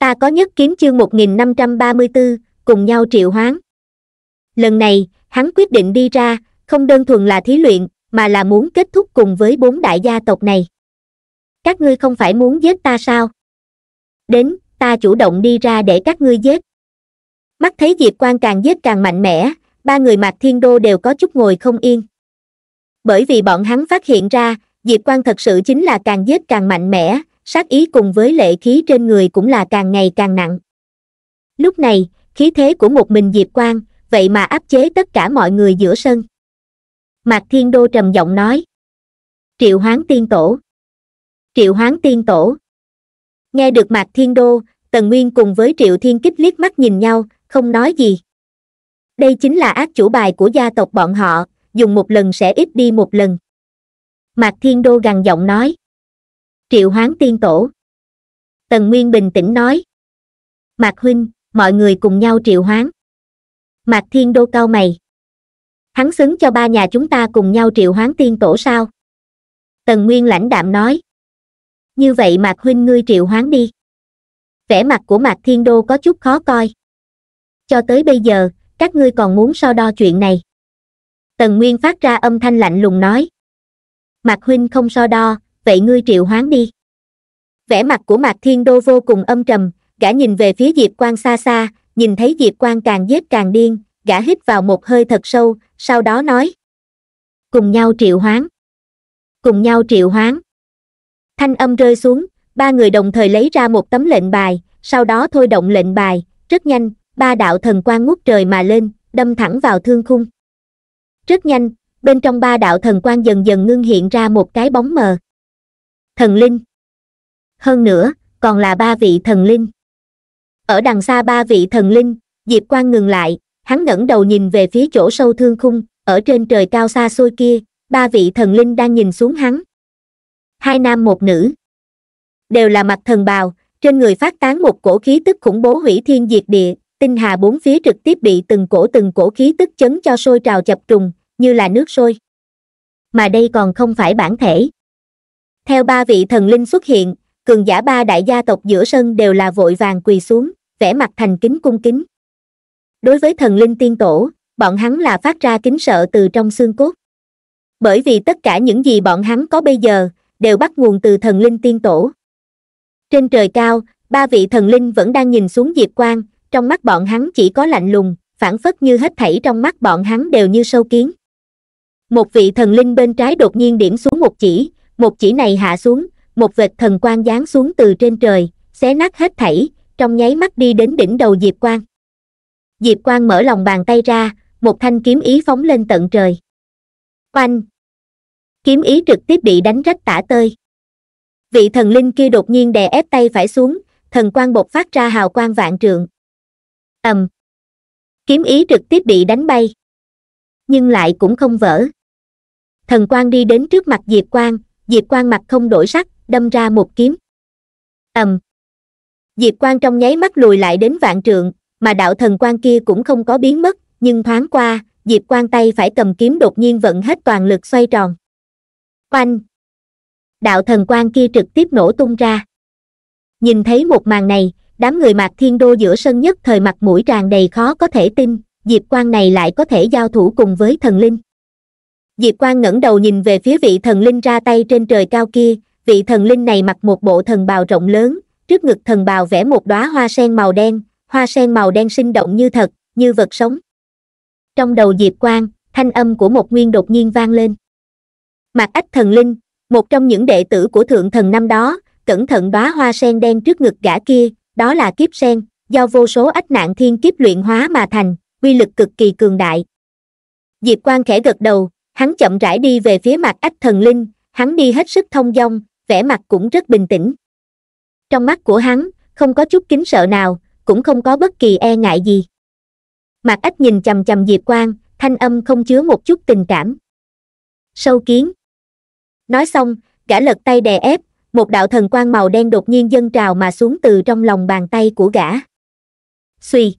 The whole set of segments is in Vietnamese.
ta có nhất kiếm chương 1534, cùng nhau triệu hoán. Lần này, hắn quyết định đi ra, không đơn thuần là thí luyện, mà là muốn kết thúc cùng với bốn đại gia tộc này. Các ngươi không phải muốn giết ta sao? Đến, ta chủ động đi ra để các ngươi giết. Mắt thấy Diệp Quan càng giết càng mạnh mẽ, ba người Mạc Thiên Đô đều có chút ngồi không yên. Bởi vì bọn hắn phát hiện ra, Diệp Quan thật sự chính là càng giết càng mạnh mẽ, sát ý cùng với lệ khí trên người cũng là càng ngày càng nặng lúc này khí thế của một mình diệp quang vậy mà áp chế tất cả mọi người giữa sân mạc thiên đô trầm giọng nói triệu hoán tiên tổ triệu hoán tiên tổ nghe được mạc thiên đô tần nguyên cùng với triệu thiên kích liếc mắt nhìn nhau không nói gì đây chính là ác chủ bài của gia tộc bọn họ dùng một lần sẽ ít đi một lần mạc thiên đô gằn giọng nói triệu hoán tiên tổ tần nguyên bình tĩnh nói mạc huynh mọi người cùng nhau triệu hoán mạc thiên đô cao mày hắn xứng cho ba nhà chúng ta cùng nhau triệu hoán tiên tổ sao tần nguyên lãnh đạm nói như vậy mạc huynh ngươi triệu hoán đi vẻ mặt của mạc thiên đô có chút khó coi cho tới bây giờ các ngươi còn muốn so đo chuyện này tần nguyên phát ra âm thanh lạnh lùng nói mạc huynh không so đo vậy ngươi triệu hoán đi vẻ mặt của mạc thiên đô vô cùng âm trầm gã nhìn về phía diệp Quang xa xa nhìn thấy diệp Quang càng giết càng điên gã hít vào một hơi thật sâu sau đó nói cùng nhau triệu hoán cùng nhau triệu hoán thanh âm rơi xuống ba người đồng thời lấy ra một tấm lệnh bài sau đó thôi động lệnh bài rất nhanh ba đạo thần quang ngút trời mà lên đâm thẳng vào thương khung rất nhanh bên trong ba đạo thần quang dần dần ngưng hiện ra một cái bóng mờ thần linh hơn nữa còn là ba vị thần linh ở đằng xa ba vị thần linh diệp quang ngừng lại hắn ngẩng đầu nhìn về phía chỗ sâu thương khung ở trên trời cao xa xôi kia ba vị thần linh đang nhìn xuống hắn hai nam một nữ đều là mặt thần bào trên người phát tán một cổ khí tức khủng bố hủy thiên diệt địa tinh hà bốn phía trực tiếp bị từng cổ từng cổ khí tức chấn cho sôi trào chập trùng như là nước sôi mà đây còn không phải bản thể theo ba vị thần linh xuất hiện, cường giả ba đại gia tộc giữa sân đều là vội vàng quỳ xuống, vẻ mặt thành kính cung kính. Đối với thần linh tiên tổ, bọn hắn là phát ra kính sợ từ trong xương cốt. Bởi vì tất cả những gì bọn hắn có bây giờ, đều bắt nguồn từ thần linh tiên tổ. Trên trời cao, ba vị thần linh vẫn đang nhìn xuống Diệp Quang, trong mắt bọn hắn chỉ có lạnh lùng, phản phất như hết thảy trong mắt bọn hắn đều như sâu kiến. Một vị thần linh bên trái đột nhiên điểm xuống một chỉ, một chỉ này hạ xuống một vệt thần quang giáng xuống từ trên trời xé nát hết thảy trong nháy mắt đi đến đỉnh đầu diệp quang diệp quang mở lòng bàn tay ra một thanh kiếm ý phóng lên tận trời oanh kiếm ý trực tiếp bị đánh rách tả tơi vị thần linh kia đột nhiên đè ép tay phải xuống thần quang bột phát ra hào quang vạn trượng ầm kiếm ý trực tiếp bị đánh bay nhưng lại cũng không vỡ thần quang đi đến trước mặt diệp quang diệp quang mặt không đổi sắc đâm ra một kiếm ầm diệp quang trong nháy mắt lùi lại đến vạn trượng mà đạo thần quan kia cũng không có biến mất nhưng thoáng qua diệp quang tay phải cầm kiếm đột nhiên vận hết toàn lực xoay tròn oanh đạo thần quan kia trực tiếp nổ tung ra nhìn thấy một màn này đám người mạc thiên đô giữa sân nhất thời mặt mũi tràn đầy khó có thể tin diệp Quang này lại có thể giao thủ cùng với thần linh diệp quang ngẩng đầu nhìn về phía vị thần linh ra tay trên trời cao kia vị thần linh này mặc một bộ thần bào rộng lớn trước ngực thần bào vẽ một đóa hoa sen màu đen hoa sen màu đen sinh động như thật như vật sống trong đầu diệp quang thanh âm của một nguyên đột nhiên vang lên mặt ách thần linh một trong những đệ tử của thượng thần năm đó cẩn thận đóa hoa sen đen trước ngực gã kia đó là kiếp sen do vô số ách nạn thiên kiếp luyện hóa mà thành quy lực cực kỳ cường đại diệp quang khẽ gật đầu hắn chậm rãi đi về phía mặt ách thần linh hắn đi hết sức thông dong vẻ mặt cũng rất bình tĩnh trong mắt của hắn không có chút kính sợ nào cũng không có bất kỳ e ngại gì mặt ách nhìn chầm chầm diệp quang thanh âm không chứa một chút tình cảm sâu kiến nói xong gã lật tay đè ép một đạo thần quang màu đen đột nhiên dâng trào mà xuống từ trong lòng bàn tay của gã suy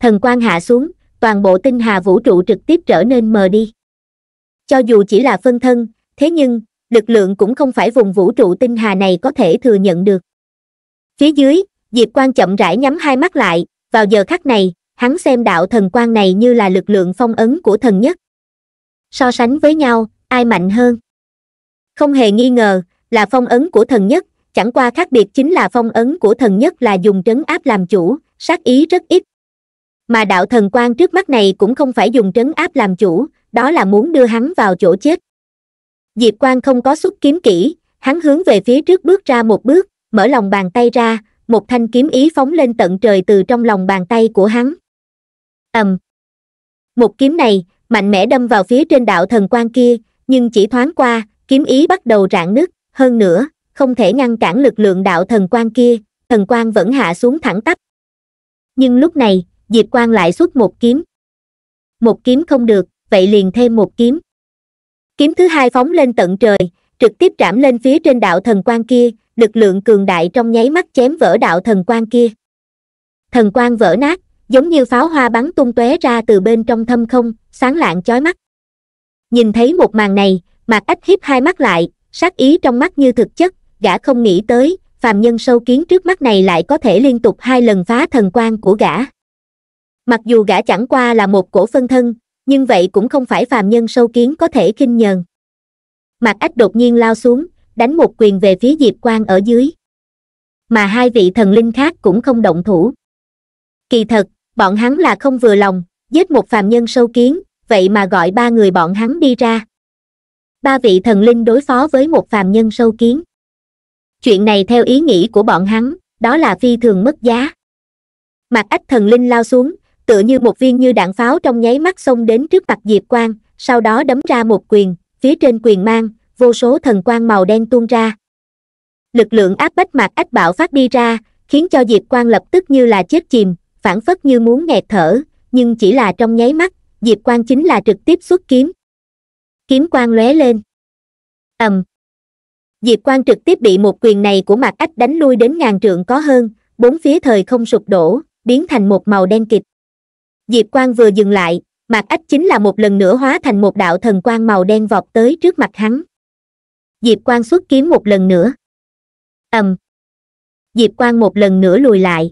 thần quang hạ xuống toàn bộ tinh hà vũ trụ trực tiếp trở nên mờ đi cho dù chỉ là phân thân thế nhưng lực lượng cũng không phải vùng vũ trụ tinh hà này có thể thừa nhận được phía dưới diệp quan chậm rãi nhắm hai mắt lại vào giờ khắc này hắn xem đạo thần quan này như là lực lượng phong ấn của thần nhất so sánh với nhau ai mạnh hơn không hề nghi ngờ là phong ấn của thần nhất chẳng qua khác biệt chính là phong ấn của thần nhất là dùng trấn áp làm chủ sát ý rất ít mà đạo thần quan trước mắt này cũng không phải dùng trấn áp làm chủ đó là muốn đưa hắn vào chỗ chết diệp Quang không có xuất kiếm kỹ hắn hướng về phía trước bước ra một bước mở lòng bàn tay ra một thanh kiếm ý phóng lên tận trời từ trong lòng bàn tay của hắn ầm một kiếm này mạnh mẽ đâm vào phía trên đạo thần quan kia nhưng chỉ thoáng qua kiếm ý bắt đầu rạn nứt hơn nữa không thể ngăn cản lực lượng đạo thần quan kia thần quan vẫn hạ xuống thẳng tắp nhưng lúc này diệp Quang lại xuất một kiếm một kiếm không được vậy liền thêm một kiếm kiếm thứ hai phóng lên tận trời trực tiếp trảm lên phía trên đạo thần quan kia lực lượng cường đại trong nháy mắt chém vỡ đạo thần quan kia thần quan vỡ nát giống như pháo hoa bắn tung tóe ra từ bên trong thâm không sáng lạng chói mắt nhìn thấy một màn này mạc ách hiếp hai mắt lại sát ý trong mắt như thực chất gã không nghĩ tới phàm nhân sâu kiến trước mắt này lại có thể liên tục hai lần phá thần quan của gã mặc dù gã chẳng qua là một cổ phân thân nhưng vậy cũng không phải phàm nhân sâu kiến có thể kinh nhờn mạc ách đột nhiên lao xuống đánh một quyền về phía diệp Quang ở dưới mà hai vị thần linh khác cũng không động thủ kỳ thật bọn hắn là không vừa lòng giết một phàm nhân sâu kiến vậy mà gọi ba người bọn hắn đi ra ba vị thần linh đối phó với một phàm nhân sâu kiến chuyện này theo ý nghĩ của bọn hắn đó là phi thường mất giá mặt ách thần linh lao xuống tựa như một viên như đạn pháo trong nháy mắt xông đến trước mặt diệp quang sau đó đấm ra một quyền phía trên quyền mang vô số thần quang màu đen tuôn ra lực lượng áp bách mặt ách bạo phát đi ra khiến cho diệp quang lập tức như là chết chìm phản phất như muốn nghẹt thở nhưng chỉ là trong nháy mắt diệp quang chính là trực tiếp xuất kiếm kiếm quang lóe lên ầm diệp quang trực tiếp bị một quyền này của mặt ách đánh lui đến ngàn trượng có hơn bốn phía thời không sụp đổ biến thành một màu đen kịch diệp quang vừa dừng lại mạc ách chính là một lần nữa hóa thành một đạo thần quang màu đen vọt tới trước mặt hắn diệp quang xuất kiếm một lần nữa ầm diệp quang một lần nữa lùi lại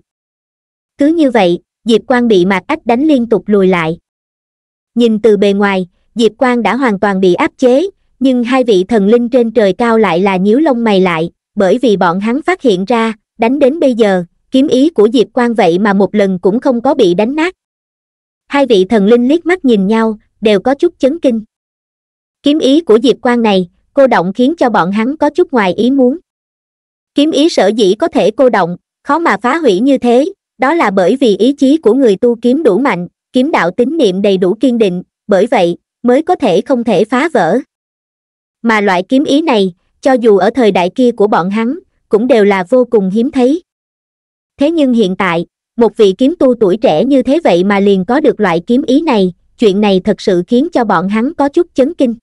cứ như vậy diệp quang bị mạc ách đánh liên tục lùi lại nhìn từ bề ngoài diệp quang đã hoàn toàn bị áp chế nhưng hai vị thần linh trên trời cao lại là nhíu lông mày lại bởi vì bọn hắn phát hiện ra đánh đến bây giờ kiếm ý của diệp quang vậy mà một lần cũng không có bị đánh nát hai vị thần linh liếc mắt nhìn nhau đều có chút chấn kinh kiếm ý của diệp Quang này cô động khiến cho bọn hắn có chút ngoài ý muốn kiếm ý sở dĩ có thể cô động khó mà phá hủy như thế đó là bởi vì ý chí của người tu kiếm đủ mạnh kiếm đạo tín niệm đầy đủ kiên định bởi vậy mới có thể không thể phá vỡ mà loại kiếm ý này cho dù ở thời đại kia của bọn hắn cũng đều là vô cùng hiếm thấy thế nhưng hiện tại một vị kiếm tu tuổi trẻ như thế vậy mà liền có được loại kiếm ý này chuyện này thật sự khiến cho bọn hắn có chút chấn kinh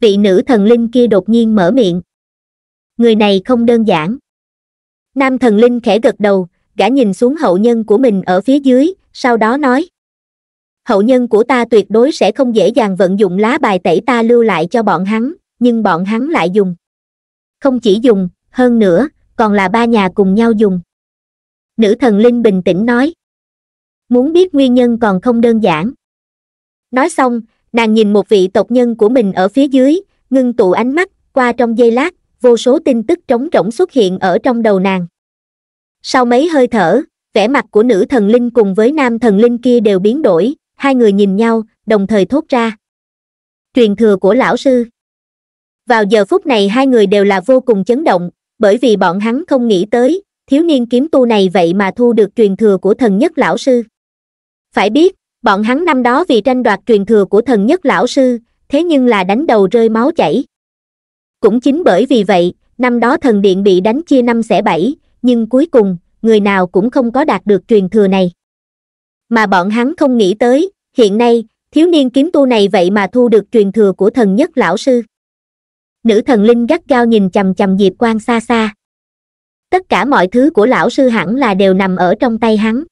vị nữ thần linh kia đột nhiên mở miệng người này không đơn giản nam thần linh khẽ gật đầu gã nhìn xuống hậu nhân của mình ở phía dưới sau đó nói hậu nhân của ta tuyệt đối sẽ không dễ dàng vận dụng lá bài tẩy ta lưu lại cho bọn hắn nhưng bọn hắn lại dùng không chỉ dùng hơn nữa còn là ba nhà cùng nhau dùng nữ thần linh bình tĩnh nói muốn biết nguyên nhân còn không đơn giản nói xong nàng nhìn một vị tộc nhân của mình ở phía dưới ngưng tụ ánh mắt qua trong giây lát vô số tin tức trống rỗng xuất hiện ở trong đầu nàng sau mấy hơi thở vẻ mặt của nữ thần linh cùng với nam thần linh kia đều biến đổi hai người nhìn nhau đồng thời thốt ra truyền thừa của lão sư vào giờ phút này hai người đều là vô cùng chấn động bởi vì bọn hắn không nghĩ tới thiếu niên kiếm tu này vậy mà thu được truyền thừa của thần nhất lão sư phải biết bọn hắn năm đó vì tranh đoạt truyền thừa của thần nhất lão sư thế nhưng là đánh đầu rơi máu chảy cũng chính bởi vì vậy năm đó thần điện bị đánh chia năm xẻ bảy nhưng cuối cùng người nào cũng không có đạt được truyền thừa này mà bọn hắn không nghĩ tới hiện nay thiếu niên kiếm tu này vậy mà thu được truyền thừa của thần nhất lão sư nữ thần linh gắt gao nhìn chằm chằm diệp quan xa xa tất cả mọi thứ của lão sư hẳn là đều nằm ở trong tay hắn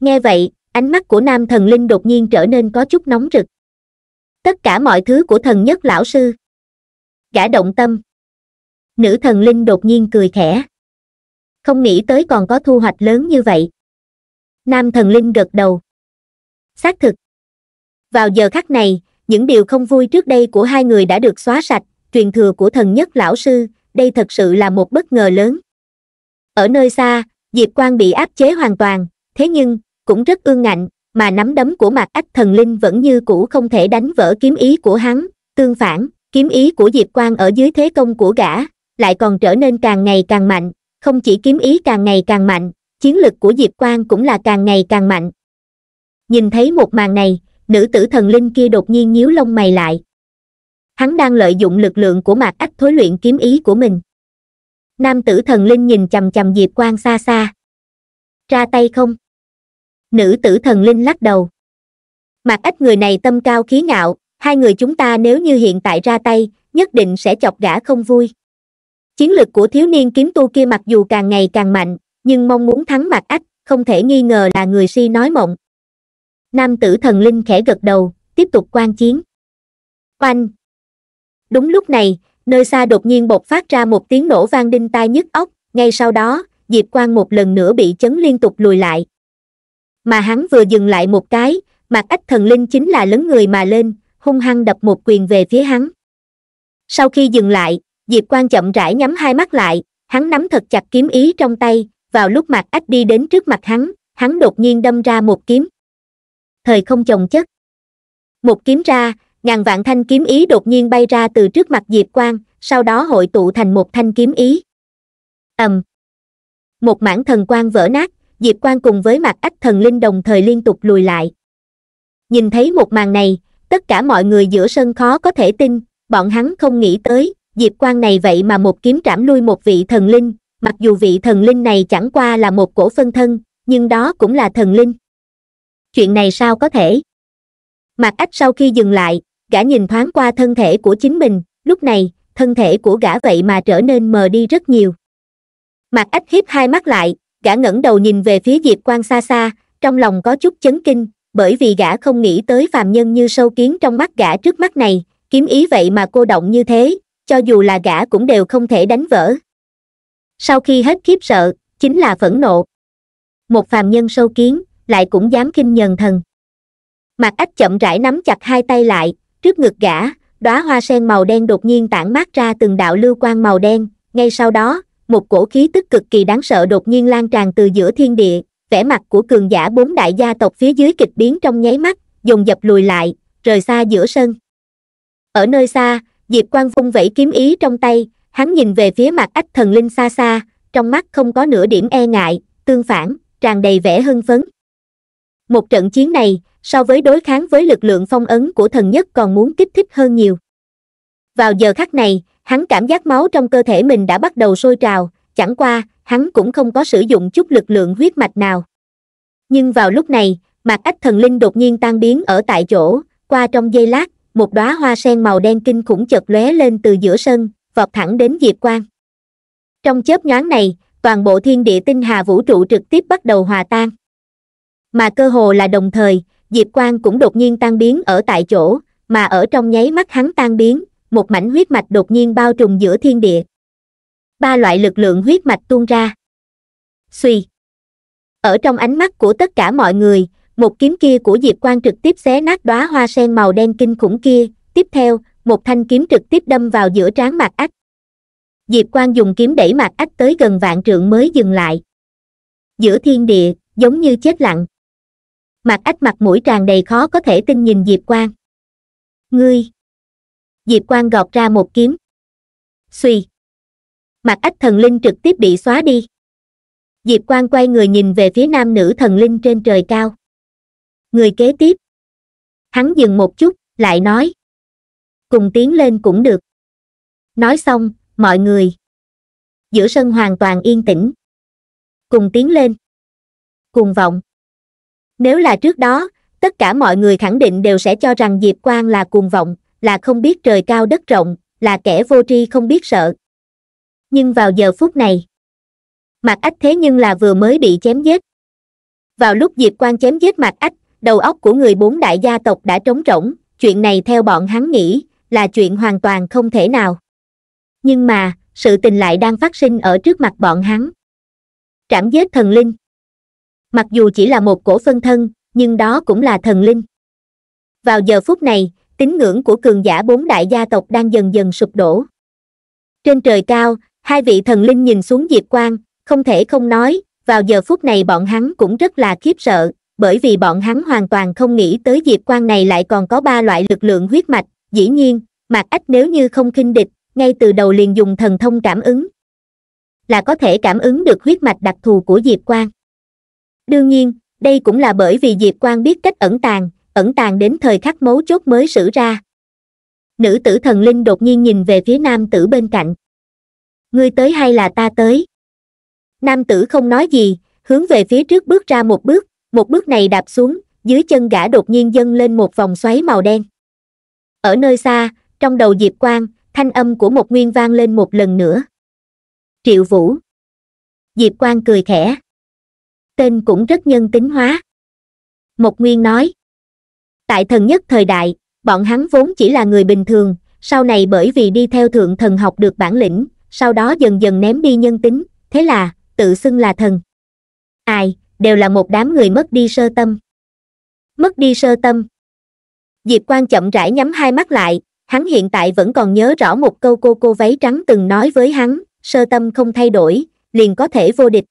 nghe vậy ánh mắt của nam thần linh đột nhiên trở nên có chút nóng rực tất cả mọi thứ của thần nhất lão sư gã động tâm nữ thần linh đột nhiên cười khẽ không nghĩ tới còn có thu hoạch lớn như vậy nam thần linh gật đầu xác thực vào giờ khắc này những điều không vui trước đây của hai người đã được xóa sạch truyền thừa của thần nhất lão sư đây thật sự là một bất ngờ lớn ở nơi xa diệp quang bị áp chế hoàn toàn thế nhưng cũng rất ương ngạnh mà nắm đấm của mặt ách thần linh vẫn như cũ không thể đánh vỡ kiếm ý của hắn tương phản kiếm ý của diệp quang ở dưới thế công của gã lại còn trở nên càng ngày càng mạnh không chỉ kiếm ý càng ngày càng mạnh chiến lực của diệp quang cũng là càng ngày càng mạnh nhìn thấy một màn này nữ tử thần linh kia đột nhiên nhíu lông mày lại hắn đang lợi dụng lực lượng của mạc ách thối luyện kiếm ý của mình nam tử thần linh nhìn chằm chằm diệp quang xa xa ra tay không nữ tử thần linh lắc đầu mặt ít người này tâm cao khí ngạo hai người chúng ta nếu như hiện tại ra tay nhất định sẽ chọc gã không vui chiến lược của thiếu niên kiếm tu kia mặc dù càng ngày càng mạnh nhưng mong muốn thắng mặt ách không thể nghi ngờ là người si nói mộng nam tử thần linh khẽ gật đầu tiếp tục quan chiến oanh đúng lúc này nơi xa đột nhiên bộc phát ra một tiếng nổ vang đinh tai nhức óc ngay sau đó diệp quang một lần nữa bị chấn liên tục lùi lại mà hắn vừa dừng lại một cái mặt ách thần linh chính là lớn người mà lên hung hăng đập một quyền về phía hắn sau khi dừng lại diệp quang chậm rãi nhắm hai mắt lại hắn nắm thật chặt kiếm ý trong tay vào lúc mặt ách đi đến trước mặt hắn hắn đột nhiên đâm ra một kiếm thời không chồng chất một kiếm ra ngàn vạn thanh kiếm ý đột nhiên bay ra từ trước mặt diệp quang sau đó hội tụ thành một thanh kiếm ý ầm một mảng thần quang vỡ nát diệp quang cùng với mặt ách thần linh đồng thời liên tục lùi lại nhìn thấy một màn này tất cả mọi người giữa sân khó có thể tin bọn hắn không nghĩ tới diệp quang này vậy mà một kiếm trảm lui một vị thần linh mặc dù vị thần linh này chẳng qua là một cổ phân thân nhưng đó cũng là thần linh chuyện này sao có thể mặt ách sau khi dừng lại gã nhìn thoáng qua thân thể của chính mình lúc này thân thể của gã vậy mà trở nên mờ đi rất nhiều mặt ách hiếp hai mắt lại gã ngẩng đầu nhìn về phía diệp quang xa xa trong lòng có chút chấn kinh bởi vì gã không nghĩ tới phàm nhân như sâu kiến trong mắt gã trước mắt này kiếm ý vậy mà cô động như thế cho dù là gã cũng đều không thể đánh vỡ sau khi hết khiếp sợ chính là phẫn nộ một phàm nhân sâu kiến lại cũng dám kinh nhờn thần mặt ách chậm rãi nắm chặt hai tay lại trước ngực gã, đóa hoa sen màu đen đột nhiên tản mát ra từng đạo lưu quang màu đen, ngay sau đó, một cổ khí tức cực kỳ đáng sợ đột nhiên lan tràn từ giữa thiên địa, vẻ mặt của cường giả bốn đại gia tộc phía dưới kịch biến trong nháy mắt, dùng dập lùi lại, rời xa giữa sân. Ở nơi xa, Diệp Quang vung vẫy kiếm ý trong tay, hắn nhìn về phía mặt ách thần linh xa xa, trong mắt không có nửa điểm e ngại, tương phản, tràn đầy vẻ hưng phấn. Một trận chiến này, so với đối kháng với lực lượng phong ấn của thần nhất còn muốn kích thích hơn nhiều vào giờ khắc này hắn cảm giác máu trong cơ thể mình đã bắt đầu sôi trào chẳng qua hắn cũng không có sử dụng chút lực lượng huyết mạch nào nhưng vào lúc này mạc ách thần linh đột nhiên tan biến ở tại chỗ qua trong giây lát một đóa hoa sen màu đen kinh khủng chợt lóe lên từ giữa sân vọt thẳng đến diệp quang trong chớp nhoáng này toàn bộ thiên địa tinh hà vũ trụ trực tiếp bắt đầu hòa tan mà cơ hồ là đồng thời diệp quang cũng đột nhiên tan biến ở tại chỗ mà ở trong nháy mắt hắn tan biến một mảnh huyết mạch đột nhiên bao trùm giữa thiên địa ba loại lực lượng huyết mạch tuôn ra suy ở trong ánh mắt của tất cả mọi người một kiếm kia của diệp quang trực tiếp xé nát đóa hoa sen màu đen kinh khủng kia tiếp theo một thanh kiếm trực tiếp đâm vào giữa trán mặt ách diệp quang dùng kiếm đẩy mặt ách tới gần vạn trượng mới dừng lại giữa thiên địa giống như chết lặng mặt ách mặt mũi tràn đầy khó có thể tin nhìn diệp quang ngươi diệp quang gọt ra một kiếm suy mặt ách thần linh trực tiếp bị xóa đi diệp quang quay người nhìn về phía nam nữ thần linh trên trời cao người kế tiếp hắn dừng một chút lại nói cùng tiến lên cũng được nói xong mọi người giữa sân hoàn toàn yên tĩnh cùng tiến lên cùng vọng nếu là trước đó tất cả mọi người khẳng định đều sẽ cho rằng diệp quang là cuồng vọng là không biết trời cao đất rộng là kẻ vô tri không biết sợ nhưng vào giờ phút này mạc ách thế nhưng là vừa mới bị chém giết vào lúc diệp quang chém giết mạc ách đầu óc của người bốn đại gia tộc đã trống rỗng chuyện này theo bọn hắn nghĩ là chuyện hoàn toàn không thể nào nhưng mà sự tình lại đang phát sinh ở trước mặt bọn hắn trảm giết thần linh mặc dù chỉ là một cổ phân thân nhưng đó cũng là thần linh vào giờ phút này tín ngưỡng của cường giả bốn đại gia tộc đang dần dần sụp đổ trên trời cao hai vị thần linh nhìn xuống diệp quang không thể không nói vào giờ phút này bọn hắn cũng rất là khiếp sợ bởi vì bọn hắn hoàn toàn không nghĩ tới diệp quang này lại còn có ba loại lực lượng huyết mạch dĩ nhiên mạc ách nếu như không khinh địch ngay từ đầu liền dùng thần thông cảm ứng là có thể cảm ứng được huyết mạch đặc thù của diệp quang đương nhiên đây cũng là bởi vì diệp quang biết cách ẩn tàng ẩn tàng đến thời khắc mấu chốt mới xử ra nữ tử thần linh đột nhiên nhìn về phía nam tử bên cạnh ngươi tới hay là ta tới nam tử không nói gì hướng về phía trước bước ra một bước một bước này đạp xuống dưới chân gã đột nhiên dâng lên một vòng xoáy màu đen ở nơi xa trong đầu diệp quang thanh âm của một nguyên vang lên một lần nữa triệu vũ diệp quang cười khẽ tên cũng rất nhân tính hóa một nguyên nói tại thần nhất thời đại bọn hắn vốn chỉ là người bình thường sau này bởi vì đi theo thượng thần học được bản lĩnh sau đó dần dần ném đi nhân tính thế là tự xưng là thần ai đều là một đám người mất đi sơ tâm mất đi sơ tâm diệp quan chậm rãi nhắm hai mắt lại hắn hiện tại vẫn còn nhớ rõ một câu cô cô váy trắng từng nói với hắn sơ tâm không thay đổi liền có thể vô địch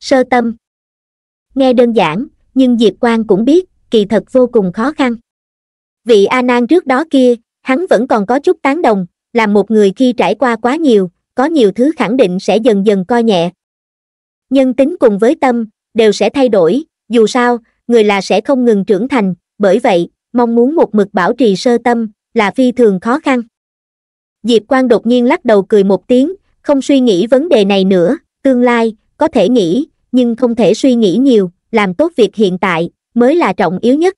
sơ tâm nghe đơn giản nhưng diệp quang cũng biết kỳ thật vô cùng khó khăn vị a nan trước đó kia hắn vẫn còn có chút tán đồng là một người khi trải qua quá nhiều có nhiều thứ khẳng định sẽ dần dần coi nhẹ nhân tính cùng với tâm đều sẽ thay đổi dù sao người là sẽ không ngừng trưởng thành bởi vậy mong muốn một mực bảo trì sơ tâm là phi thường khó khăn diệp quang đột nhiên lắc đầu cười một tiếng không suy nghĩ vấn đề này nữa tương lai có thể nghĩ nhưng không thể suy nghĩ nhiều làm tốt việc hiện tại mới là trọng yếu nhất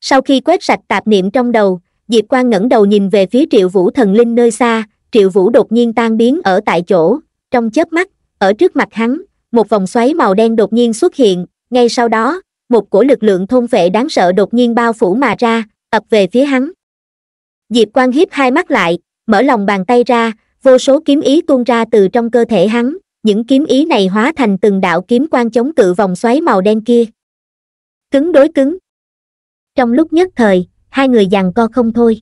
sau khi quét sạch tạp niệm trong đầu diệp Quan ngẩng đầu nhìn về phía triệu vũ thần linh nơi xa triệu vũ đột nhiên tan biến ở tại chỗ trong chớp mắt ở trước mặt hắn một vòng xoáy màu đen đột nhiên xuất hiện ngay sau đó một cổ lực lượng thôn vệ đáng sợ đột nhiên bao phủ mà ra ập về phía hắn diệp Quan híp hai mắt lại mở lòng bàn tay ra vô số kiếm ý tuôn ra từ trong cơ thể hắn những kiếm ý này hóa thành từng đạo kiếm quan chống cự vòng xoáy màu đen kia cứng đối cứng trong lúc nhất thời hai người giằng co không thôi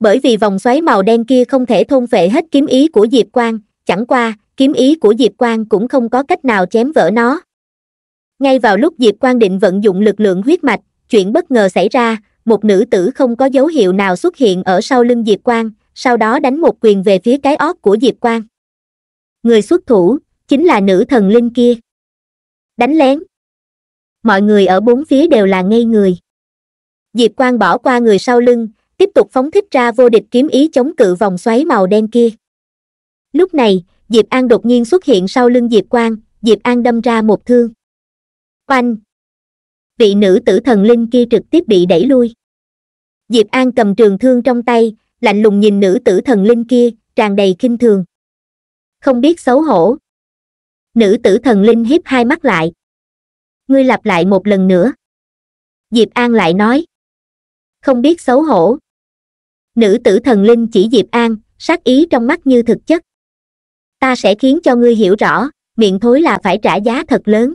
bởi vì vòng xoáy màu đen kia không thể thôn phệ hết kiếm ý của diệp quang chẳng qua kiếm ý của diệp quang cũng không có cách nào chém vỡ nó ngay vào lúc diệp quang định vận dụng lực lượng huyết mạch chuyện bất ngờ xảy ra một nữ tử không có dấu hiệu nào xuất hiện ở sau lưng diệp quang sau đó đánh một quyền về phía cái ót của diệp quang người xuất thủ chính là nữ thần linh kia đánh lén mọi người ở bốn phía đều là ngây người diệp quang bỏ qua người sau lưng tiếp tục phóng thích ra vô địch kiếm ý chống cự vòng xoáy màu đen kia lúc này diệp an đột nhiên xuất hiện sau lưng diệp quang diệp an đâm ra một thương oanh vị nữ tử thần linh kia trực tiếp bị đẩy lui diệp an cầm trường thương trong tay lạnh lùng nhìn nữ tử thần linh kia tràn đầy kinh thường không biết xấu hổ nữ tử thần linh hiếp hai mắt lại ngươi lặp lại một lần nữa diệp an lại nói không biết xấu hổ nữ tử thần linh chỉ diệp an sát ý trong mắt như thực chất ta sẽ khiến cho ngươi hiểu rõ miệng thối là phải trả giá thật lớn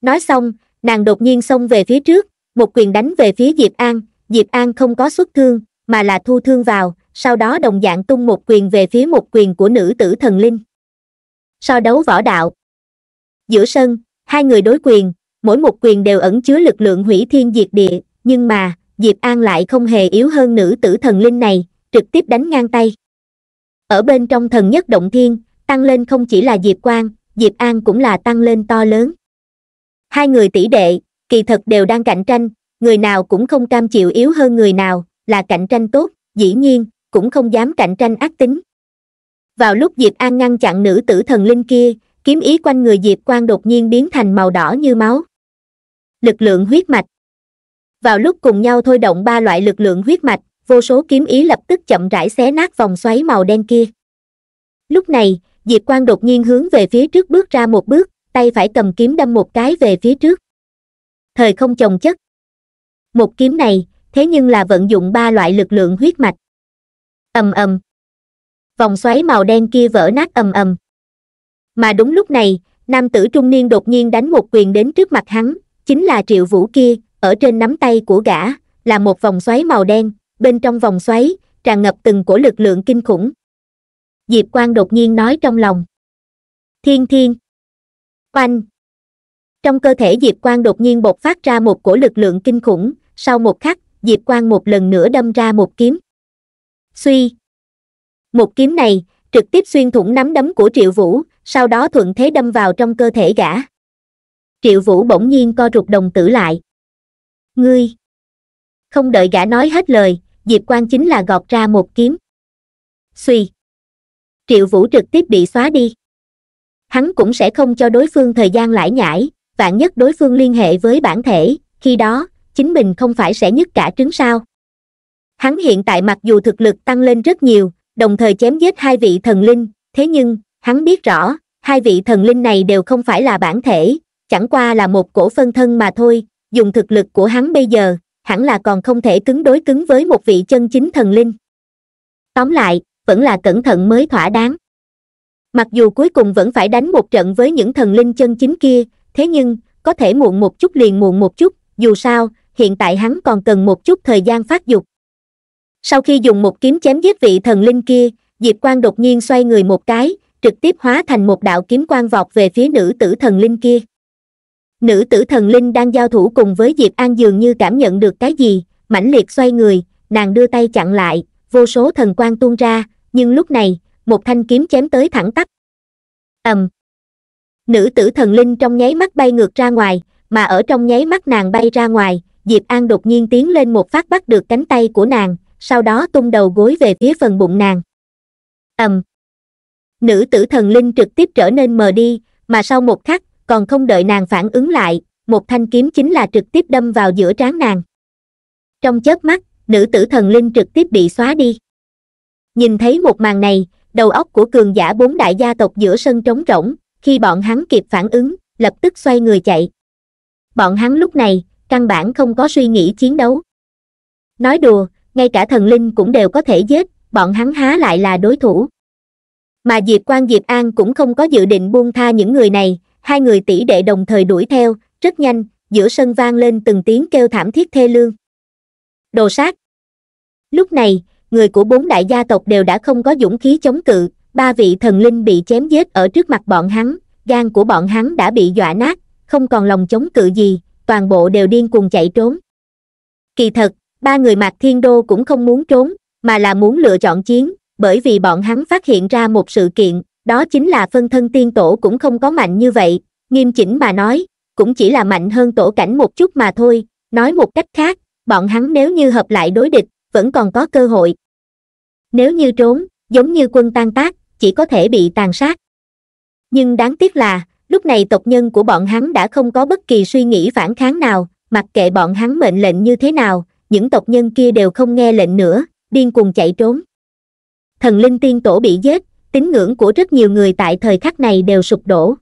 nói xong nàng đột nhiên xông về phía trước một quyền đánh về phía diệp an diệp an không có xuất thương mà là thu thương vào sau đó đồng dạng tung một quyền về phía một quyền của nữ tử thần linh. So đấu võ đạo Giữa sân, hai người đối quyền, mỗi một quyền đều ẩn chứa lực lượng hủy thiên diệt địa, nhưng mà, Diệp An lại không hề yếu hơn nữ tử thần linh này, trực tiếp đánh ngang tay. Ở bên trong thần nhất động thiên, tăng lên không chỉ là Diệp Quang, Diệp An cũng là tăng lên to lớn. Hai người tỷ đệ, kỳ thật đều đang cạnh tranh, người nào cũng không cam chịu yếu hơn người nào, là cạnh tranh tốt, dĩ nhiên, cũng không dám cạnh tranh ác tính vào lúc diệp an ngăn chặn nữ tử thần linh kia kiếm ý quanh người diệp quang đột nhiên biến thành màu đỏ như máu lực lượng huyết mạch vào lúc cùng nhau thôi động ba loại lực lượng huyết mạch vô số kiếm ý lập tức chậm rãi xé nát vòng xoáy màu đen kia lúc này diệp quang đột nhiên hướng về phía trước bước ra một bước tay phải cầm kiếm đâm một cái về phía trước thời không chồng chất một kiếm này thế nhưng là vận dụng ba loại lực lượng huyết mạch ầm ầm vòng xoáy màu đen kia vỡ nát ầm ầm mà đúng lúc này nam tử trung niên đột nhiên đánh một quyền đến trước mặt hắn chính là triệu vũ kia ở trên nắm tay của gã là một vòng xoáy màu đen bên trong vòng xoáy tràn ngập từng cổ lực lượng kinh khủng diệp quang đột nhiên nói trong lòng thiên thiên oanh trong cơ thể diệp quang đột nhiên bộc phát ra một cổ lực lượng kinh khủng sau một khắc diệp quang một lần nữa đâm ra một kiếm suy một kiếm này trực tiếp xuyên thủng nắm đấm của triệu vũ sau đó thuận thế đâm vào trong cơ thể gã triệu vũ bỗng nhiên co rụt đồng tử lại ngươi không đợi gã nói hết lời diệp quang chính là gọt ra một kiếm suy triệu vũ trực tiếp bị xóa đi hắn cũng sẽ không cho đối phương thời gian lải nhải vạn nhất đối phương liên hệ với bản thể khi đó chính mình không phải sẽ nhức cả trứng sao hắn hiện tại mặc dù thực lực tăng lên rất nhiều đồng thời chém giết hai vị thần linh thế nhưng hắn biết rõ hai vị thần linh này đều không phải là bản thể chẳng qua là một cổ phân thân mà thôi dùng thực lực của hắn bây giờ hẳn là còn không thể cứng đối cứng với một vị chân chính thần linh tóm lại vẫn là cẩn thận mới thỏa đáng mặc dù cuối cùng vẫn phải đánh một trận với những thần linh chân chính kia thế nhưng có thể muộn một chút liền muộn một chút dù sao hiện tại hắn còn cần một chút thời gian phát dục sau khi dùng một kiếm chém giết vị thần linh kia diệp quang đột nhiên xoay người một cái trực tiếp hóa thành một đạo kiếm quang vọt về phía nữ tử thần linh kia nữ tử thần linh đang giao thủ cùng với diệp an dường như cảm nhận được cái gì mãnh liệt xoay người nàng đưa tay chặn lại vô số thần quang tuôn ra nhưng lúc này một thanh kiếm chém tới thẳng tắp ầm nữ tử thần linh trong nháy mắt bay ngược ra ngoài mà ở trong nháy mắt nàng bay ra ngoài diệp an đột nhiên tiến lên một phát bắt được cánh tay của nàng sau đó tung đầu gối về phía phần bụng nàng ầm nữ tử thần linh trực tiếp trở nên mờ đi mà sau một khắc còn không đợi nàng phản ứng lại một thanh kiếm chính là trực tiếp đâm vào giữa trán nàng trong chớp mắt nữ tử thần linh trực tiếp bị xóa đi nhìn thấy một màn này đầu óc của cường giả bốn đại gia tộc giữa sân trống rỗng khi bọn hắn kịp phản ứng lập tức xoay người chạy bọn hắn lúc này căn bản không có suy nghĩ chiến đấu nói đùa ngay cả thần linh cũng đều có thể giết bọn hắn há lại là đối thủ mà diệp quang diệp an cũng không có dự định buông tha những người này hai người tỷ đệ đồng thời đuổi theo rất nhanh giữa sân vang lên từng tiếng kêu thảm thiết thê lương đồ sát lúc này người của bốn đại gia tộc đều đã không có dũng khí chống cự ba vị thần linh bị chém giết ở trước mặt bọn hắn gan của bọn hắn đã bị dọa nát không còn lòng chống cự gì toàn bộ đều điên cuồng chạy trốn kỳ thật ba người mạc thiên đô cũng không muốn trốn mà là muốn lựa chọn chiến bởi vì bọn hắn phát hiện ra một sự kiện đó chính là phân thân tiên tổ cũng không có mạnh như vậy nghiêm chỉnh mà nói cũng chỉ là mạnh hơn tổ cảnh một chút mà thôi nói một cách khác bọn hắn nếu như hợp lại đối địch vẫn còn có cơ hội nếu như trốn giống như quân tan tác chỉ có thể bị tàn sát nhưng đáng tiếc là lúc này tộc nhân của bọn hắn đã không có bất kỳ suy nghĩ phản kháng nào mặc kệ bọn hắn mệnh lệnh như thế nào những tộc nhân kia đều không nghe lệnh nữa điên cuồng chạy trốn thần linh tiên tổ bị giết tín ngưỡng của rất nhiều người tại thời khắc này đều sụp đổ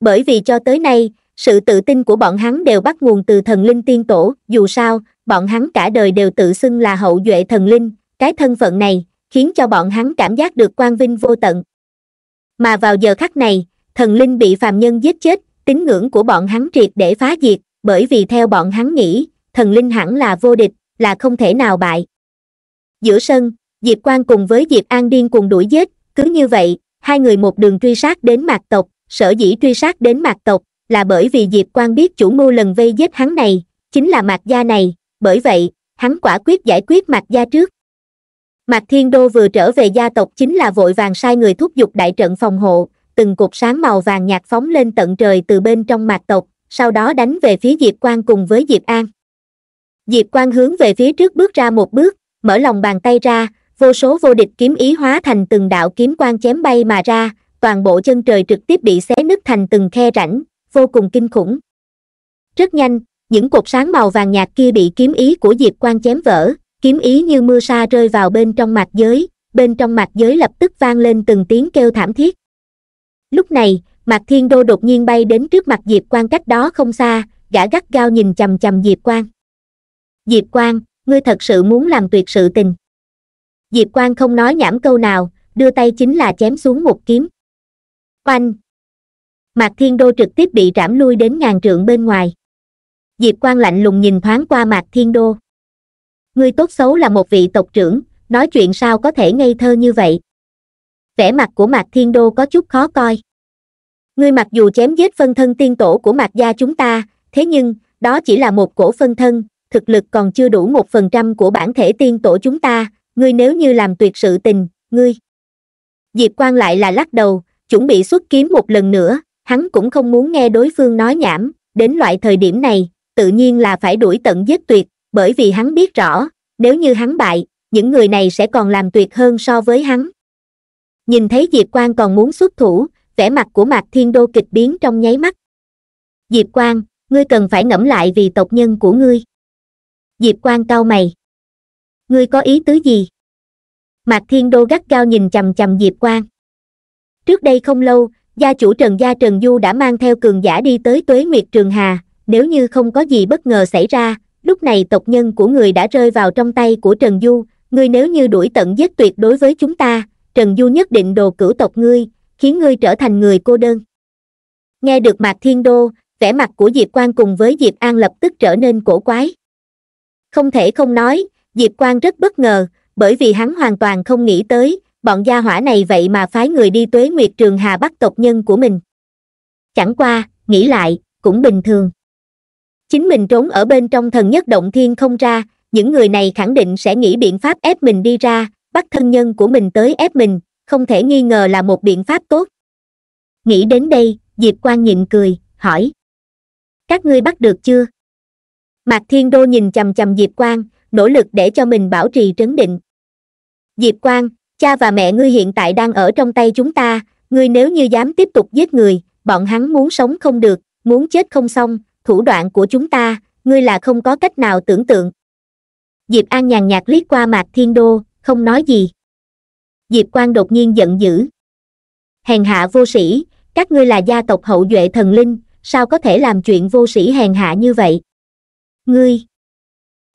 bởi vì cho tới nay sự tự tin của bọn hắn đều bắt nguồn từ thần linh tiên tổ dù sao bọn hắn cả đời đều tự xưng là hậu duệ thần linh cái thân phận này khiến cho bọn hắn cảm giác được quang vinh vô tận mà vào giờ khắc này thần linh bị phàm nhân giết chết tín ngưỡng của bọn hắn triệt để phá diệt bởi vì theo bọn hắn nghĩ thần linh hẳn là vô địch là không thể nào bại giữa sân diệp Quang cùng với diệp an điên cùng đuổi giết cứ như vậy hai người một đường truy sát đến mạc tộc sở dĩ truy sát đến mạc tộc là bởi vì diệp Quang biết chủ mưu lần vây giết hắn này chính là mạc gia này bởi vậy hắn quả quyết giải quyết mạc gia trước mạc thiên đô vừa trở về gia tộc chính là vội vàng sai người thúc giục đại trận phòng hộ từng cột sáng màu vàng nhạt phóng lên tận trời từ bên trong mạc tộc sau đó đánh về phía diệp Quang cùng với diệp an diệp quang hướng về phía trước bước ra một bước mở lòng bàn tay ra vô số vô địch kiếm ý hóa thành từng đạo kiếm quang chém bay mà ra toàn bộ chân trời trực tiếp bị xé nứt thành từng khe rãnh vô cùng kinh khủng rất nhanh những cột sáng màu vàng nhạt kia bị kiếm ý của diệp quang chém vỡ kiếm ý như mưa sa rơi vào bên trong mặt giới bên trong mặt giới lập tức vang lên từng tiếng kêu thảm thiết lúc này mạc thiên đô đột nhiên bay đến trước mặt diệp quang cách đó không xa gã gắt gao nhìn chằm chằm diệp quang diệp quang ngươi thật sự muốn làm tuyệt sự tình diệp quang không nói nhảm câu nào đưa tay chính là chém xuống một kiếm oanh mạc thiên đô trực tiếp bị trảm lui đến ngàn trượng bên ngoài diệp quang lạnh lùng nhìn thoáng qua mạc thiên đô ngươi tốt xấu là một vị tộc trưởng nói chuyện sao có thể ngây thơ như vậy vẻ mặt của mạc thiên đô có chút khó coi ngươi mặc dù chém giết phân thân tiên tổ của mạc gia chúng ta thế nhưng đó chỉ là một cổ phân thân thực lực còn chưa đủ một phần trăm của bản thể tiên tổ chúng ta ngươi nếu như làm tuyệt sự tình ngươi diệp quan lại là lắc đầu chuẩn bị xuất kiếm một lần nữa hắn cũng không muốn nghe đối phương nói nhảm đến loại thời điểm này tự nhiên là phải đuổi tận giết tuyệt bởi vì hắn biết rõ nếu như hắn bại những người này sẽ còn làm tuyệt hơn so với hắn nhìn thấy diệp quan còn muốn xuất thủ vẻ mặt của mạc thiên đô kịch biến trong nháy mắt diệp quan ngươi cần phải ngẫm lại vì tộc nhân của ngươi diệp quan cao mày ngươi có ý tứ gì mạc thiên đô gắt gao nhìn chằm chằm diệp quan trước đây không lâu gia chủ trần gia trần du đã mang theo cường giả đi tới tuế nguyệt trường hà nếu như không có gì bất ngờ xảy ra lúc này tộc nhân của người đã rơi vào trong tay của trần du ngươi nếu như đuổi tận giết tuyệt đối với chúng ta trần du nhất định đồ cửu tộc ngươi khiến ngươi trở thành người cô đơn nghe được mạc thiên đô vẻ mặt của diệp quan cùng với diệp an lập tức trở nên cổ quái không thể không nói diệp Quang rất bất ngờ bởi vì hắn hoàn toàn không nghĩ tới bọn gia hỏa này vậy mà phái người đi tuế nguyệt trường hà bắt tộc nhân của mình chẳng qua nghĩ lại cũng bình thường chính mình trốn ở bên trong thần nhất động thiên không ra những người này khẳng định sẽ nghĩ biện pháp ép mình đi ra bắt thân nhân của mình tới ép mình không thể nghi ngờ là một biện pháp tốt nghĩ đến đây diệp Quang nhịn cười hỏi các ngươi bắt được chưa mạc thiên đô nhìn chầm chầm diệp quang nỗ lực để cho mình bảo trì trấn định diệp quang cha và mẹ ngươi hiện tại đang ở trong tay chúng ta ngươi nếu như dám tiếp tục giết người bọn hắn muốn sống không được muốn chết không xong thủ đoạn của chúng ta ngươi là không có cách nào tưởng tượng diệp an nhàn nhạt liếc qua mạc thiên đô không nói gì diệp quang đột nhiên giận dữ hèn hạ vô sĩ các ngươi là gia tộc hậu duệ thần linh sao có thể làm chuyện vô sĩ hèn hạ như vậy ngươi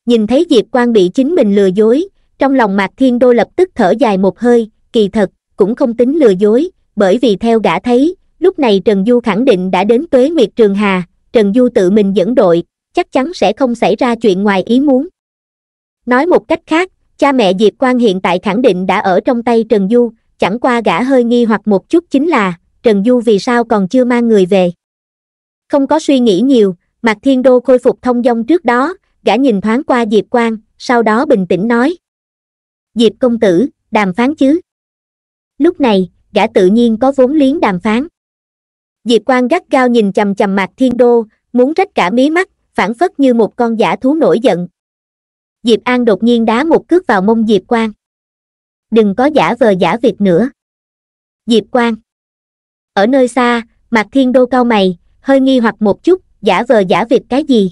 nhìn thấy diệp Quang bị chính mình lừa dối trong lòng mạc thiên đô lập tức thở dài một hơi kỳ thật cũng không tính lừa dối bởi vì theo gã thấy lúc này trần du khẳng định đã đến tuế nguyệt trường hà trần du tự mình dẫn đội chắc chắn sẽ không xảy ra chuyện ngoài ý muốn nói một cách khác cha mẹ diệp Quang hiện tại khẳng định đã ở trong tay trần du chẳng qua gã hơi nghi hoặc một chút chính là trần du vì sao còn chưa mang người về không có suy nghĩ nhiều Mạc Thiên Đô khôi phục thông dong trước đó, gã nhìn thoáng qua Diệp Quang, sau đó bình tĩnh nói. Diệp công tử, đàm phán chứ? Lúc này, gã tự nhiên có vốn liếng đàm phán. Diệp Quang gắt gao nhìn chầm chầm Mạc Thiên Đô, muốn rách cả mí mắt, phản phất như một con giả thú nổi giận. Diệp An đột nhiên đá một cước vào mông Diệp Quang. Đừng có giả vờ giả việc nữa. Diệp Quang. Ở nơi xa, Mạc Thiên Đô cao mày, hơi nghi hoặc một chút, giả vờ giả việc cái gì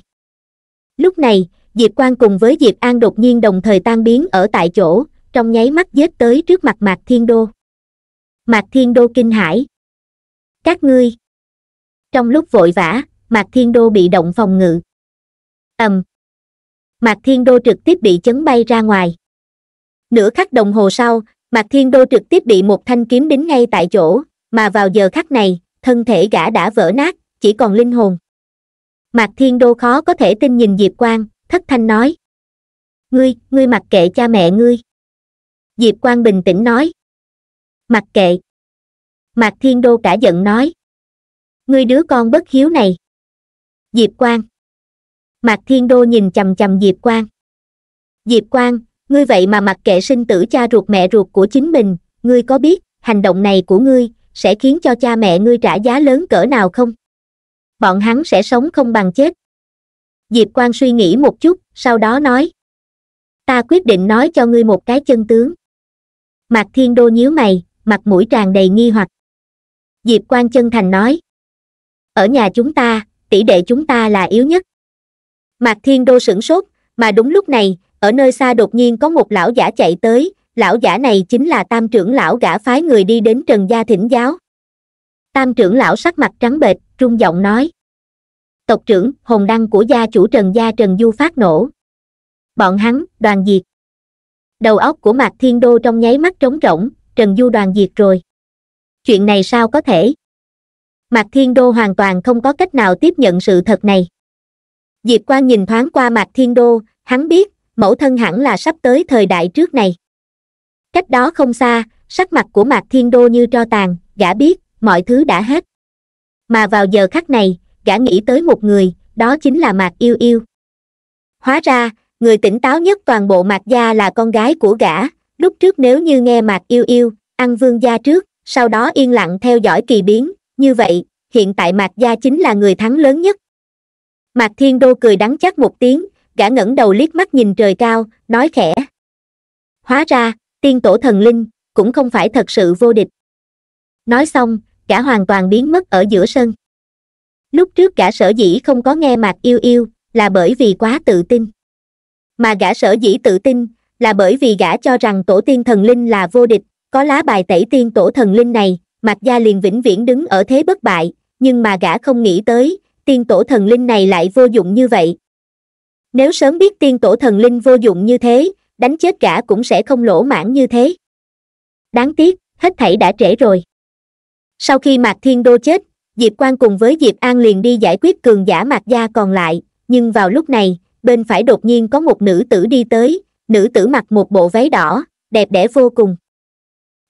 lúc này diệp quang cùng với diệp an đột nhiên đồng thời tan biến ở tại chỗ trong nháy mắt dết tới trước mặt mạc thiên đô mạc thiên đô kinh hãi các ngươi trong lúc vội vã mạc thiên đô bị động phòng ngự ầm um. mạc thiên đô trực tiếp bị chấn bay ra ngoài nửa khắc đồng hồ sau mạc thiên đô trực tiếp bị một thanh kiếm đính ngay tại chỗ mà vào giờ khắc này thân thể gã đã vỡ nát chỉ còn linh hồn mạc thiên đô khó có thể tin nhìn diệp quang thất thanh nói ngươi ngươi mặc kệ cha mẹ ngươi diệp quang bình tĩnh nói mặc kệ mạc thiên đô cả giận nói ngươi đứa con bất hiếu này diệp quang mạc thiên đô nhìn chằm chằm diệp quang diệp quang ngươi vậy mà mặc kệ sinh tử cha ruột mẹ ruột của chính mình ngươi có biết hành động này của ngươi sẽ khiến cho cha mẹ ngươi trả giá lớn cỡ nào không bọn hắn sẽ sống không bằng chết diệp Quang suy nghĩ một chút sau đó nói ta quyết định nói cho ngươi một cái chân tướng mạc thiên đô nhíu mày mặt mũi tràn đầy nghi hoặc diệp Quang chân thành nói ở nhà chúng ta tỷ đệ chúng ta là yếu nhất mạc thiên đô sửng sốt mà đúng lúc này ở nơi xa đột nhiên có một lão giả chạy tới lão giả này chính là tam trưởng lão gã phái người đi đến trần gia thỉnh giáo tam trưởng lão sắc mặt trắng bệch trung giọng nói tộc trưởng hồn đăng của gia chủ trần gia trần du phát nổ bọn hắn đoàn diệt đầu óc của mạc thiên đô trong nháy mắt trống rỗng trần du đoàn diệt rồi chuyện này sao có thể mạc thiên đô hoàn toàn không có cách nào tiếp nhận sự thật này diệp Quang nhìn thoáng qua mạc thiên đô hắn biết mẫu thân hẳn là sắp tới thời đại trước này cách đó không xa sắc mặt của mạc thiên đô như tro tàn gã biết mọi thứ đã hết mà vào giờ khắc này gã nghĩ tới một người đó chính là mạc yêu yêu hóa ra người tỉnh táo nhất toàn bộ mạc gia là con gái của gã lúc trước nếu như nghe mạc yêu yêu ăn vương gia trước sau đó yên lặng theo dõi kỳ biến như vậy hiện tại mạc gia chính là người thắng lớn nhất mạc thiên đô cười đắng chắc một tiếng gã ngẩng đầu liếc mắt nhìn trời cao nói khẽ hóa ra tiên tổ thần linh cũng không phải thật sự vô địch nói xong cả hoàn toàn biến mất ở giữa sân lúc trước gã sở dĩ không có nghe mạc yêu yêu là bởi vì quá tự tin mà gã sở dĩ tự tin là bởi vì gã cho rằng tổ tiên thần linh là vô địch có lá bài tẩy tiên tổ thần linh này mạc gia liền vĩnh viễn đứng ở thế bất bại nhưng mà gã không nghĩ tới tiên tổ thần linh này lại vô dụng như vậy nếu sớm biết tiên tổ thần linh vô dụng như thế đánh chết gã cũng sẽ không lỗ mãn như thế đáng tiếc hết thảy đã trễ rồi sau khi mạc thiên đô chết diệp quang cùng với diệp an liền đi giải quyết cường giả mạc gia còn lại nhưng vào lúc này bên phải đột nhiên có một nữ tử đi tới nữ tử mặc một bộ váy đỏ đẹp đẽ vô cùng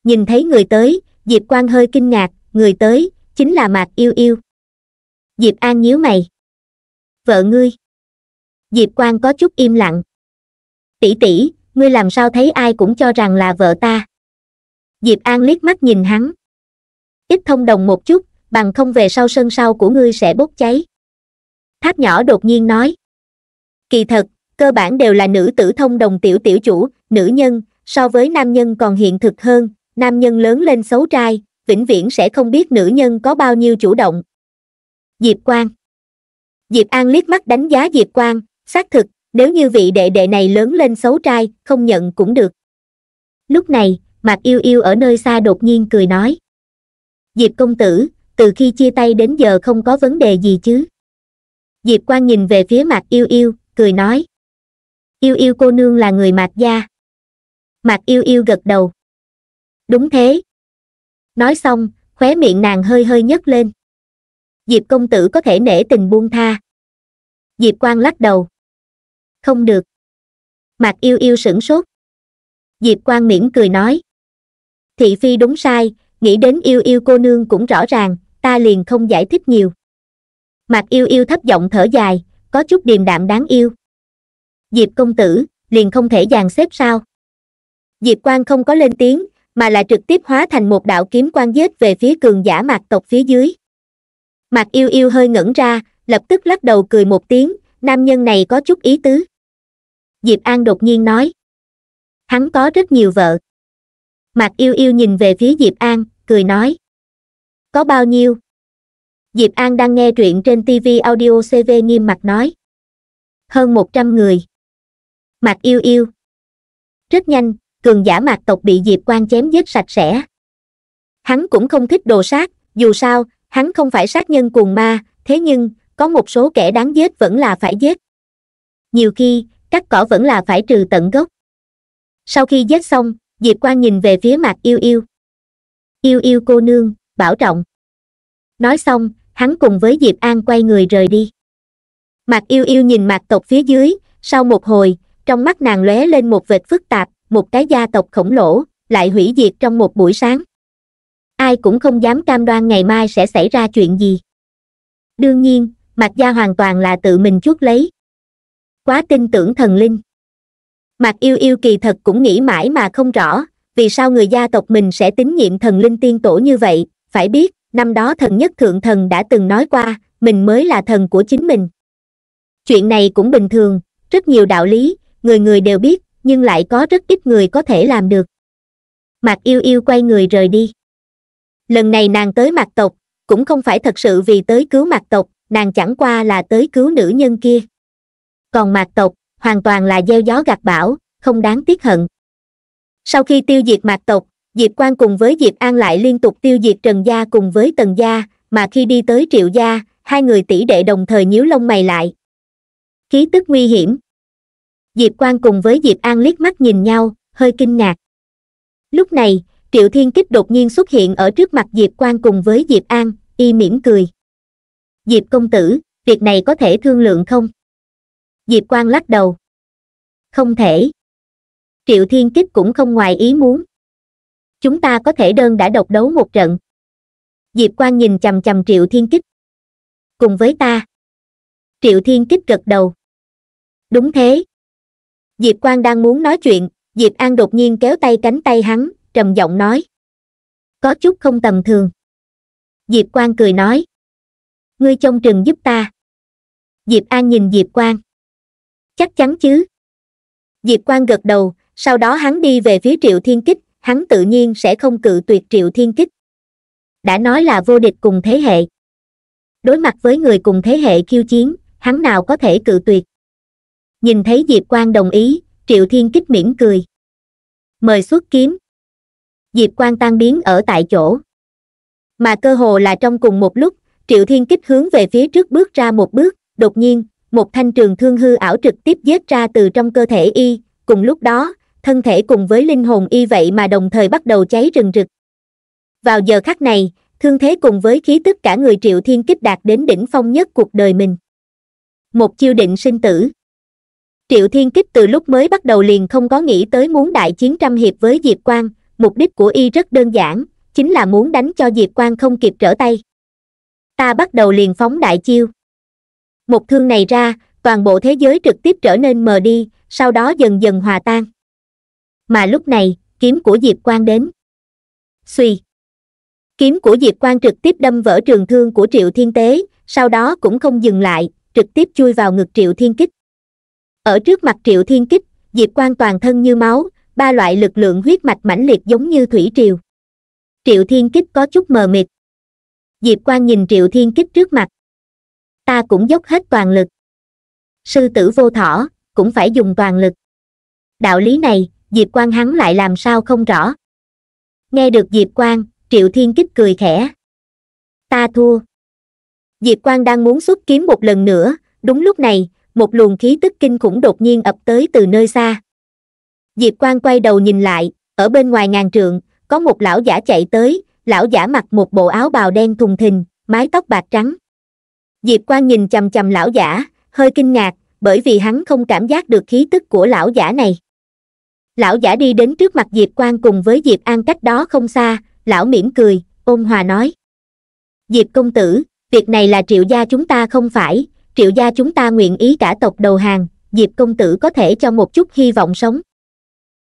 nhìn thấy người tới diệp quang hơi kinh ngạc người tới chính là mạc yêu yêu diệp an nhíu mày vợ ngươi diệp quang có chút im lặng tỷ tỷ ngươi làm sao thấy ai cũng cho rằng là vợ ta diệp an liếc mắt nhìn hắn ít thông đồng một chút bằng không về sau sân sau của ngươi sẽ bốc cháy tháp nhỏ đột nhiên nói kỳ thật cơ bản đều là nữ tử thông đồng tiểu tiểu chủ nữ nhân so với nam nhân còn hiện thực hơn nam nhân lớn lên xấu trai vĩnh viễn sẽ không biết nữ nhân có bao nhiêu chủ động diệp Quang, diệp an liếc mắt đánh giá diệp Quang, xác thực nếu như vị đệ đệ này lớn lên xấu trai không nhận cũng được lúc này mạc yêu yêu ở nơi xa đột nhiên cười nói diệp công tử từ khi chia tay đến giờ không có vấn đề gì chứ diệp quan nhìn về phía mặt yêu yêu cười nói yêu yêu cô nương là người mạc gia mạc yêu yêu gật đầu đúng thế nói xong khóe miệng nàng hơi hơi nhấc lên diệp công tử có thể nể tình buông tha diệp quan lắc đầu không được mạc yêu yêu sửng sốt diệp quan mỉm cười nói thị phi đúng sai nghĩ đến yêu yêu cô nương cũng rõ ràng ta liền không giải thích nhiều mặt yêu yêu thấp giọng thở dài có chút điềm đạm đáng yêu diệp công tử liền không thể dàn xếp sao diệp quan không có lên tiếng mà là trực tiếp hóa thành một đạo kiếm quan giết về phía cường giả mạc tộc phía dưới mạc yêu yêu hơi ngẩn ra lập tức lắc đầu cười một tiếng nam nhân này có chút ý tứ diệp an đột nhiên nói hắn có rất nhiều vợ mạc yêu yêu nhìn về phía diệp an cười nói có bao nhiêu diệp an đang nghe truyện trên tv audio cv nghiêm mặt nói hơn một trăm người mạc yêu yêu rất nhanh cường giả mạc tộc bị diệp quan chém giết sạch sẽ hắn cũng không thích đồ sát dù sao hắn không phải sát nhân cuồng ma thế nhưng có một số kẻ đáng giết vẫn là phải giết nhiều khi cắt cỏ vẫn là phải trừ tận gốc sau khi giết xong diệp Quang nhìn về phía mạc yêu yêu yêu yêu cô nương bảo trọng nói xong hắn cùng với diệp an quay người rời đi mạc yêu yêu nhìn mạc tộc phía dưới sau một hồi trong mắt nàng lóe lên một vệt phức tạp một cái gia tộc khổng lồ lại hủy diệt trong một buổi sáng ai cũng không dám cam đoan ngày mai sẽ xảy ra chuyện gì đương nhiên mạc gia hoàn toàn là tự mình chuốt lấy quá tin tưởng thần linh mạc yêu yêu kỳ thật cũng nghĩ mãi mà không rõ vì sao người gia tộc mình sẽ tín nhiệm thần linh tiên tổ như vậy phải biết năm đó thần nhất thượng thần đã từng nói qua mình mới là thần của chính mình chuyện này cũng bình thường rất nhiều đạo lý người người đều biết nhưng lại có rất ít người có thể làm được mạc yêu yêu quay người rời đi lần này nàng tới mạc tộc cũng không phải thật sự vì tới cứu mạc tộc nàng chẳng qua là tới cứu nữ nhân kia còn mạc tộc hoàn toàn là gieo gió gặt bão không đáng tiếc hận sau khi tiêu diệt mạc tộc diệp quang cùng với diệp an lại liên tục tiêu diệt trần gia cùng với tần gia mà khi đi tới triệu gia hai người tỷ đệ đồng thời nhíu lông mày lại khí tức nguy hiểm diệp quang cùng với diệp an liếc mắt nhìn nhau hơi kinh ngạc lúc này triệu thiên kích đột nhiên xuất hiện ở trước mặt diệp quang cùng với diệp an y mỉm cười diệp công tử việc này có thể thương lượng không diệp quang lắc đầu không thể triệu thiên kích cũng không ngoài ý muốn chúng ta có thể đơn đã độc đấu một trận diệp quang nhìn chằm chằm triệu thiên kích cùng với ta triệu thiên kích gật đầu đúng thế diệp quang đang muốn nói chuyện diệp an đột nhiên kéo tay cánh tay hắn trầm giọng nói có chút không tầm thường diệp quang cười nói ngươi trông trừng giúp ta diệp an nhìn diệp quang chắc chắn chứ diệp Quang gật đầu sau đó hắn đi về phía triệu thiên kích hắn tự nhiên sẽ không cự tuyệt triệu thiên kích đã nói là vô địch cùng thế hệ đối mặt với người cùng thế hệ khiêu chiến hắn nào có thể cự tuyệt nhìn thấy diệp Quang đồng ý triệu thiên kích mỉm cười mời xuất kiếm diệp Quang tan biến ở tại chỗ mà cơ hồ là trong cùng một lúc triệu thiên kích hướng về phía trước bước ra một bước đột nhiên một thanh trường thương hư ảo trực tiếp giết ra từ trong cơ thể y cùng lúc đó thân thể cùng với linh hồn y vậy mà đồng thời bắt đầu cháy rừng rực vào giờ khắc này thương thế cùng với khí tức cả người triệu thiên kích đạt đến đỉnh phong nhất cuộc đời mình một chiêu định sinh tử triệu thiên kích từ lúc mới bắt đầu liền không có nghĩ tới muốn đại chiến trăm hiệp với diệp quang mục đích của y rất đơn giản chính là muốn đánh cho diệp quang không kịp trở tay ta bắt đầu liền phóng đại chiêu một thương này ra toàn bộ thế giới trực tiếp trở nên mờ đi sau đó dần dần hòa tan mà lúc này kiếm của diệp quang đến suy kiếm của diệp quang trực tiếp đâm vỡ trường thương của triệu thiên tế sau đó cũng không dừng lại trực tiếp chui vào ngực triệu thiên kích ở trước mặt triệu thiên kích diệp quang toàn thân như máu ba loại lực lượng huyết mạch mãnh liệt giống như thủy triều triệu thiên kích có chút mờ mịt diệp quang nhìn triệu thiên kích trước mặt ta cũng dốc hết toàn lực sư tử vô thỏ cũng phải dùng toàn lực đạo lý này diệp quang hắn lại làm sao không rõ nghe được diệp quang, triệu thiên kích cười khẽ ta thua diệp quang đang muốn xuất kiếm một lần nữa đúng lúc này một luồng khí tức kinh khủng đột nhiên ập tới từ nơi xa diệp quang quay đầu nhìn lại ở bên ngoài ngàn trượng có một lão giả chạy tới lão giả mặc một bộ áo bào đen thùng thình mái tóc bạc trắng diệp Quang nhìn c h lão giả hơi kinh ngạc bởi vì hắn không cảm giác được khí tức của lão giả này lão giả đi đến trước mặt diệp Quang cùng với diệp an cách đó không xa lão mỉm cười ôn hòa nói diệp công tử việc này là triệu gia chúng ta không phải triệu gia chúng ta nguyện ý cả tộc đầu hàng diệp công tử có thể cho một chút hy vọng sống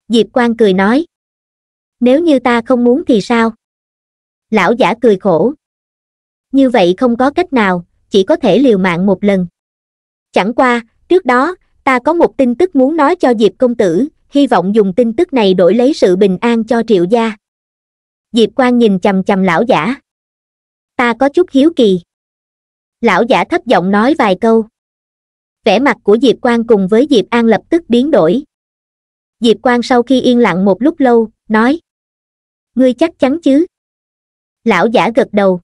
diệp Quang cười nói nếu như ta không muốn thì sao lão giả cười khổ như vậy không có cách nào chỉ có thể liều mạng một lần chẳng qua trước đó ta có một tin tức muốn nói cho diệp công tử hy vọng dùng tin tức này đổi lấy sự bình an cho triệu gia diệp quang nhìn chằm chằm lão giả ta có chút hiếu kỳ lão giả thấp giọng nói vài câu vẻ mặt của diệp quang cùng với diệp an lập tức biến đổi diệp quang sau khi yên lặng một lúc lâu nói ngươi chắc chắn chứ lão giả gật đầu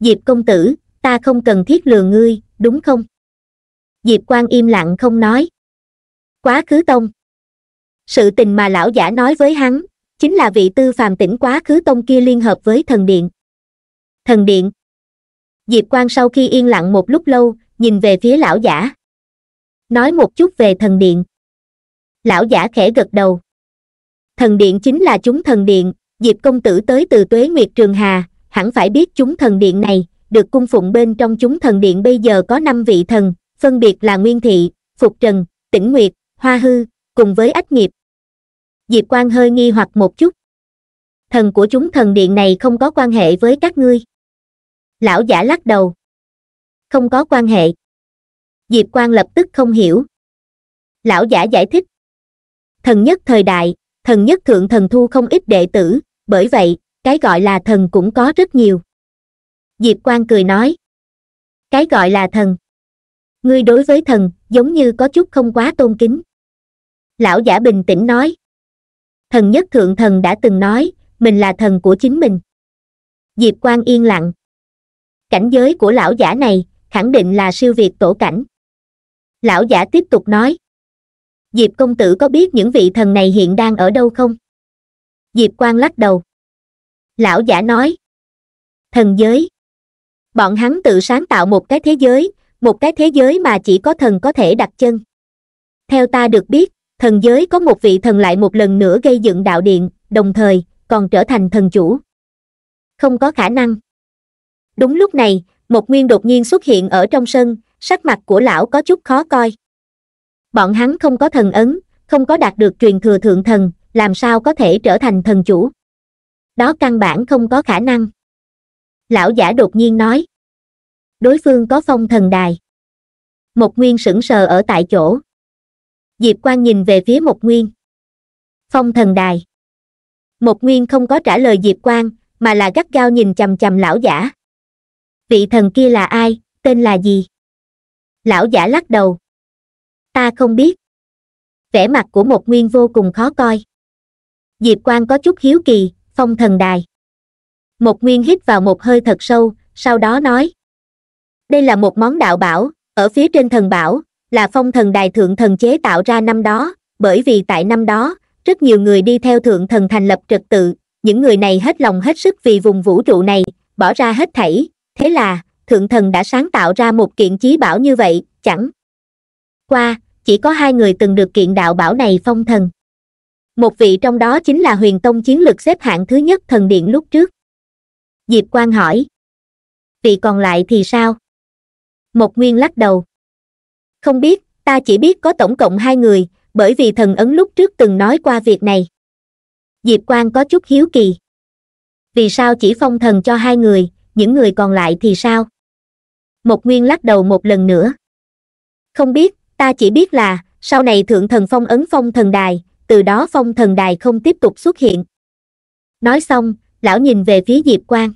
diệp công tử ta không cần thiết lừa ngươi đúng không diệp Quan im lặng không nói quá khứ tông sự tình mà lão giả nói với hắn chính là vị tư phàm tỉnh quá khứ tông kia liên hợp với thần điện thần điện diệp Quan sau khi yên lặng một lúc lâu nhìn về phía lão giả nói một chút về thần điện lão giả khẽ gật đầu thần điện chính là chúng thần điện diệp công tử tới từ tuế nguyệt trường hà hẳn phải biết chúng thần điện này được cung phụng bên trong chúng thần điện bây giờ có năm vị thần phân biệt là nguyên thị phục trần tĩnh nguyệt hoa hư cùng với ách nghiệp diệp quang hơi nghi hoặc một chút thần của chúng thần điện này không có quan hệ với các ngươi lão giả lắc đầu không có quan hệ diệp quang lập tức không hiểu lão giả giải thích thần nhất thời đại thần nhất thượng thần thu không ít đệ tử bởi vậy cái gọi là thần cũng có rất nhiều diệp Quang cười nói cái gọi là thần ngươi đối với thần giống như có chút không quá tôn kính lão giả bình tĩnh nói thần nhất thượng thần đã từng nói mình là thần của chính mình diệp Quang yên lặng cảnh giới của lão giả này khẳng định là siêu việt tổ cảnh lão giả tiếp tục nói diệp công tử có biết những vị thần này hiện đang ở đâu không diệp Quang lắc đầu lão giả nói thần giới bọn hắn tự sáng tạo một cái thế giới một cái thế giới mà chỉ có thần có thể đặt chân theo ta được biết thần giới có một vị thần lại một lần nữa gây dựng đạo điện đồng thời còn trở thành thần chủ không có khả năng đúng lúc này một nguyên đột nhiên xuất hiện ở trong sân sắc mặt của lão có chút khó coi bọn hắn không có thần ấn không có đạt được truyền thừa thượng thần làm sao có thể trở thành thần chủ đó căn bản không có khả năng lão giả đột nhiên nói đối phương có phong thần đài một nguyên sững sờ ở tại chỗ diệp quan nhìn về phía một nguyên phong thần đài một nguyên không có trả lời diệp quan mà là gắt gao nhìn chằm chằm lão giả vị thần kia là ai tên là gì lão giả lắc đầu ta không biết vẻ mặt của một nguyên vô cùng khó coi diệp quan có chút hiếu kỳ phong thần đài một nguyên hít vào một hơi thật sâu, sau đó nói. Đây là một món đạo bảo, ở phía trên thần bảo, là phong thần đài thượng thần chế tạo ra năm đó, bởi vì tại năm đó, rất nhiều người đi theo thượng thần thành lập trật tự, những người này hết lòng hết sức vì vùng vũ trụ này, bỏ ra hết thảy, thế là, thượng thần đã sáng tạo ra một kiện chí bảo như vậy, chẳng qua, chỉ có hai người từng được kiện đạo bảo này phong thần. Một vị trong đó chính là huyền tông chiến lực xếp hạng thứ nhất thần điện lúc trước diệp Quang hỏi vị còn lại thì sao Mộc nguyên lắc đầu không biết ta chỉ biết có tổng cộng hai người bởi vì thần ấn lúc trước từng nói qua việc này diệp Quang có chút hiếu kỳ vì sao chỉ phong thần cho hai người những người còn lại thì sao Mộc nguyên lắc đầu một lần nữa không biết ta chỉ biết là sau này thượng thần phong ấn phong thần đài từ đó phong thần đài không tiếp tục xuất hiện nói xong lão nhìn về phía diệp quang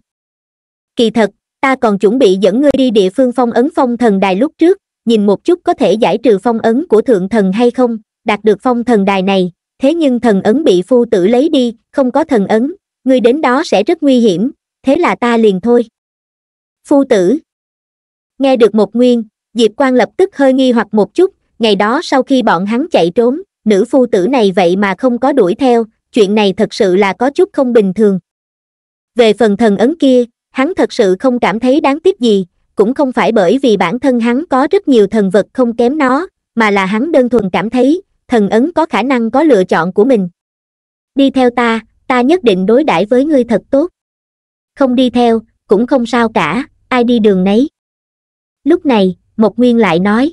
kỳ thật ta còn chuẩn bị dẫn ngươi đi địa phương phong ấn phong thần đài lúc trước nhìn một chút có thể giải trừ phong ấn của thượng thần hay không đạt được phong thần đài này thế nhưng thần ấn bị phu tử lấy đi không có thần ấn ngươi đến đó sẽ rất nguy hiểm thế là ta liền thôi phu tử nghe được một nguyên diệp quang lập tức hơi nghi hoặc một chút ngày đó sau khi bọn hắn chạy trốn nữ phu tử này vậy mà không có đuổi theo chuyện này thật sự là có chút không bình thường về phần thần ấn kia, hắn thật sự không cảm thấy đáng tiếc gì, cũng không phải bởi vì bản thân hắn có rất nhiều thần vật không kém nó, mà là hắn đơn thuần cảm thấy, thần ấn có khả năng có lựa chọn của mình. Đi theo ta, ta nhất định đối đãi với ngươi thật tốt. Không đi theo, cũng không sao cả, ai đi đường nấy. Lúc này, một Nguyên lại nói.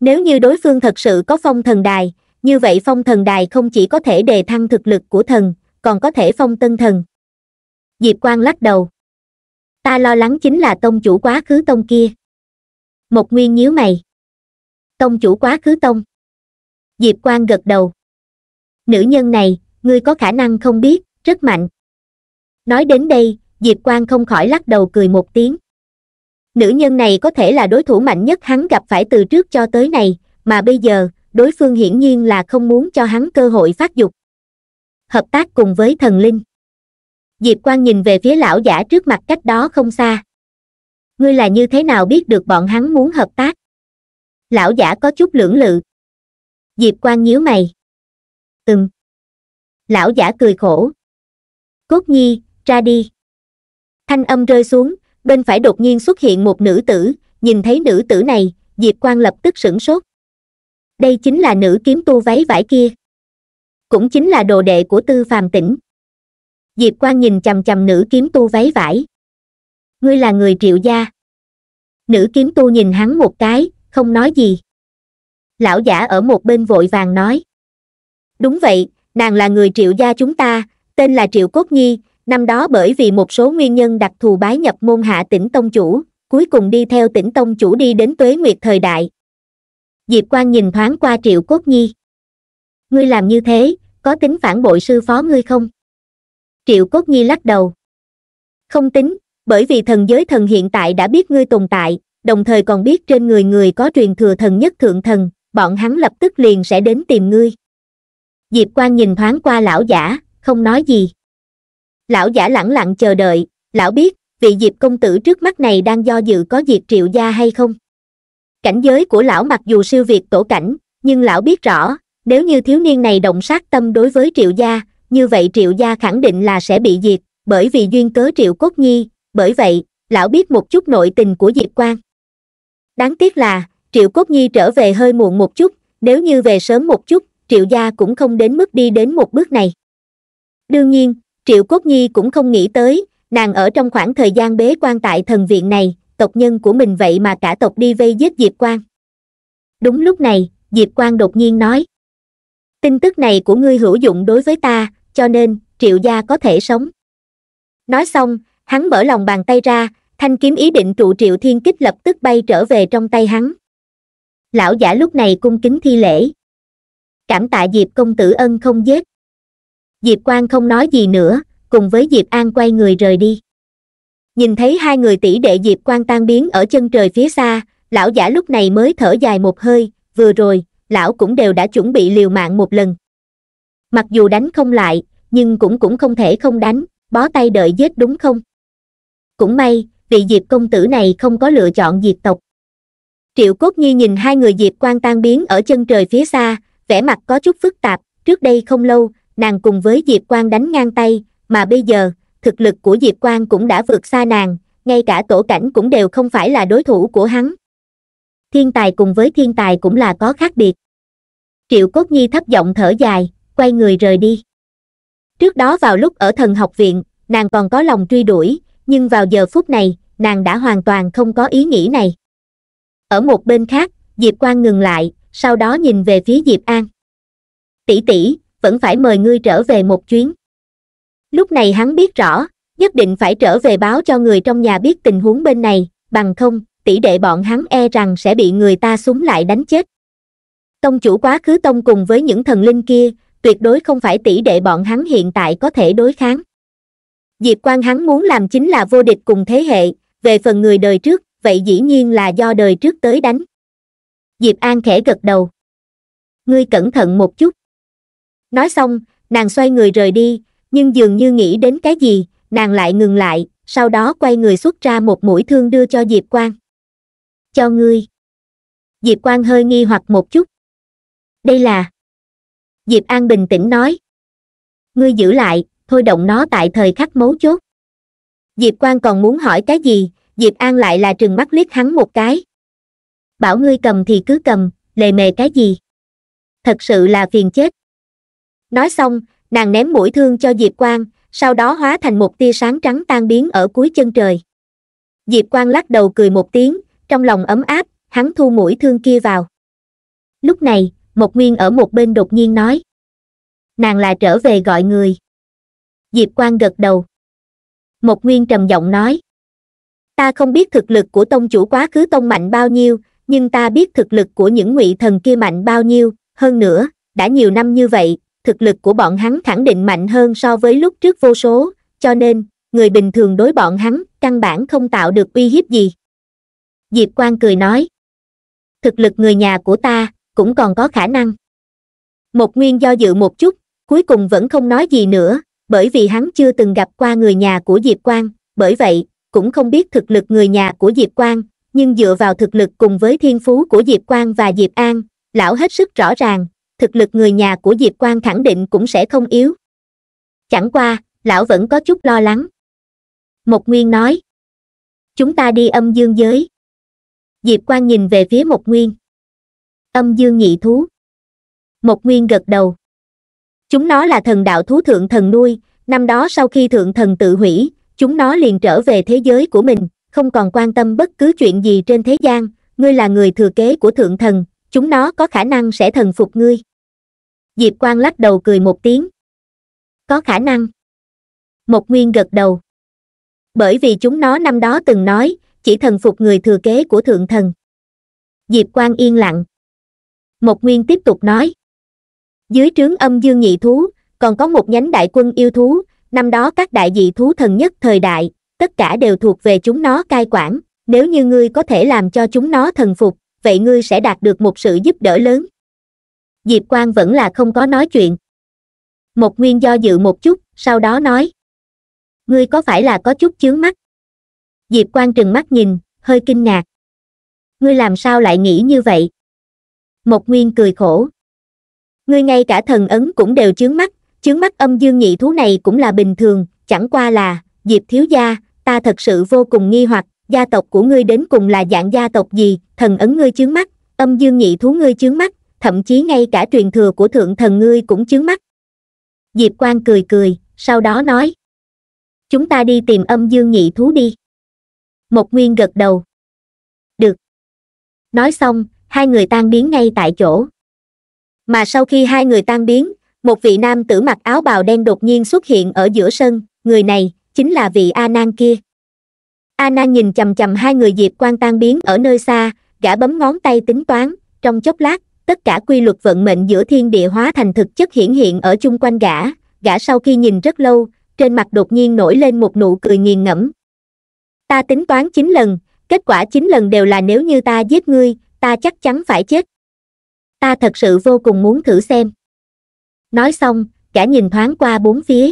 Nếu như đối phương thật sự có phong thần đài, như vậy phong thần đài không chỉ có thể đề thăng thực lực của thần, còn có thể phong tân thần diệp quang lắc đầu ta lo lắng chính là tông chủ quá khứ tông kia một nguyên nhíu mày tông chủ quá khứ tông diệp quang gật đầu nữ nhân này ngươi có khả năng không biết rất mạnh nói đến đây diệp quang không khỏi lắc đầu cười một tiếng nữ nhân này có thể là đối thủ mạnh nhất hắn gặp phải từ trước cho tới này mà bây giờ đối phương hiển nhiên là không muốn cho hắn cơ hội phát dục hợp tác cùng với thần linh diệp Quang nhìn về phía lão giả trước mặt cách đó không xa ngươi là như thế nào biết được bọn hắn muốn hợp tác lão giả có chút lưỡng lự diệp Quang nhíu mày ừm lão giả cười khổ cốt nhi ra đi thanh âm rơi xuống bên phải đột nhiên xuất hiện một nữ tử nhìn thấy nữ tử này diệp Quang lập tức sửng sốt đây chính là nữ kiếm tu váy vải kia cũng chính là đồ đệ của tư phàm tỉnh diệp quan nhìn chầm chầm nữ kiếm tu váy vải ngươi là người triệu gia nữ kiếm tu nhìn hắn một cái không nói gì lão giả ở một bên vội vàng nói đúng vậy nàng là người triệu gia chúng ta tên là triệu cốt nhi năm đó bởi vì một số nguyên nhân đặc thù bái nhập môn hạ tỉnh tông chủ cuối cùng đi theo tỉnh tông chủ đi đến tuế nguyệt thời đại diệp quan nhìn thoáng qua triệu cốt nhi ngươi làm như thế có tính phản bội sư phó ngươi không triệu cốt nhi lắc đầu không tính bởi vì thần giới thần hiện tại đã biết ngươi tồn tại đồng thời còn biết trên người người có truyền thừa thần nhất thượng thần bọn hắn lập tức liền sẽ đến tìm ngươi diệp Quang nhìn thoáng qua lão giả không nói gì lão giả lẳng lặng chờ đợi lão biết vị diệp công tử trước mắt này đang do dự có diệt triệu gia hay không cảnh giới của lão mặc dù siêu việt tổ cảnh nhưng lão biết rõ nếu như thiếu niên này động sát tâm đối với triệu gia như vậy triệu gia khẳng định là sẽ bị diệt bởi vì duyên cớ triệu cốt nhi bởi vậy lão biết một chút nội tình của diệp quan đáng tiếc là triệu cốt nhi trở về hơi muộn một chút nếu như về sớm một chút triệu gia cũng không đến mức đi đến một bước này đương nhiên triệu cốt nhi cũng không nghĩ tới nàng ở trong khoảng thời gian bế quan tại thần viện này tộc nhân của mình vậy mà cả tộc đi vây giết diệp quan đúng lúc này diệp quang đột nhiên nói tin tức này của ngươi hữu dụng đối với ta cho nên triệu gia có thể sống nói xong hắn mở lòng bàn tay ra thanh kiếm ý định trụ triệu thiên kích lập tức bay trở về trong tay hắn lão giả lúc này cung kính thi lễ cảm tạ diệp công tử ân không giết diệp Quan không nói gì nữa cùng với diệp an quay người rời đi nhìn thấy hai người tỷ đệ diệp Quan tan biến ở chân trời phía xa lão giả lúc này mới thở dài một hơi vừa rồi lão cũng đều đã chuẩn bị liều mạng một lần mặc dù đánh không lại nhưng cũng cũng không thể không đánh bó tay đợi giết đúng không cũng may vị diệp công tử này không có lựa chọn diệt tộc triệu cốt nhi nhìn hai người diệp quan tan biến ở chân trời phía xa vẻ mặt có chút phức tạp trước đây không lâu nàng cùng với diệp quan đánh ngang tay mà bây giờ thực lực của diệp quan cũng đã vượt xa nàng ngay cả tổ cảnh cũng đều không phải là đối thủ của hắn thiên tài cùng với thiên tài cũng là có khác biệt triệu cốt nhi thấp giọng thở dài quay người rời đi trước đó vào lúc ở thần học viện nàng còn có lòng truy đuổi nhưng vào giờ phút này nàng đã hoàn toàn không có ý nghĩ này ở một bên khác diệp Quan ngừng lại sau đó nhìn về phía diệp an tỷ tỷ vẫn phải mời ngươi trở về một chuyến lúc này hắn biết rõ nhất định phải trở về báo cho người trong nhà biết tình huống bên này bằng không tỷ đệ bọn hắn e rằng sẽ bị người ta súng lại đánh chết tông chủ quá khứ tông cùng với những thần linh kia tuyệt đối không phải tỷ đệ bọn hắn hiện tại có thể đối kháng diệp quan hắn muốn làm chính là vô địch cùng thế hệ về phần người đời trước vậy dĩ nhiên là do đời trước tới đánh diệp an khẽ gật đầu ngươi cẩn thận một chút nói xong nàng xoay người rời đi nhưng dường như nghĩ đến cái gì nàng lại ngừng lại sau đó quay người xuất ra một mũi thương đưa cho diệp Quang. cho ngươi diệp Quang hơi nghi hoặc một chút đây là diệp an bình tĩnh nói ngươi giữ lại thôi động nó tại thời khắc mấu chốt diệp Quan còn muốn hỏi cái gì diệp an lại là trừng mắt liếc hắn một cái bảo ngươi cầm thì cứ cầm lề mề cái gì thật sự là phiền chết nói xong nàng ném mũi thương cho diệp Quan, sau đó hóa thành một tia sáng trắng tan biến ở cuối chân trời diệp Quan lắc đầu cười một tiếng trong lòng ấm áp hắn thu mũi thương kia vào lúc này Mộc Nguyên ở một bên đột nhiên nói. Nàng là trở về gọi người. Diệp Quang gật đầu. Mộc Nguyên trầm giọng nói. Ta không biết thực lực của tông chủ quá khứ tông mạnh bao nhiêu, nhưng ta biết thực lực của những ngụy thần kia mạnh bao nhiêu, hơn nữa, đã nhiều năm như vậy, thực lực của bọn hắn khẳng định mạnh hơn so với lúc trước vô số, cho nên, người bình thường đối bọn hắn, căn bản không tạo được uy hiếp gì. Diệp Quang cười nói. Thực lực người nhà của ta, cũng còn có khả năng một nguyên do dự một chút cuối cùng vẫn không nói gì nữa bởi vì hắn chưa từng gặp qua người nhà của diệp quang bởi vậy cũng không biết thực lực người nhà của diệp quang nhưng dựa vào thực lực cùng với thiên phú của diệp quang và diệp an lão hết sức rõ ràng thực lực người nhà của diệp quang khẳng định cũng sẽ không yếu chẳng qua lão vẫn có chút lo lắng một nguyên nói chúng ta đi âm dương giới diệp quang nhìn về phía một nguyên âm dương nhị thú một nguyên gật đầu chúng nó là thần đạo thú thượng thần nuôi năm đó sau khi thượng thần tự hủy chúng nó liền trở về thế giới của mình không còn quan tâm bất cứ chuyện gì trên thế gian ngươi là người thừa kế của thượng thần chúng nó có khả năng sẽ thần phục ngươi diệp quang lắc đầu cười một tiếng có khả năng một nguyên gật đầu bởi vì chúng nó năm đó từng nói chỉ thần phục người thừa kế của thượng thần diệp quang yên lặng một Nguyên tiếp tục nói. Dưới trướng âm dương nhị thú, còn có một nhánh đại quân yêu thú, năm đó các đại dị thú thần nhất thời đại, tất cả đều thuộc về chúng nó cai quản, nếu như ngươi có thể làm cho chúng nó thần phục, vậy ngươi sẽ đạt được một sự giúp đỡ lớn. Diệp Quang vẫn là không có nói chuyện. Một nguyên do dự một chút, sau đó nói. Ngươi có phải là có chút chướng mắt? Diệp Quang trừng mắt nhìn, hơi kinh ngạc. Ngươi làm sao lại nghĩ như vậy? một nguyên cười khổ ngươi ngay cả thần ấn cũng đều chướng mắt chướng mắt âm dương nhị thú này cũng là bình thường chẳng qua là diệp thiếu gia ta thật sự vô cùng nghi hoặc gia tộc của ngươi đến cùng là dạng gia tộc gì thần ấn ngươi chướng mắt âm dương nhị thú ngươi chướng mắt thậm chí ngay cả truyền thừa của thượng thần ngươi cũng chướng mắt diệp quan cười cười sau đó nói chúng ta đi tìm âm dương nhị thú đi một nguyên gật đầu được nói xong hai người tan biến ngay tại chỗ mà sau khi hai người tan biến một vị nam tử mặc áo bào đen đột nhiên xuất hiện ở giữa sân người này chính là vị a nan kia a nan nhìn chầm chầm hai người diệp quan tan biến ở nơi xa gã bấm ngón tay tính toán trong chốc lát tất cả quy luật vận mệnh giữa thiên địa hóa thành thực chất hiển hiện ở chung quanh gã gã sau khi nhìn rất lâu trên mặt đột nhiên nổi lên một nụ cười nghiền ngẫm ta tính toán chín lần kết quả chín lần đều là nếu như ta giết ngươi ta chắc chắn phải chết ta thật sự vô cùng muốn thử xem nói xong cả nhìn thoáng qua bốn phía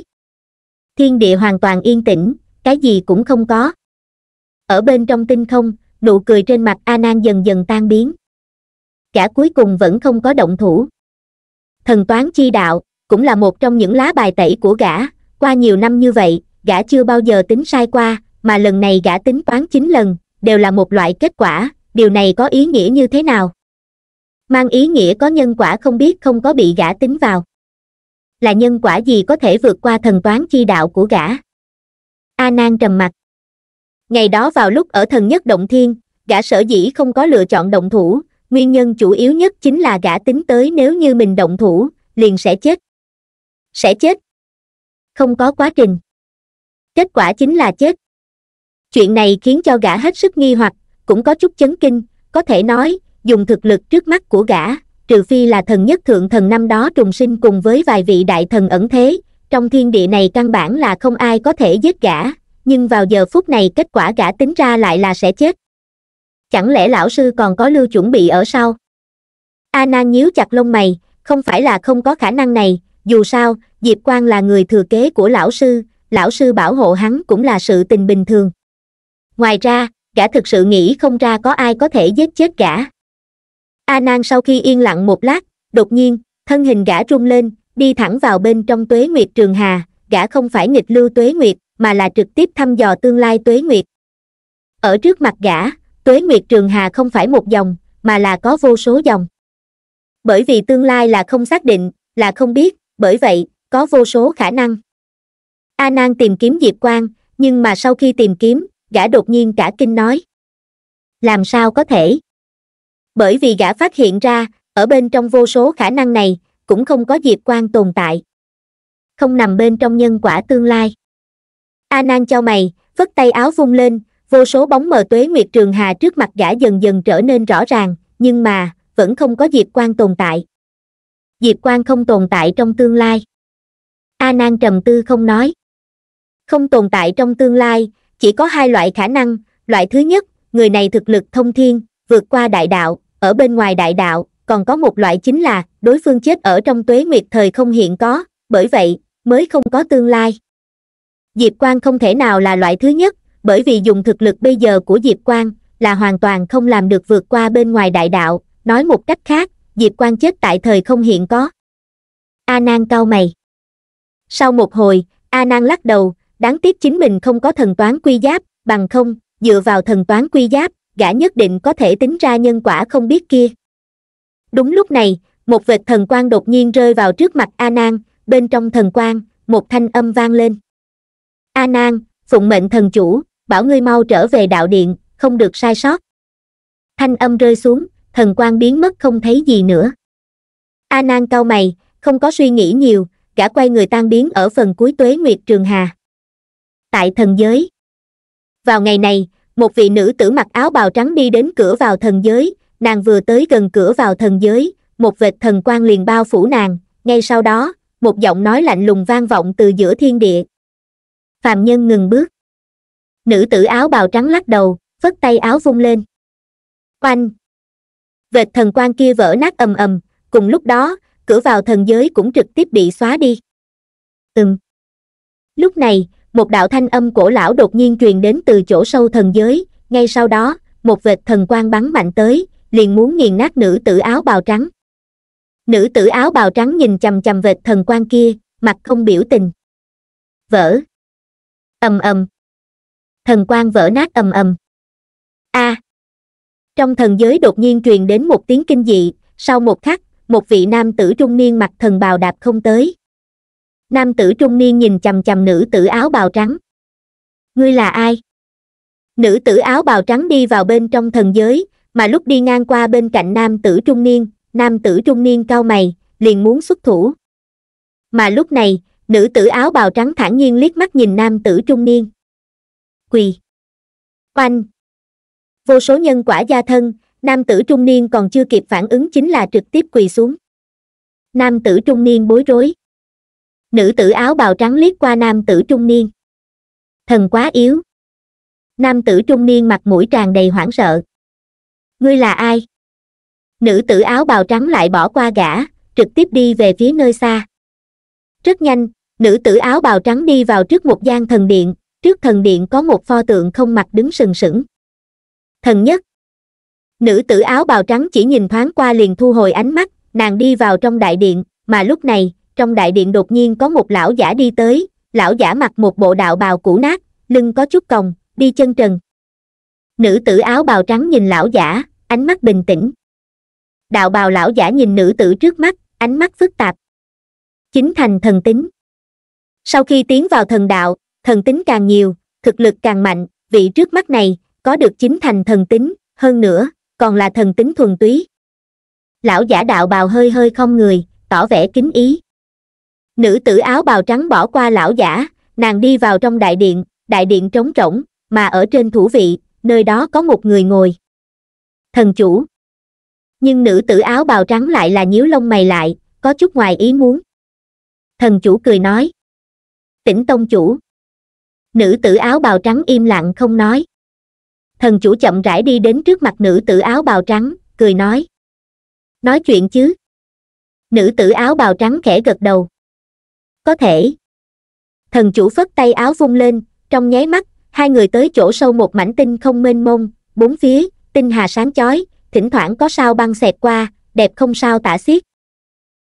thiên địa hoàn toàn yên tĩnh cái gì cũng không có ở bên trong tinh không nụ cười trên mặt a nan dần dần tan biến cả cuối cùng vẫn không có động thủ thần toán chi đạo cũng là một trong những lá bài tẩy của gã qua nhiều năm như vậy gã chưa bao giờ tính sai qua mà lần này gã tính toán chín lần đều là một loại kết quả điều này có ý nghĩa như thế nào mang ý nghĩa có nhân quả không biết không có bị gã tính vào là nhân quả gì có thể vượt qua thần toán chi đạo của gã a nan trầm mặc ngày đó vào lúc ở thần nhất động thiên gã sở dĩ không có lựa chọn động thủ nguyên nhân chủ yếu nhất chính là gã tính tới nếu như mình động thủ liền sẽ chết sẽ chết không có quá trình kết quả chính là chết chuyện này khiến cho gã hết sức nghi hoặc cũng có chút chấn kinh có thể nói dùng thực lực trước mắt của gã trừ phi là thần nhất thượng thần năm đó trùng sinh cùng với vài vị đại thần ẩn thế trong thiên địa này căn bản là không ai có thể giết gã nhưng vào giờ phút này kết quả gã tính ra lại là sẽ chết chẳng lẽ lão sư còn có lưu chuẩn bị ở sau a nan nhíu chặt lông mày không phải là không có khả năng này dù sao diệp quang là người thừa kế của lão sư lão sư bảo hộ hắn cũng là sự tình bình thường ngoài ra gã thực sự nghĩ không ra có ai có thể giết chết gã a nan sau khi yên lặng một lát đột nhiên thân hình gã rung lên đi thẳng vào bên trong tuế nguyệt trường hà gã không phải nghịch lưu tuế nguyệt mà là trực tiếp thăm dò tương lai tuế nguyệt ở trước mặt gã tuế nguyệt trường hà không phải một dòng mà là có vô số dòng bởi vì tương lai là không xác định là không biết bởi vậy có vô số khả năng a nan tìm kiếm diệp quang nhưng mà sau khi tìm kiếm gã đột nhiên cả kinh nói làm sao có thể bởi vì gã phát hiện ra ở bên trong vô số khả năng này cũng không có diệp quan tồn tại không nằm bên trong nhân quả tương lai a nan cho mày phất tay áo vung lên vô số bóng mờ tuế nguyệt trường hà trước mặt gã dần dần trở nên rõ ràng nhưng mà vẫn không có diệp quan tồn tại diệp quan không tồn tại trong tương lai a nan trầm tư không nói không tồn tại trong tương lai chỉ có hai loại khả năng loại thứ nhất người này thực lực thông thiên vượt qua đại đạo ở bên ngoài đại đạo còn có một loại chính là đối phương chết ở trong tuế nguyệt thời không hiện có bởi vậy mới không có tương lai diệp Quan không thể nào là loại thứ nhất bởi vì dùng thực lực bây giờ của diệp Quan là hoàn toàn không làm được vượt qua bên ngoài đại đạo nói một cách khác diệp Quan chết tại thời không hiện có a nan cau mày sau một hồi a nan lắc đầu đáng tiếc chính mình không có thần toán quy giáp bằng không dựa vào thần toán quy giáp gã nhất định có thể tính ra nhân quả không biết kia đúng lúc này một vệt thần quang đột nhiên rơi vào trước mặt a nan bên trong thần quang một thanh âm vang lên a nan phụng mệnh thần chủ bảo ngươi mau trở về đạo điện không được sai sót thanh âm rơi xuống thần quang biến mất không thấy gì nữa a nan cau mày không có suy nghĩ nhiều gã quay người tan biến ở phần cuối tuế nguyệt trường hà tại thần giới vào ngày này một vị nữ tử mặc áo bào trắng đi đến cửa vào thần giới nàng vừa tới gần cửa vào thần giới một vệt thần quang liền bao phủ nàng ngay sau đó một giọng nói lạnh lùng vang vọng từ giữa thiên địa phàm nhân ngừng bước nữ tử áo bào trắng lắc đầu vất tay áo vung lên oanh vệt thần quang kia vỡ nát ầm ầm cùng lúc đó cửa vào thần giới cũng trực tiếp bị xóa đi ừm lúc này một đạo thanh âm cổ lão đột nhiên truyền đến từ chỗ sâu thần giới, ngay sau đó, một vệt thần quang bắn mạnh tới, liền muốn nghiền nát nữ tử áo bào trắng. Nữ tử áo bào trắng nhìn chầm chầm vệt thần quang kia, mặt không biểu tình. Vỡ. ầm ầm. Thần quang vỡ nát ầm ầm. A. À. Trong thần giới đột nhiên truyền đến một tiếng kinh dị, sau một khắc, một vị nam tử trung niên mặc thần bào đạp không tới, nam tử trung niên nhìn chằm chằm nữ tử áo bào trắng ngươi là ai nữ tử áo bào trắng đi vào bên trong thần giới mà lúc đi ngang qua bên cạnh nam tử trung niên nam tử trung niên cao mày liền muốn xuất thủ mà lúc này nữ tử áo bào trắng thản nhiên liếc mắt nhìn nam tử trung niên quỳ oanh vô số nhân quả gia thân nam tử trung niên còn chưa kịp phản ứng chính là trực tiếp quỳ xuống nam tử trung niên bối rối nữ tử áo bào trắng liếc qua nam tử trung niên thần quá yếu nam tử trung niên mặt mũi tràn đầy hoảng sợ ngươi là ai nữ tử áo bào trắng lại bỏ qua gã trực tiếp đi về phía nơi xa rất nhanh nữ tử áo bào trắng đi vào trước một gian thần điện trước thần điện có một pho tượng không mặt đứng sừng sững thần nhất nữ tử áo bào trắng chỉ nhìn thoáng qua liền thu hồi ánh mắt nàng đi vào trong đại điện mà lúc này trong đại điện đột nhiên có một lão giả đi tới lão giả mặc một bộ đạo bào cũ nát lưng có chút còng đi chân trần nữ tử áo bào trắng nhìn lão giả ánh mắt bình tĩnh đạo bào lão giả nhìn nữ tử trước mắt ánh mắt phức tạp chính thành thần tính sau khi tiến vào thần đạo thần tính càng nhiều thực lực càng mạnh vị trước mắt này có được chính thành thần tính hơn nữa còn là thần tính thuần túy lão giả đạo bào hơi hơi không người tỏ vẻ kính ý nữ tử áo bào trắng bỏ qua lão giả nàng đi vào trong đại điện đại điện trống rỗng mà ở trên thủ vị nơi đó có một người ngồi thần chủ nhưng nữ tử áo bào trắng lại là nhíu lông mày lại có chút ngoài ý muốn thần chủ cười nói tỉnh tông chủ nữ tử áo bào trắng im lặng không nói thần chủ chậm rãi đi đến trước mặt nữ tử áo bào trắng cười nói nói chuyện chứ nữ tử áo bào trắng khẽ gật đầu có thể thần chủ phất tay áo vung lên trong nháy mắt hai người tới chỗ sâu một mảnh tinh không mênh mông bốn phía tinh hà sáng chói thỉnh thoảng có sao băng xẹt qua đẹp không sao tả xiết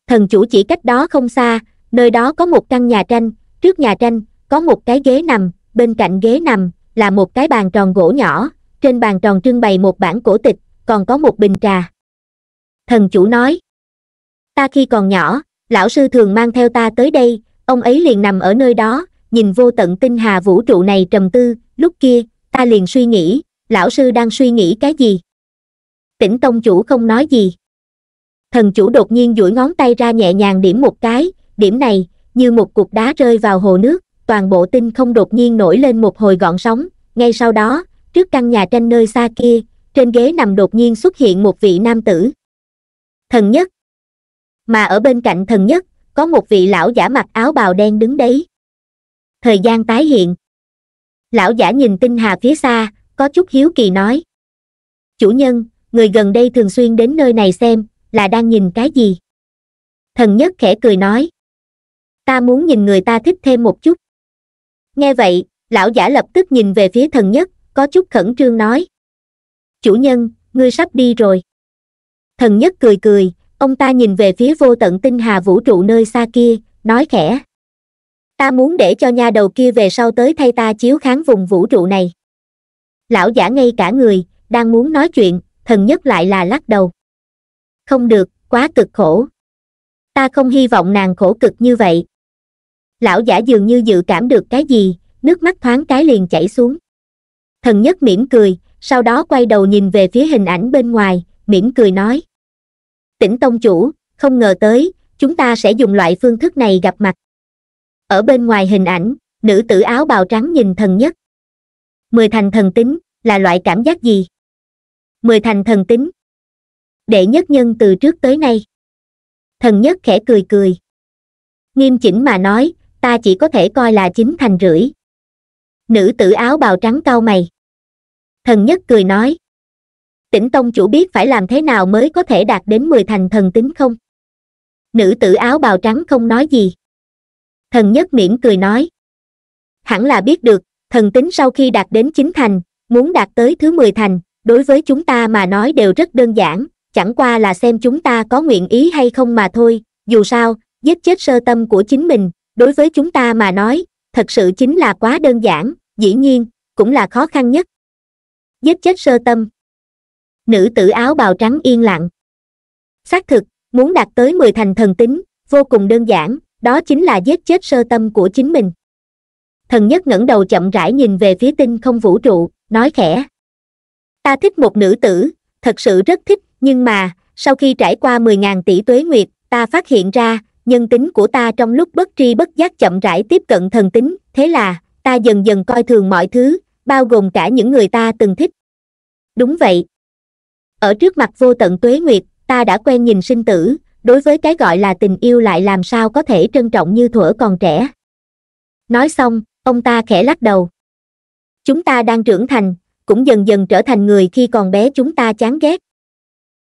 thần chủ chỉ cách đó không xa nơi đó có một căn nhà tranh trước nhà tranh có một cái ghế nằm bên cạnh ghế nằm là một cái bàn tròn gỗ nhỏ trên bàn tròn trưng bày một bản cổ tịch còn có một bình trà thần chủ nói ta khi còn nhỏ lão sư thường mang theo ta tới đây ông ấy liền nằm ở nơi đó nhìn vô tận tinh hà vũ trụ này trầm tư lúc kia ta liền suy nghĩ lão sư đang suy nghĩ cái gì tỉnh tông chủ không nói gì thần chủ đột nhiên duỗi ngón tay ra nhẹ nhàng điểm một cái điểm này như một cục đá rơi vào hồ nước toàn bộ tinh không đột nhiên nổi lên một hồi gọn sóng ngay sau đó trước căn nhà tranh nơi xa kia trên ghế nằm đột nhiên xuất hiện một vị nam tử thần nhất mà ở bên cạnh thần nhất có một vị lão giả mặc áo bào đen đứng đấy thời gian tái hiện lão giả nhìn tinh hà phía xa có chút hiếu kỳ nói chủ nhân người gần đây thường xuyên đến nơi này xem là đang nhìn cái gì thần nhất khẽ cười nói ta muốn nhìn người ta thích thêm một chút nghe vậy lão giả lập tức nhìn về phía thần nhất có chút khẩn trương nói chủ nhân ngươi sắp đi rồi thần nhất cười cười ông ta nhìn về phía vô tận tinh hà vũ trụ nơi xa kia nói khẽ ta muốn để cho nha đầu kia về sau tới thay ta chiếu kháng vùng vũ trụ này lão giả ngay cả người đang muốn nói chuyện thần nhất lại là lắc đầu không được quá cực khổ ta không hy vọng nàng khổ cực như vậy lão giả dường như dự cảm được cái gì nước mắt thoáng cái liền chảy xuống thần nhất mỉm cười sau đó quay đầu nhìn về phía hình ảnh bên ngoài mỉm cười nói tỉnh tông chủ không ngờ tới chúng ta sẽ dùng loại phương thức này gặp mặt ở bên ngoài hình ảnh nữ tử áo bào trắng nhìn thần nhất mười thành thần tính là loại cảm giác gì mười thành thần tính đệ nhất nhân từ trước tới nay thần nhất khẽ cười cười nghiêm chỉnh mà nói ta chỉ có thể coi là chín thành rưỡi nữ tử áo bào trắng cau mày thần nhất cười nói tỉnh tông chủ biết phải làm thế nào mới có thể đạt đến mười thành thần tính không nữ tử áo bào trắng không nói gì thần nhất miễn cười nói hẳn là biết được thần tính sau khi đạt đến chín thành muốn đạt tới thứ mười thành đối với chúng ta mà nói đều rất đơn giản chẳng qua là xem chúng ta có nguyện ý hay không mà thôi dù sao giết chết sơ tâm của chính mình đối với chúng ta mà nói thật sự chính là quá đơn giản dĩ nhiên cũng là khó khăn nhất giết chết sơ tâm nữ tử áo bào trắng yên lặng xác thực muốn đạt tới mười thành thần tính vô cùng đơn giản đó chính là giết chết sơ tâm của chính mình thần nhất ngẩng đầu chậm rãi nhìn về phía tinh không vũ trụ nói khẽ ta thích một nữ tử thật sự rất thích nhưng mà sau khi trải qua mười ngàn tỷ tuế nguyệt ta phát hiện ra nhân tính của ta trong lúc bất tri bất giác chậm rãi tiếp cận thần tính thế là ta dần dần coi thường mọi thứ bao gồm cả những người ta từng thích đúng vậy ở trước mặt vô tận tuế nguyệt ta đã quen nhìn sinh tử đối với cái gọi là tình yêu lại làm sao có thể trân trọng như thuở còn trẻ nói xong ông ta khẽ lắc đầu chúng ta đang trưởng thành cũng dần dần trở thành người khi còn bé chúng ta chán ghét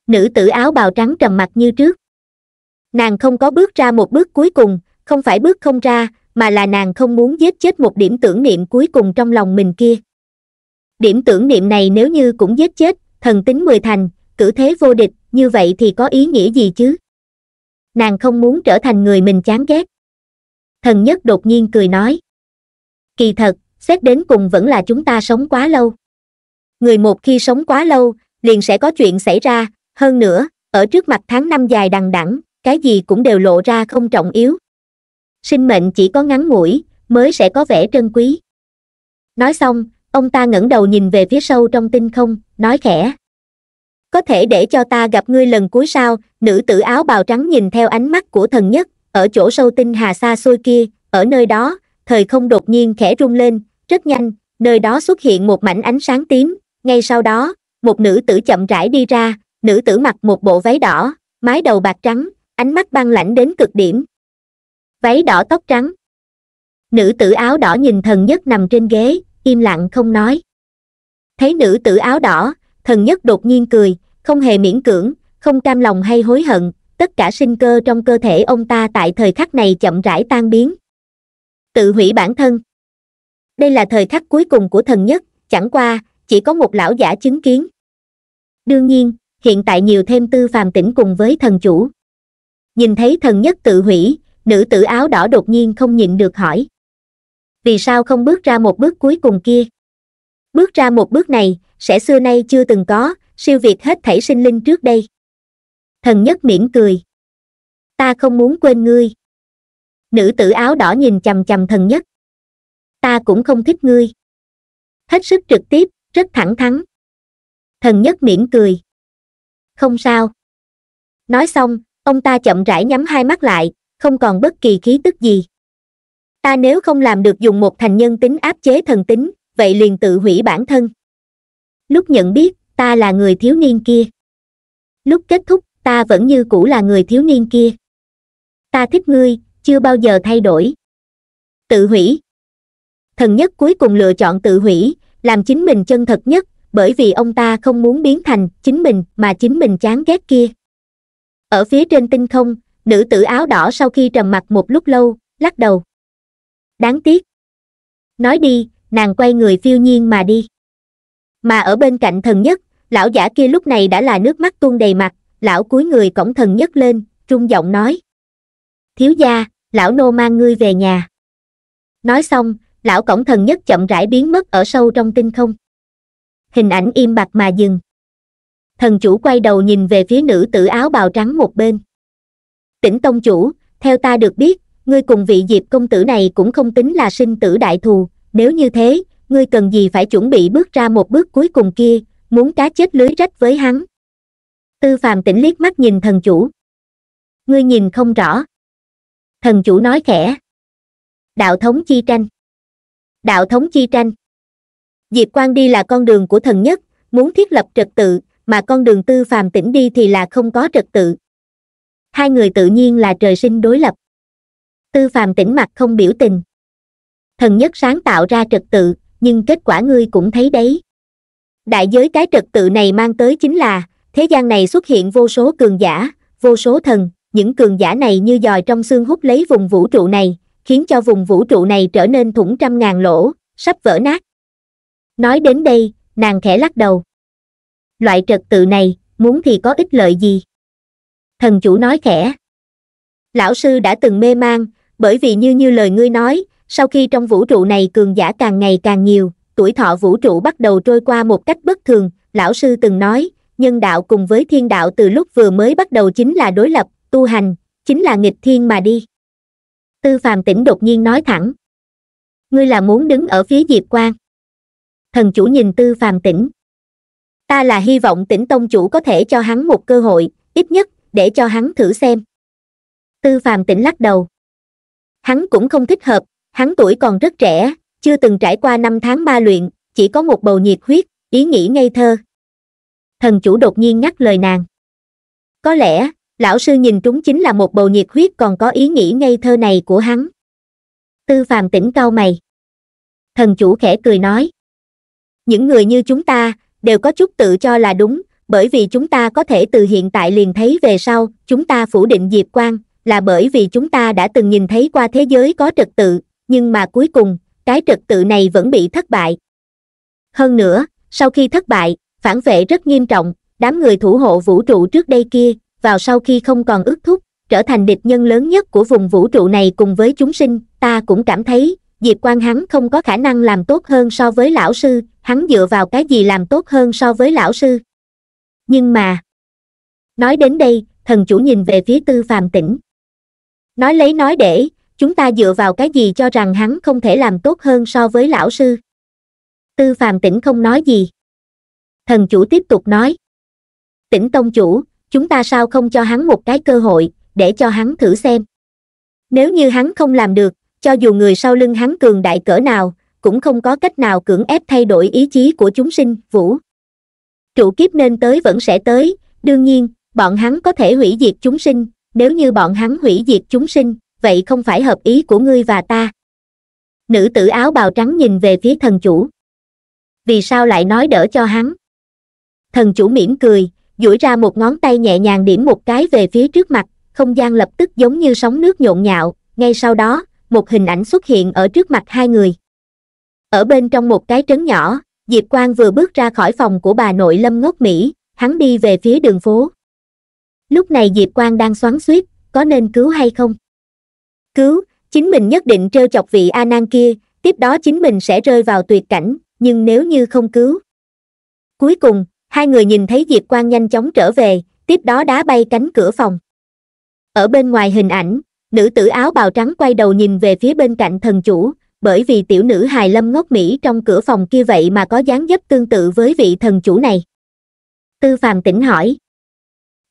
nữ tử áo bào trắng trầm mặc như trước nàng không có bước ra một bước cuối cùng không phải bước không ra mà là nàng không muốn giết chết một điểm tưởng niệm cuối cùng trong lòng mình kia điểm tưởng niệm này nếu như cũng giết chết thần tính mười thành cử thế vô địch như vậy thì có ý nghĩa gì chứ nàng không muốn trở thành người mình chán ghét thần nhất đột nhiên cười nói kỳ thật xét đến cùng vẫn là chúng ta sống quá lâu người một khi sống quá lâu liền sẽ có chuyện xảy ra hơn nữa ở trước mặt tháng năm dài đằng đẵng cái gì cũng đều lộ ra không trọng yếu sinh mệnh chỉ có ngắn ngủi mới sẽ có vẻ trân quý nói xong ông ta ngẩng đầu nhìn về phía sâu trong tinh không nói khẽ có thể để cho ta gặp ngươi lần cuối sao nữ tử áo bào trắng nhìn theo ánh mắt của thần nhất ở chỗ sâu tinh hà xa xôi kia ở nơi đó thời không đột nhiên khẽ rung lên rất nhanh nơi đó xuất hiện một mảnh ánh sáng tím ngay sau đó một nữ tử chậm rãi đi ra nữ tử mặc một bộ váy đỏ mái đầu bạc trắng ánh mắt băng lãnh đến cực điểm váy đỏ tóc trắng nữ tử áo đỏ nhìn thần nhất nằm trên ghế im lặng không nói thấy nữ tử áo đỏ thần nhất đột nhiên cười không hề miễn cưỡng không cam lòng hay hối hận tất cả sinh cơ trong cơ thể ông ta tại thời khắc này chậm rãi tan biến tự hủy bản thân đây là thời khắc cuối cùng của thần nhất chẳng qua chỉ có một lão giả chứng kiến đương nhiên hiện tại nhiều thêm tư phàm tỉnh cùng với thần chủ nhìn thấy thần nhất tự hủy nữ tử áo đỏ đột nhiên không nhịn được hỏi vì sao không bước ra một bước cuối cùng kia bước ra một bước này sẽ xưa nay chưa từng có siêu việt hết thảy sinh linh trước đây thần nhất miễn cười ta không muốn quên ngươi nữ tử áo đỏ nhìn chằm chằm thần nhất ta cũng không thích ngươi hết sức trực tiếp rất thẳng thắn thần nhất miễn cười không sao nói xong ông ta chậm rãi nhắm hai mắt lại không còn bất kỳ khí tức gì ta nếu không làm được dùng một thành nhân tính áp chế thần tính vậy liền tự hủy bản thân lúc nhận biết ta là người thiếu niên kia lúc kết thúc ta vẫn như cũ là người thiếu niên kia ta thích ngươi chưa bao giờ thay đổi tự hủy thần nhất cuối cùng lựa chọn tự hủy làm chính mình chân thật nhất bởi vì ông ta không muốn biến thành chính mình mà chính mình chán ghét kia ở phía trên tinh không nữ tử áo đỏ sau khi trầm mặc một lúc lâu lắc đầu đáng tiếc nói đi nàng quay người phiêu nhiên mà đi mà ở bên cạnh thần nhất lão giả kia lúc này đã là nước mắt tuôn đầy mặt lão cúi người cổng thần nhất lên trung giọng nói thiếu gia lão nô mang ngươi về nhà nói xong lão cổng thần nhất chậm rãi biến mất ở sâu trong tinh không hình ảnh im bặt mà dừng thần chủ quay đầu nhìn về phía nữ tử áo bào trắng một bên tỉnh tông chủ theo ta được biết ngươi cùng vị diệp công tử này cũng không tính là sinh tử đại thù nếu như thế ngươi cần gì phải chuẩn bị bước ra một bước cuối cùng kia muốn cá chết lưới rách với hắn tư phàm tỉnh liếc mắt nhìn thần chủ ngươi nhìn không rõ thần chủ nói khẽ đạo thống chi tranh đạo thống chi tranh diệp quan đi là con đường của thần nhất muốn thiết lập trật tự mà con đường tư phàm tỉnh đi thì là không có trật tự hai người tự nhiên là trời sinh đối lập tư phàm tĩnh mặt không biểu tình thần nhất sáng tạo ra trật tự nhưng kết quả ngươi cũng thấy đấy đại giới cái trật tự này mang tới chính là thế gian này xuất hiện vô số cường giả vô số thần những cường giả này như dòi trong xương hút lấy vùng vũ trụ này khiến cho vùng vũ trụ này trở nên thủng trăm ngàn lỗ sắp vỡ nát nói đến đây nàng khẽ lắc đầu loại trật tự này muốn thì có ích lợi gì thần chủ nói khẽ lão sư đã từng mê mang bởi vì như như lời ngươi nói sau khi trong vũ trụ này cường giả càng ngày càng nhiều tuổi thọ vũ trụ bắt đầu trôi qua một cách bất thường lão sư từng nói nhân đạo cùng với thiên đạo từ lúc vừa mới bắt đầu chính là đối lập tu hành chính là nghịch thiên mà đi tư phàm tỉnh đột nhiên nói thẳng ngươi là muốn đứng ở phía diệp quan thần chủ nhìn tư phàm tỉnh ta là hy vọng tỉnh tông chủ có thể cho hắn một cơ hội ít nhất để cho hắn thử xem tư phàm tỉnh lắc đầu hắn cũng không thích hợp hắn tuổi còn rất trẻ chưa từng trải qua năm tháng ma luyện chỉ có một bầu nhiệt huyết ý nghĩ ngây thơ thần chủ đột nhiên nhắc lời nàng có lẽ lão sư nhìn trúng chính là một bầu nhiệt huyết còn có ý nghĩ ngây thơ này của hắn tư phàm tỉnh cao mày thần chủ khẽ cười nói những người như chúng ta đều có chút tự cho là đúng bởi vì chúng ta có thể từ hiện tại liền thấy về sau chúng ta phủ định diệp quan là bởi vì chúng ta đã từng nhìn thấy qua thế giới có trật tự nhưng mà cuối cùng cái trật tự này vẫn bị thất bại hơn nữa sau khi thất bại phản vệ rất nghiêm trọng đám người thủ hộ vũ trụ trước đây kia vào sau khi không còn ước thúc trở thành địch nhân lớn nhất của vùng vũ trụ này cùng với chúng sinh ta cũng cảm thấy diệp quan hắn không có khả năng làm tốt hơn so với lão sư hắn dựa vào cái gì làm tốt hơn so với lão sư nhưng mà nói đến đây thần chủ nhìn về phía tư phàm tỉnh Nói lấy nói để, chúng ta dựa vào cái gì cho rằng hắn không thể làm tốt hơn so với lão sư. Tư phàm tỉnh không nói gì. Thần chủ tiếp tục nói. Tỉnh tông chủ, chúng ta sao không cho hắn một cái cơ hội, để cho hắn thử xem. Nếu như hắn không làm được, cho dù người sau lưng hắn cường đại cỡ nào, cũng không có cách nào cưỡng ép thay đổi ý chí của chúng sinh, vũ. Trụ kiếp nên tới vẫn sẽ tới, đương nhiên, bọn hắn có thể hủy diệt chúng sinh, nếu như bọn hắn hủy diệt chúng sinh vậy không phải hợp ý của ngươi và ta nữ tử áo bào trắng nhìn về phía thần chủ vì sao lại nói đỡ cho hắn thần chủ mỉm cười duỗi ra một ngón tay nhẹ nhàng điểm một cái về phía trước mặt không gian lập tức giống như sóng nước nhộn nhạo ngay sau đó một hình ảnh xuất hiện ở trước mặt hai người ở bên trong một cái trấn nhỏ diệp quang vừa bước ra khỏi phòng của bà nội lâm ngốc mỹ hắn đi về phía đường phố lúc này diệp quang đang xoắn suýt có nên cứu hay không cứu chính mình nhất định trêu chọc vị a nan kia tiếp đó chính mình sẽ rơi vào tuyệt cảnh nhưng nếu như không cứu cuối cùng hai người nhìn thấy diệp quang nhanh chóng trở về tiếp đó đá bay cánh cửa phòng ở bên ngoài hình ảnh nữ tử áo bào trắng quay đầu nhìn về phía bên cạnh thần chủ bởi vì tiểu nữ hài lâm ngốc mỹ trong cửa phòng kia vậy mà có dáng dấp tương tự với vị thần chủ này tư phàm tỉnh hỏi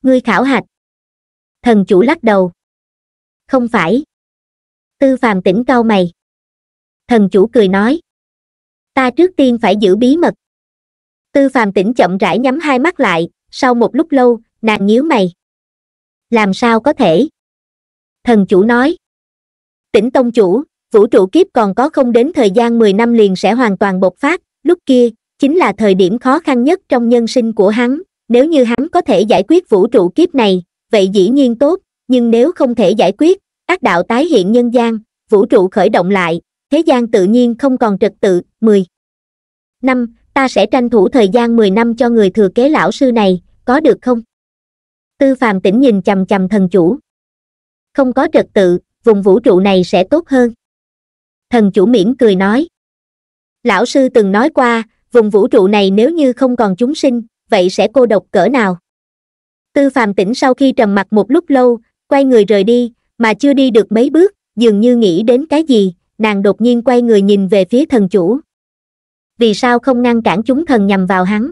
ngươi khảo hạch thần chủ lắc đầu không phải tư phàm tỉnh cau mày thần chủ cười nói ta trước tiên phải giữ bí mật tư phàm tỉnh chậm rãi nhắm hai mắt lại sau một lúc lâu nàng nhíu mày làm sao có thể thần chủ nói tỉnh tông chủ vũ trụ kiếp còn có không đến thời gian mười năm liền sẽ hoàn toàn bộc phát lúc kia chính là thời điểm khó khăn nhất trong nhân sinh của hắn nếu như hắn có thể giải quyết vũ trụ kiếp này vậy dĩ nhiên tốt nhưng nếu không thể giải quyết ác đạo tái hiện nhân gian vũ trụ khởi động lại thế gian tự nhiên không còn trật tự mười năm ta sẽ tranh thủ thời gian mười năm cho người thừa kế lão sư này có được không tư phàm tỉnh nhìn chằm chằm thần chủ không có trật tự vùng vũ trụ này sẽ tốt hơn thần chủ mỉm cười nói lão sư từng nói qua vùng vũ trụ này nếu như không còn chúng sinh vậy sẽ cô độc cỡ nào tư phàm tỉnh sau khi trầm mặt một lúc lâu quay người rời đi mà chưa đi được mấy bước dường như nghĩ đến cái gì nàng đột nhiên quay người nhìn về phía thần chủ vì sao không ngăn cản chúng thần nhằm vào hắn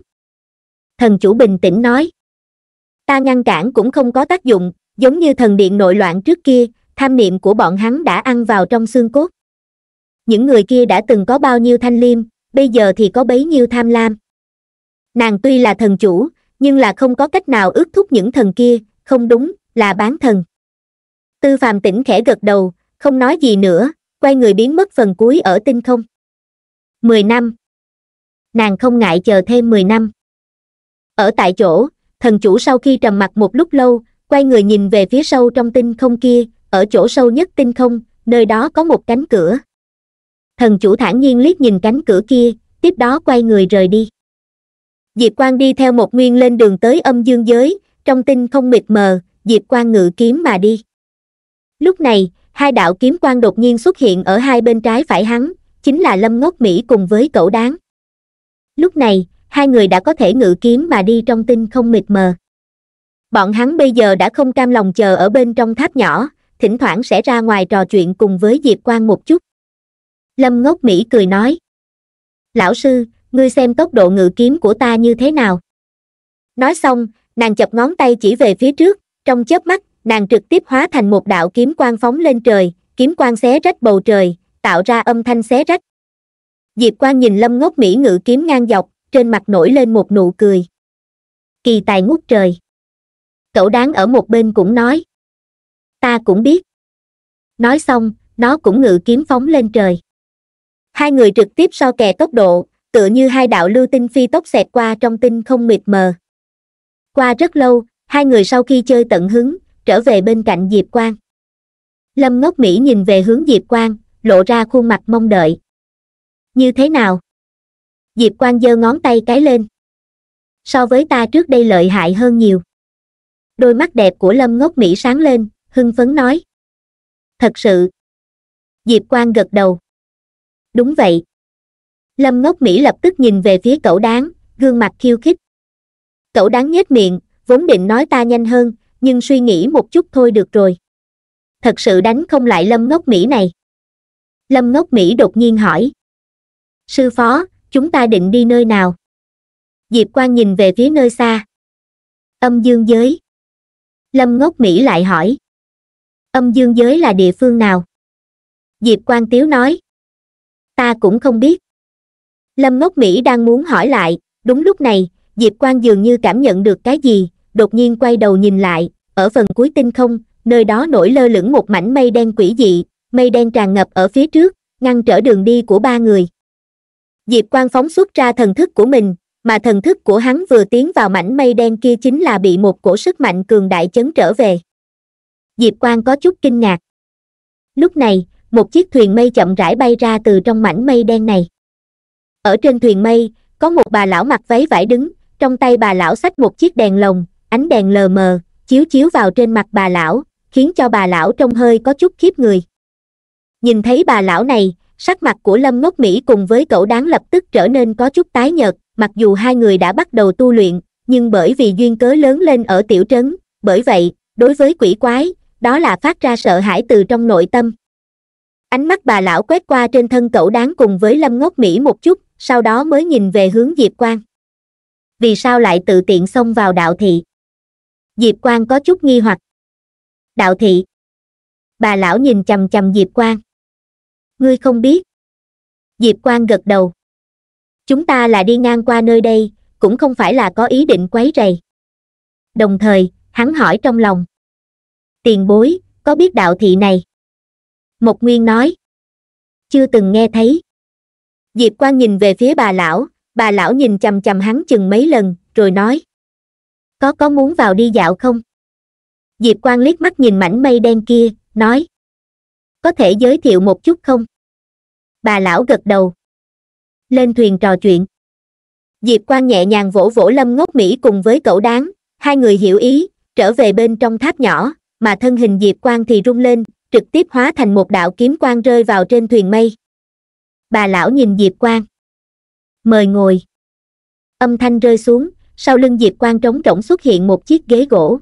thần chủ bình tĩnh nói ta ngăn cản cũng không có tác dụng giống như thần điện nội loạn trước kia tham niệm của bọn hắn đã ăn vào trong xương cốt những người kia đã từng có bao nhiêu thanh liêm bây giờ thì có bấy nhiêu tham lam nàng tuy là thần chủ nhưng là không có cách nào ước thúc những thần kia không đúng là bán thần tư phàm tỉnh khẽ gật đầu không nói gì nữa quay người biến mất phần cuối ở tinh không mười năm nàng không ngại chờ thêm mười năm ở tại chỗ thần chủ sau khi trầm mặt một lúc lâu quay người nhìn về phía sâu trong tinh không kia ở chỗ sâu nhất tinh không nơi đó có một cánh cửa thần chủ thản nhiên liếc nhìn cánh cửa kia tiếp đó quay người rời đi diệp quang đi theo một nguyên lên đường tới âm dương giới trong tinh không mịt mờ diệp quang ngự kiếm mà đi lúc này hai đạo kiếm quang đột nhiên xuất hiện ở hai bên trái phải hắn chính là lâm ngốc mỹ cùng với cậu đáng lúc này hai người đã có thể ngự kiếm mà đi trong tinh không mịt mờ bọn hắn bây giờ đã không cam lòng chờ ở bên trong tháp nhỏ thỉnh thoảng sẽ ra ngoài trò chuyện cùng với diệp quang một chút lâm ngốc mỹ cười nói lão sư ngươi xem tốc độ ngự kiếm của ta như thế nào nói xong nàng chập ngón tay chỉ về phía trước trong chớp mắt nàng trực tiếp hóa thành một đạo kiếm quang phóng lên trời kiếm quang xé rách bầu trời tạo ra âm thanh xé rách diệp quang nhìn lâm ngốc mỹ ngự kiếm ngang dọc trên mặt nổi lên một nụ cười kỳ tài ngút trời cậu đáng ở một bên cũng nói ta cũng biết nói xong nó cũng ngự kiếm phóng lên trời hai người trực tiếp so kè tốc độ tựa như hai đạo lưu tinh phi tốc xẹt qua trong tinh không mịt mờ qua rất lâu hai người sau khi chơi tận hứng trở về bên cạnh diệp quang lâm ngốc mỹ nhìn về hướng diệp quang lộ ra khuôn mặt mong đợi như thế nào diệp quang giơ ngón tay cái lên so với ta trước đây lợi hại hơn nhiều đôi mắt đẹp của lâm ngốc mỹ sáng lên hưng phấn nói thật sự diệp quang gật đầu đúng vậy lâm ngốc mỹ lập tức nhìn về phía cậu đáng gương mặt khiêu khích cậu đáng nhếch miệng vốn định nói ta nhanh hơn nhưng suy nghĩ một chút thôi được rồi thật sự đánh không lại lâm ngốc mỹ này lâm ngốc mỹ đột nhiên hỏi sư phó chúng ta định đi nơi nào diệp quan nhìn về phía nơi xa âm dương giới lâm ngốc mỹ lại hỏi âm dương giới là địa phương nào diệp quan tiếu nói ta cũng không biết lâm ngốc mỹ đang muốn hỏi lại đúng lúc này diệp Quang dường như cảm nhận được cái gì đột nhiên quay đầu nhìn lại ở phần cuối tinh không nơi đó nổi lơ lửng một mảnh mây đen quỷ dị mây đen tràn ngập ở phía trước ngăn trở đường đi của ba người diệp Quang phóng xuất ra thần thức của mình mà thần thức của hắn vừa tiến vào mảnh mây đen kia chính là bị một cổ sức mạnh cường đại chấn trở về diệp Quang có chút kinh ngạc lúc này một chiếc thuyền mây chậm rãi bay ra từ trong mảnh mây đen này ở trên thuyền mây có một bà lão mặc váy vải đứng trong tay bà lão xách một chiếc đèn lồng ánh đèn lờ mờ chiếu chiếu vào trên mặt bà lão khiến cho bà lão trông hơi có chút khiếp người nhìn thấy bà lão này sắc mặt của lâm ngốc mỹ cùng với cậu đáng lập tức trở nên có chút tái nhợt mặc dù hai người đã bắt đầu tu luyện nhưng bởi vì duyên cớ lớn lên ở tiểu trấn bởi vậy đối với quỷ quái đó là phát ra sợ hãi từ trong nội tâm ánh mắt bà lão quét qua trên thân cậu đáng cùng với lâm ngốc mỹ một chút sau đó mới nhìn về hướng diệp quang vì sao lại tự tiện xông vào đạo thị diệp quang có chút nghi hoặc đạo thị bà lão nhìn chầm chầm diệp quang ngươi không biết diệp quang gật đầu chúng ta là đi ngang qua nơi đây cũng không phải là có ý định quấy rầy đồng thời hắn hỏi trong lòng tiền bối có biết đạo thị này một nguyên nói chưa từng nghe thấy diệp Quang nhìn về phía bà lão bà lão nhìn chằm chằm hắn chừng mấy lần rồi nói có có muốn vào đi dạo không diệp Quang liếc mắt nhìn mảnh mây đen kia nói có thể giới thiệu một chút không bà lão gật đầu lên thuyền trò chuyện diệp Quang nhẹ nhàng vỗ vỗ lâm ngốc mỹ cùng với cậu đáng hai người hiểu ý trở về bên trong tháp nhỏ mà thân hình diệp Quang thì rung lên trực tiếp hóa thành một đạo kiếm quang rơi vào trên thuyền mây bà lão nhìn diệp quang mời ngồi âm thanh rơi xuống sau lưng diệp quang trống rỗng xuất hiện một chiếc ghế gỗ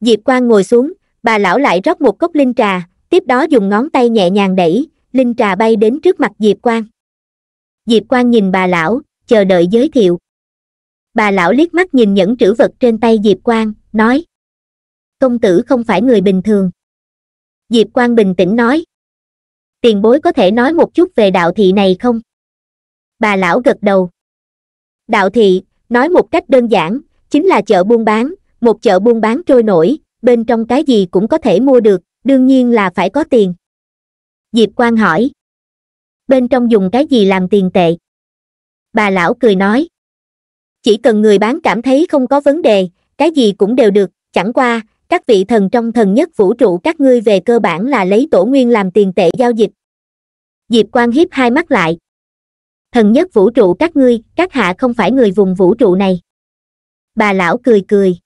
diệp quang ngồi xuống bà lão lại rót một cốc linh trà tiếp đó dùng ngón tay nhẹ nhàng đẩy linh trà bay đến trước mặt diệp quang diệp quang nhìn bà lão chờ đợi giới thiệu bà lão liếc mắt nhìn những trữ vật trên tay diệp quang nói công tử không phải người bình thường diệp quang bình tĩnh nói tiền bối có thể nói một chút về đạo thị này không bà lão gật đầu đạo thị nói một cách đơn giản chính là chợ buôn bán một chợ buôn bán trôi nổi bên trong cái gì cũng có thể mua được đương nhiên là phải có tiền diệp quang hỏi bên trong dùng cái gì làm tiền tệ bà lão cười nói chỉ cần người bán cảm thấy không có vấn đề cái gì cũng đều được chẳng qua các vị thần trong thần nhất vũ trụ các ngươi về cơ bản là lấy tổ nguyên làm tiền tệ giao dịch diệp quan hiếp hai mắt lại thần nhất vũ trụ các ngươi các hạ không phải người vùng vũ trụ này bà lão cười cười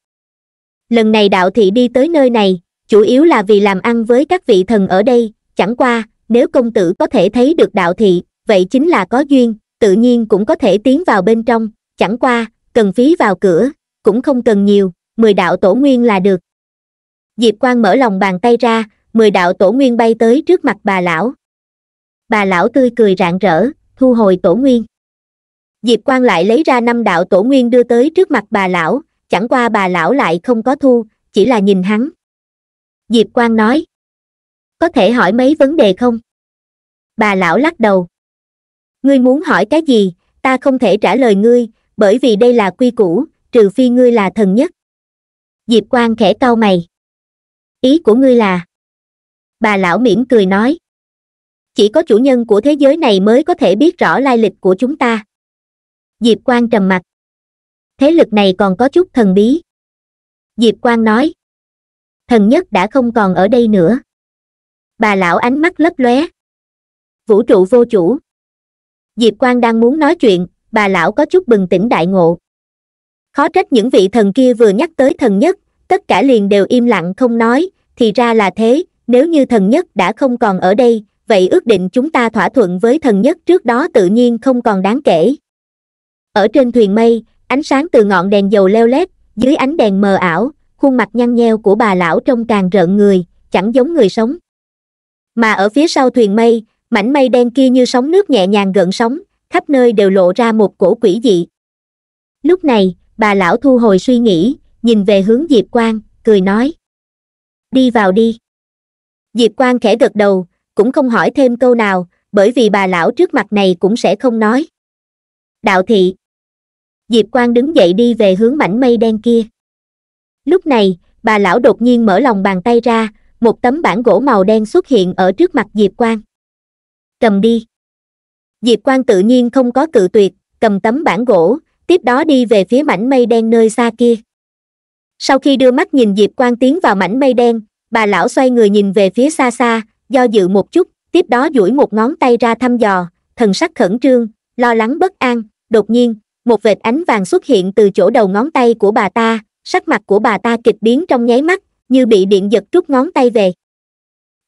lần này đạo thị đi tới nơi này chủ yếu là vì làm ăn với các vị thần ở đây chẳng qua nếu công tử có thể thấy được đạo thị vậy chính là có duyên tự nhiên cũng có thể tiến vào bên trong chẳng qua cần phí vào cửa cũng không cần nhiều mười đạo tổ nguyên là được diệp quang mở lòng bàn tay ra mười đạo tổ nguyên bay tới trước mặt bà lão bà lão tươi cười rạng rỡ thu hồi tổ nguyên diệp quang lại lấy ra năm đạo tổ nguyên đưa tới trước mặt bà lão chẳng qua bà lão lại không có thu chỉ là nhìn hắn diệp quang nói có thể hỏi mấy vấn đề không bà lão lắc đầu ngươi muốn hỏi cái gì ta không thể trả lời ngươi bởi vì đây là quy củ trừ phi ngươi là thần nhất diệp quang khẽ cau mày ý của ngươi là bà lão mỉm cười nói chỉ có chủ nhân của thế giới này mới có thể biết rõ lai lịch của chúng ta diệp Quang trầm mặc thế lực này còn có chút thần bí diệp Quang nói thần nhất đã không còn ở đây nữa bà lão ánh mắt lấp lóe vũ trụ vô chủ diệp Quang đang muốn nói chuyện bà lão có chút bừng tỉnh đại ngộ khó trách những vị thần kia vừa nhắc tới thần nhất tất cả liền đều im lặng không nói thì ra là thế nếu như thần nhất đã không còn ở đây vậy ước định chúng ta thỏa thuận với thần nhất trước đó tự nhiên không còn đáng kể ở trên thuyền mây ánh sáng từ ngọn đèn dầu leo lét dưới ánh đèn mờ ảo khuôn mặt nhăn nheo của bà lão trông càng rợn người chẳng giống người sống mà ở phía sau thuyền mây mảnh mây đen kia như sóng nước nhẹ nhàng gợn sóng khắp nơi đều lộ ra một cổ quỷ dị lúc này bà lão thu hồi suy nghĩ nhìn về hướng diệp quang cười nói đi vào đi diệp quang khẽ gật đầu cũng không hỏi thêm câu nào bởi vì bà lão trước mặt này cũng sẽ không nói đạo thị diệp quang đứng dậy đi về hướng mảnh mây đen kia lúc này bà lão đột nhiên mở lòng bàn tay ra một tấm bản gỗ màu đen xuất hiện ở trước mặt diệp quang cầm đi diệp quang tự nhiên không có cự tuyệt cầm tấm bản gỗ tiếp đó đi về phía mảnh mây đen nơi xa kia sau khi đưa mắt nhìn diệp quang tiến vào mảnh mây đen bà lão xoay người nhìn về phía xa xa do dự một chút tiếp đó duỗi một ngón tay ra thăm dò thần sắc khẩn trương lo lắng bất an đột nhiên một vệt ánh vàng xuất hiện từ chỗ đầu ngón tay của bà ta sắc mặt của bà ta kịch biến trong nháy mắt như bị điện giật rút ngón tay về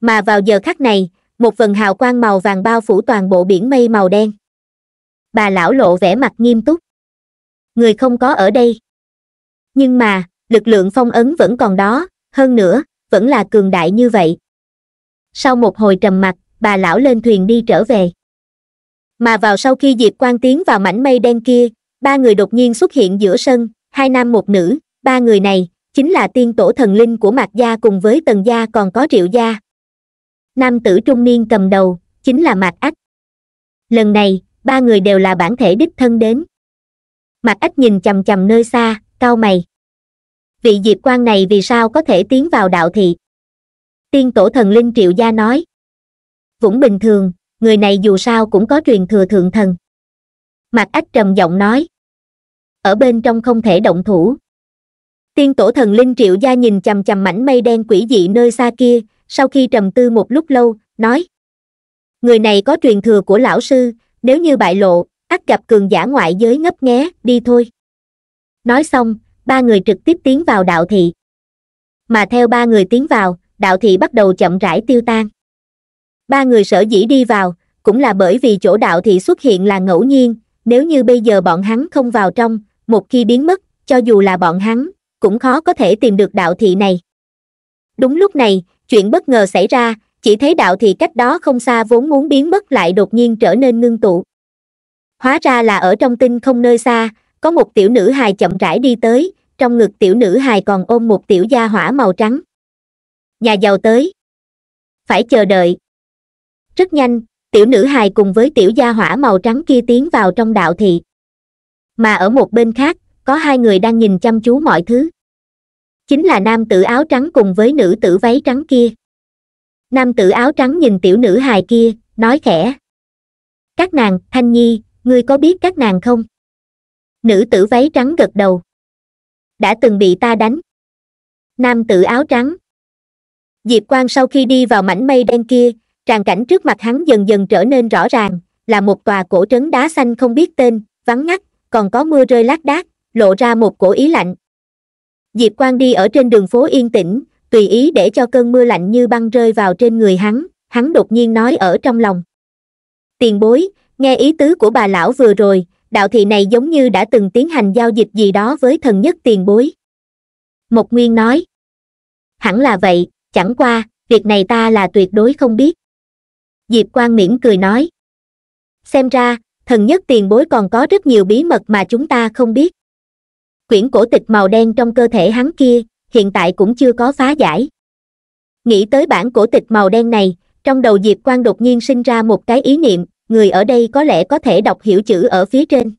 mà vào giờ khắc này một vần hào quang màu vàng bao phủ toàn bộ biển mây màu đen bà lão lộ vẻ mặt nghiêm túc người không có ở đây nhưng mà lực lượng phong ấn vẫn còn đó hơn nữa vẫn là cường đại như vậy sau một hồi trầm mặc bà lão lên thuyền đi trở về mà vào sau khi diệp Quang tiến vào mảnh mây đen kia ba người đột nhiên xuất hiện giữa sân hai nam một nữ ba người này chính là tiên tổ thần linh của mạc gia cùng với tần gia còn có triệu gia nam tử trung niên cầm đầu chính là mạc ách lần này ba người đều là bản thể đích thân đến mạc ách nhìn chằm chằm nơi xa cau mày vị diệp quan này vì sao có thể tiến vào đạo thị tiên tổ thần linh triệu gia nói vũng bình thường người này dù sao cũng có truyền thừa thượng thần mặt ách trầm giọng nói ở bên trong không thể động thủ tiên tổ thần linh triệu gia nhìn chằm chằm mảnh mây đen quỷ dị nơi xa kia sau khi trầm tư một lúc lâu nói người này có truyền thừa của lão sư nếu như bại lộ ắt gặp cường giả ngoại giới ngấp nghé đi thôi nói xong ba người trực tiếp tiến vào đạo thị mà theo ba người tiến vào đạo thị bắt đầu chậm rãi tiêu tan ba người sở dĩ đi vào cũng là bởi vì chỗ đạo thị xuất hiện là ngẫu nhiên nếu như bây giờ bọn hắn không vào trong một khi biến mất cho dù là bọn hắn cũng khó có thể tìm được đạo thị này đúng lúc này chuyện bất ngờ xảy ra chỉ thấy đạo thị cách đó không xa vốn muốn biến mất lại đột nhiên trở nên ngưng tụ hóa ra là ở trong tinh không nơi xa có một tiểu nữ hài chậm rãi đi tới trong ngực tiểu nữ hài còn ôm một tiểu gia hỏa màu trắng nhà giàu tới phải chờ đợi rất nhanh tiểu nữ hài cùng với tiểu gia hỏa màu trắng kia tiến vào trong đạo thị mà ở một bên khác có hai người đang nhìn chăm chú mọi thứ chính là nam tử áo trắng cùng với nữ tử váy trắng kia nam tử áo trắng nhìn tiểu nữ hài kia nói khẽ các nàng thanh nhi ngươi có biết các nàng không nữ tử váy trắng gật đầu đã từng bị ta đánh nam tử áo trắng diệp Quang sau khi đi vào mảnh mây đen kia tràn cảnh trước mặt hắn dần dần trở nên rõ ràng là một tòa cổ trấn đá xanh không biết tên vắng ngắt còn có mưa rơi lác đác lộ ra một cổ ý lạnh diệp Quang đi ở trên đường phố yên tĩnh tùy ý để cho cơn mưa lạnh như băng rơi vào trên người hắn hắn đột nhiên nói ở trong lòng tiền bối nghe ý tứ của bà lão vừa rồi đạo thị này giống như đã từng tiến hành giao dịch gì đó với thần nhất tiền bối mộc nguyên nói hẳn là vậy chẳng qua việc này ta là tuyệt đối không biết diệp Quang miễn cười nói xem ra thần nhất tiền bối còn có rất nhiều bí mật mà chúng ta không biết quyển cổ tịch màu đen trong cơ thể hắn kia hiện tại cũng chưa có phá giải nghĩ tới bản cổ tịch màu đen này trong đầu diệp Quang đột nhiên sinh ra một cái ý niệm người ở đây có lẽ có thể đọc hiểu chữ ở phía trên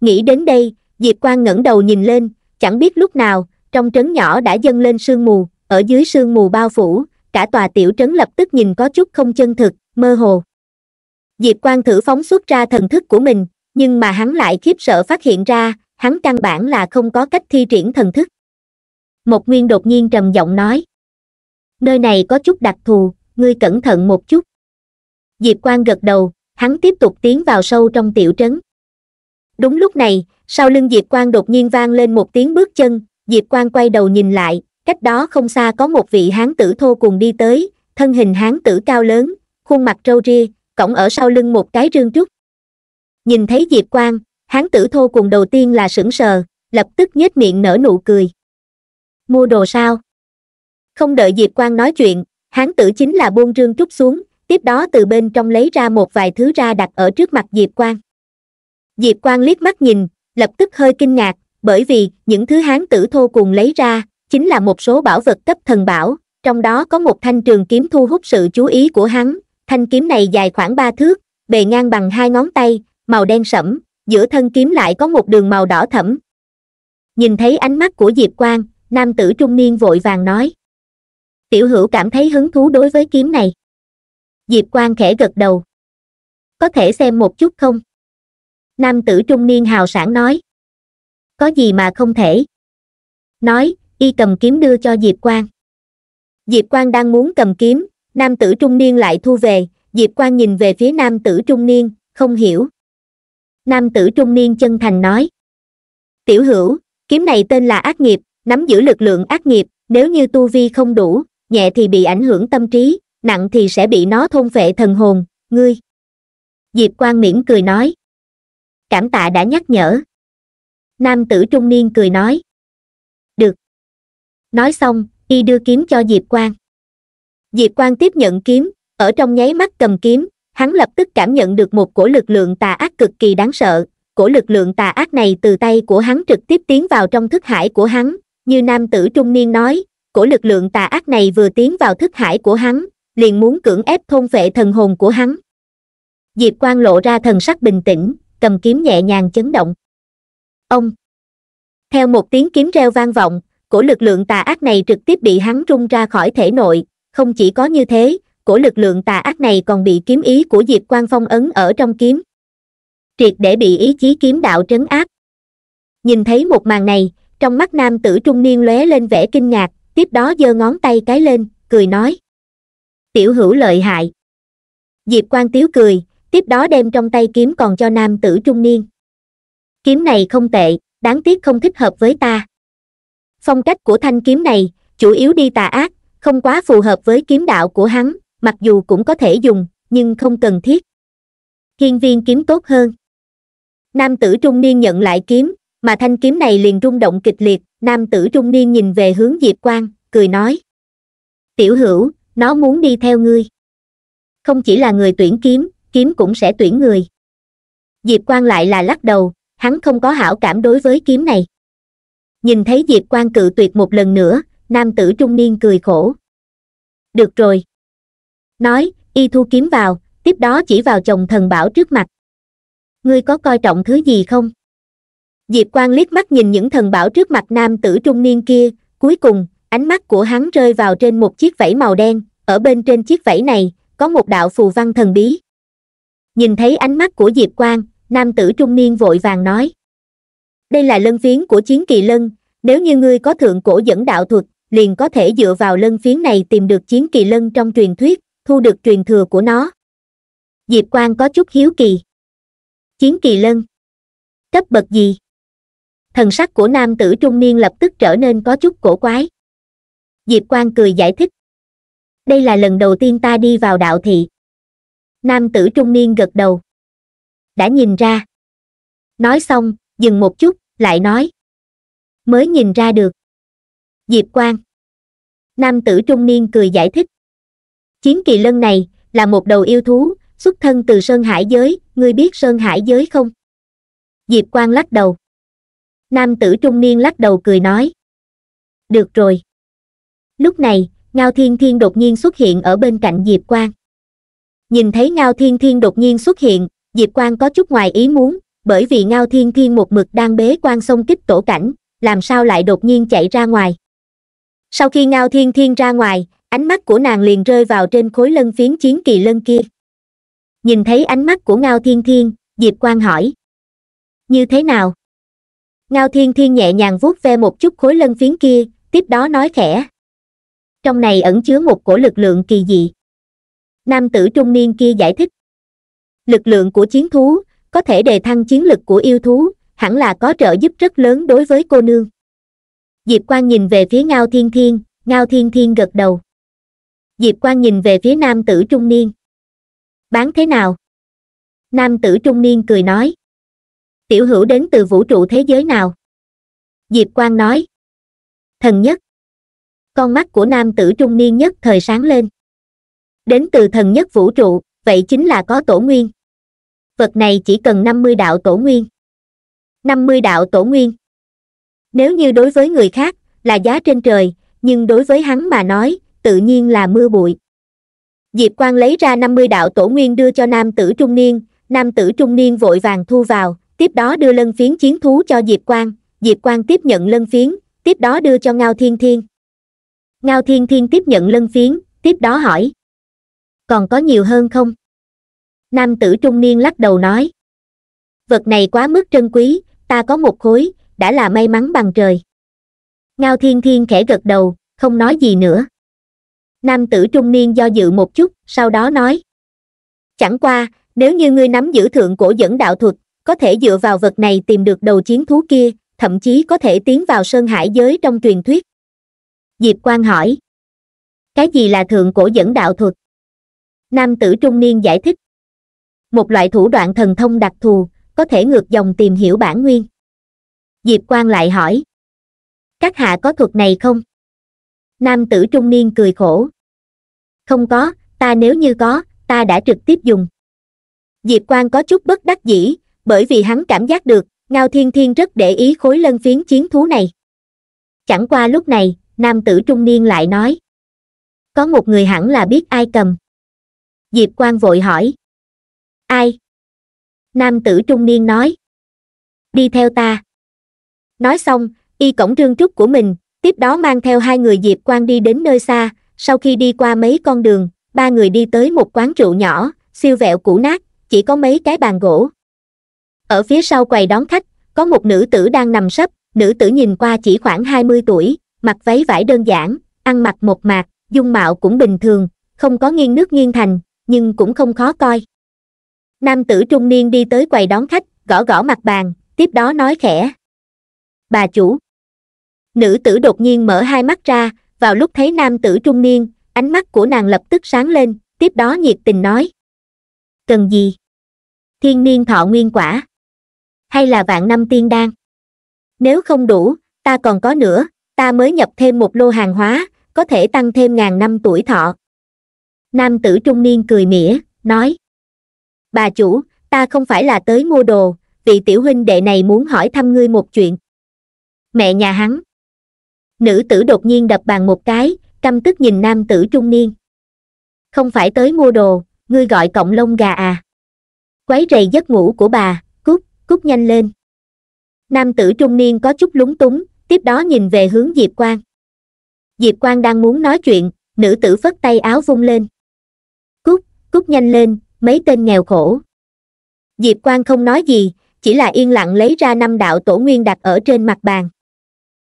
nghĩ đến đây diệp Quang ngẩng đầu nhìn lên chẳng biết lúc nào trong trấn nhỏ đã dâng lên sương mù ở dưới sương mù bao phủ cả tòa tiểu trấn lập tức nhìn có chút không chân thực mơ hồ diệp Quang thử phóng xuất ra thần thức của mình nhưng mà hắn lại khiếp sợ phát hiện ra hắn căn bản là không có cách thi triển thần thức một nguyên đột nhiên trầm giọng nói nơi này có chút đặc thù ngươi cẩn thận một chút diệp Quang gật đầu hắn tiếp tục tiến vào sâu trong tiểu trấn đúng lúc này sau lưng diệp Quang đột nhiên vang lên một tiếng bước chân diệp Quang quay đầu nhìn lại cách đó không xa có một vị hán tử thô cùng đi tới thân hình hán tử cao lớn khuôn mặt trâu ria cổng ở sau lưng một cái rương trúc nhìn thấy diệp Quang, hán tử thô cùng đầu tiên là sững sờ lập tức nhếch miệng nở nụ cười mua đồ sao không đợi diệp Quang nói chuyện hán tử chính là buông rương trúc xuống tiếp đó từ bên trong lấy ra một vài thứ ra đặt ở trước mặt diệp Quang. diệp Quang liếc mắt nhìn lập tức hơi kinh ngạc bởi vì những thứ hán tử thô cùng lấy ra chính là một số bảo vật cấp thần bảo trong đó có một thanh trường kiếm thu hút sự chú ý của hắn thanh kiếm này dài khoảng ba thước bề ngang bằng hai ngón tay màu đen sẫm giữa thân kiếm lại có một đường màu đỏ thẫm nhìn thấy ánh mắt của diệp Quang nam tử trung niên vội vàng nói tiểu hữu cảm thấy hứng thú đối với kiếm này diệp Quang khẽ gật đầu có thể xem một chút không nam tử trung niên hào sản nói có gì mà không thể nói y cầm kiếm đưa cho diệp Quang. diệp Quang đang muốn cầm kiếm nam tử trung niên lại thu về diệp Quang nhìn về phía nam tử trung niên không hiểu nam tử trung niên chân thành nói tiểu hữu kiếm này tên là ác nghiệp nắm giữ lực lượng ác nghiệp nếu như tu vi không đủ nhẹ thì bị ảnh hưởng tâm trí nặng thì sẽ bị nó thôn phệ thần hồn ngươi diệp Quang mỉm cười nói cảm tạ đã nhắc nhở nam tử trung niên cười nói được nói xong y đưa kiếm cho diệp Quang. diệp Quang tiếp nhận kiếm ở trong nháy mắt cầm kiếm hắn lập tức cảm nhận được một cổ lực lượng tà ác cực kỳ đáng sợ cổ lực lượng tà ác này từ tay của hắn trực tiếp tiến vào trong thức hải của hắn như nam tử trung niên nói cổ lực lượng tà ác này vừa tiến vào thức hải của hắn liền muốn cưỡng ép thôn vệ thần hồn của hắn diệp Quang lộ ra thần sắc bình tĩnh cầm kiếm nhẹ nhàng chấn động ông theo một tiếng kiếm reo vang vọng của lực lượng tà ác này trực tiếp bị hắn rung ra khỏi thể nội không chỉ có như thế của lực lượng tà ác này còn bị kiếm ý của diệp Quang phong ấn ở trong kiếm triệt để bị ý chí kiếm đạo trấn áp nhìn thấy một màn này trong mắt nam tử trung niên lóe lên vẻ kinh ngạc tiếp đó giơ ngón tay cái lên cười nói tiểu hữu lợi hại diệp quan tiếu cười tiếp đó đem trong tay kiếm còn cho nam tử trung niên kiếm này không tệ đáng tiếc không thích hợp với ta phong cách của thanh kiếm này chủ yếu đi tà ác không quá phù hợp với kiếm đạo của hắn mặc dù cũng có thể dùng nhưng không cần thiết hiên viên kiếm tốt hơn nam tử trung niên nhận lại kiếm mà thanh kiếm này liền rung động kịch liệt nam tử trung niên nhìn về hướng diệp quang cười nói tiểu hữu nó muốn đi theo ngươi không chỉ là người tuyển kiếm kiếm cũng sẽ tuyển người diệp Quang lại là lắc đầu hắn không có hảo cảm đối với kiếm này nhìn thấy diệp Quang cự tuyệt một lần nữa nam tử trung niên cười khổ được rồi nói y thu kiếm vào tiếp đó chỉ vào chồng thần bảo trước mặt ngươi có coi trọng thứ gì không diệp Quang liếc mắt nhìn những thần bảo trước mặt nam tử trung niên kia cuối cùng ánh mắt của hắn rơi vào trên một chiếc vẫy màu đen ở bên trên chiếc vẫy này có một đạo phù văn thần bí nhìn thấy ánh mắt của diệp quang nam tử trung niên vội vàng nói đây là lân phiến của chiến kỳ lân nếu như ngươi có thượng cổ dẫn đạo thuật liền có thể dựa vào lân phiến này tìm được chiến kỳ lân trong truyền thuyết thu được truyền thừa của nó diệp quang có chút hiếu kỳ chiến kỳ lân cấp bậc gì thần sắc của nam tử trung niên lập tức trở nên có chút cổ quái diệp quang cười giải thích đây là lần đầu tiên ta đi vào đạo thị nam tử trung niên gật đầu đã nhìn ra nói xong dừng một chút lại nói mới nhìn ra được diệp quang nam tử trung niên cười giải thích chiến kỳ lân này là một đầu yêu thú xuất thân từ sơn hải giới ngươi biết sơn hải giới không diệp quang lắc đầu nam tử trung niên lắc đầu cười nói được rồi lúc này ngao thiên thiên đột nhiên xuất hiện ở bên cạnh diệp quang nhìn thấy ngao thiên thiên đột nhiên xuất hiện diệp quang có chút ngoài ý muốn bởi vì ngao thiên thiên một mực đang bế quan xông kích tổ cảnh làm sao lại đột nhiên chạy ra ngoài sau khi ngao thiên thiên ra ngoài ánh mắt của nàng liền rơi vào trên khối lân phiến chiến kỳ lân kia nhìn thấy ánh mắt của ngao thiên thiên diệp quang hỏi như thế nào ngao thiên thiên nhẹ nhàng vuốt ve một chút khối lân phiến kia tiếp đó nói khẽ trong này ẩn chứa một cổ lực lượng kỳ dị nam tử trung niên kia giải thích lực lượng của chiến thú có thể đề thăng chiến lực của yêu thú hẳn là có trợ giúp rất lớn đối với cô nương diệp quan nhìn về phía ngao thiên thiên ngao thiên thiên gật đầu diệp quan nhìn về phía nam tử trung niên bán thế nào nam tử trung niên cười nói tiểu hữu đến từ vũ trụ thế giới nào diệp quan nói thần nhất con mắt của nam tử trung niên nhất thời sáng lên đến từ thần nhất vũ trụ vậy chính là có tổ nguyên vật này chỉ cần năm mươi đạo tổ nguyên năm mươi đạo tổ nguyên nếu như đối với người khác là giá trên trời nhưng đối với hắn mà nói tự nhiên là mưa bụi diệp quang lấy ra năm mươi đạo tổ nguyên đưa cho nam tử trung niên nam tử trung niên vội vàng thu vào tiếp đó đưa lân phiến chiến thú cho diệp quang diệp quang tiếp nhận lân phiến tiếp đó đưa cho ngao thiên thiên ngao thiên thiên tiếp nhận lân phiến tiếp đó hỏi còn có nhiều hơn không nam tử trung niên lắc đầu nói vật này quá mức trân quý ta có một khối đã là may mắn bằng trời ngao thiên thiên khẽ gật đầu không nói gì nữa nam tử trung niên do dự một chút sau đó nói chẳng qua nếu như ngươi nắm giữ thượng cổ dẫn đạo thuật có thể dựa vào vật này tìm được đầu chiến thú kia thậm chí có thể tiến vào sơn hải giới trong truyền thuyết diệp Quang hỏi cái gì là thượng cổ dẫn đạo thuật nam tử trung niên giải thích một loại thủ đoạn thần thông đặc thù có thể ngược dòng tìm hiểu bản nguyên diệp Quang lại hỏi các hạ có thuật này không nam tử trung niên cười khổ không có ta nếu như có ta đã trực tiếp dùng diệp Quang có chút bất đắc dĩ bởi vì hắn cảm giác được ngao thiên thiên rất để ý khối lân phiến chiến thú này chẳng qua lúc này nam tử trung niên lại nói có một người hẳn là biết ai cầm diệp Quang vội hỏi ai nam tử trung niên nói đi theo ta nói xong y cổng trương trúc của mình tiếp đó mang theo hai người diệp Quang đi đến nơi xa sau khi đi qua mấy con đường ba người đi tới một quán rượu nhỏ siêu vẹo cũ nát chỉ có mấy cái bàn gỗ ở phía sau quầy đón khách có một nữ tử đang nằm sấp nữ tử nhìn qua chỉ khoảng hai mươi tuổi mặc váy vải đơn giản ăn mặc một mạc dung mạo cũng bình thường không có nghiêng nước nghiêng thành nhưng cũng không khó coi nam tử trung niên đi tới quầy đón khách gõ gõ mặt bàn tiếp đó nói khẽ bà chủ nữ tử đột nhiên mở hai mắt ra vào lúc thấy nam tử trung niên ánh mắt của nàng lập tức sáng lên tiếp đó nhiệt tình nói cần gì thiên niên thọ nguyên quả hay là vạn năm tiên đan nếu không đủ ta còn có nữa ta mới nhập thêm một lô hàng hóa có thể tăng thêm ngàn năm tuổi thọ nam tử trung niên cười mỉa nói bà chủ ta không phải là tới mua đồ vị tiểu huynh đệ này muốn hỏi thăm ngươi một chuyện mẹ nhà hắn nữ tử đột nhiên đập bàn một cái căm tức nhìn nam tử trung niên không phải tới mua đồ ngươi gọi cộng lông gà à quấy rầy giấc ngủ của bà cút cút nhanh lên nam tử trung niên có chút lúng túng tiếp đó nhìn về hướng diệp quang diệp quang đang muốn nói chuyện nữ tử phất tay áo vung lên cút cút nhanh lên mấy tên nghèo khổ diệp quang không nói gì chỉ là yên lặng lấy ra năm đạo tổ nguyên đặt ở trên mặt bàn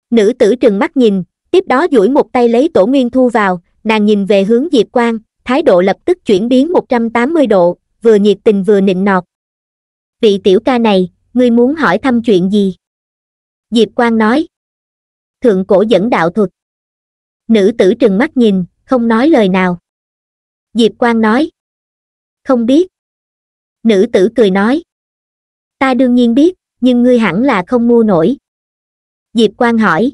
nữ tử trừng mắt nhìn tiếp đó duỗi một tay lấy tổ nguyên thu vào nàng nhìn về hướng diệp quang thái độ lập tức chuyển biến một trăm tám mươi độ vừa nhiệt tình vừa nịnh nọt vị tiểu ca này ngươi muốn hỏi thăm chuyện gì diệp quang nói thượng cổ dẫn đạo thuật nữ tử trừng mắt nhìn không nói lời nào diệp quang nói không biết nữ tử cười nói ta đương nhiên biết nhưng ngươi hẳn là không mua nổi diệp quang hỏi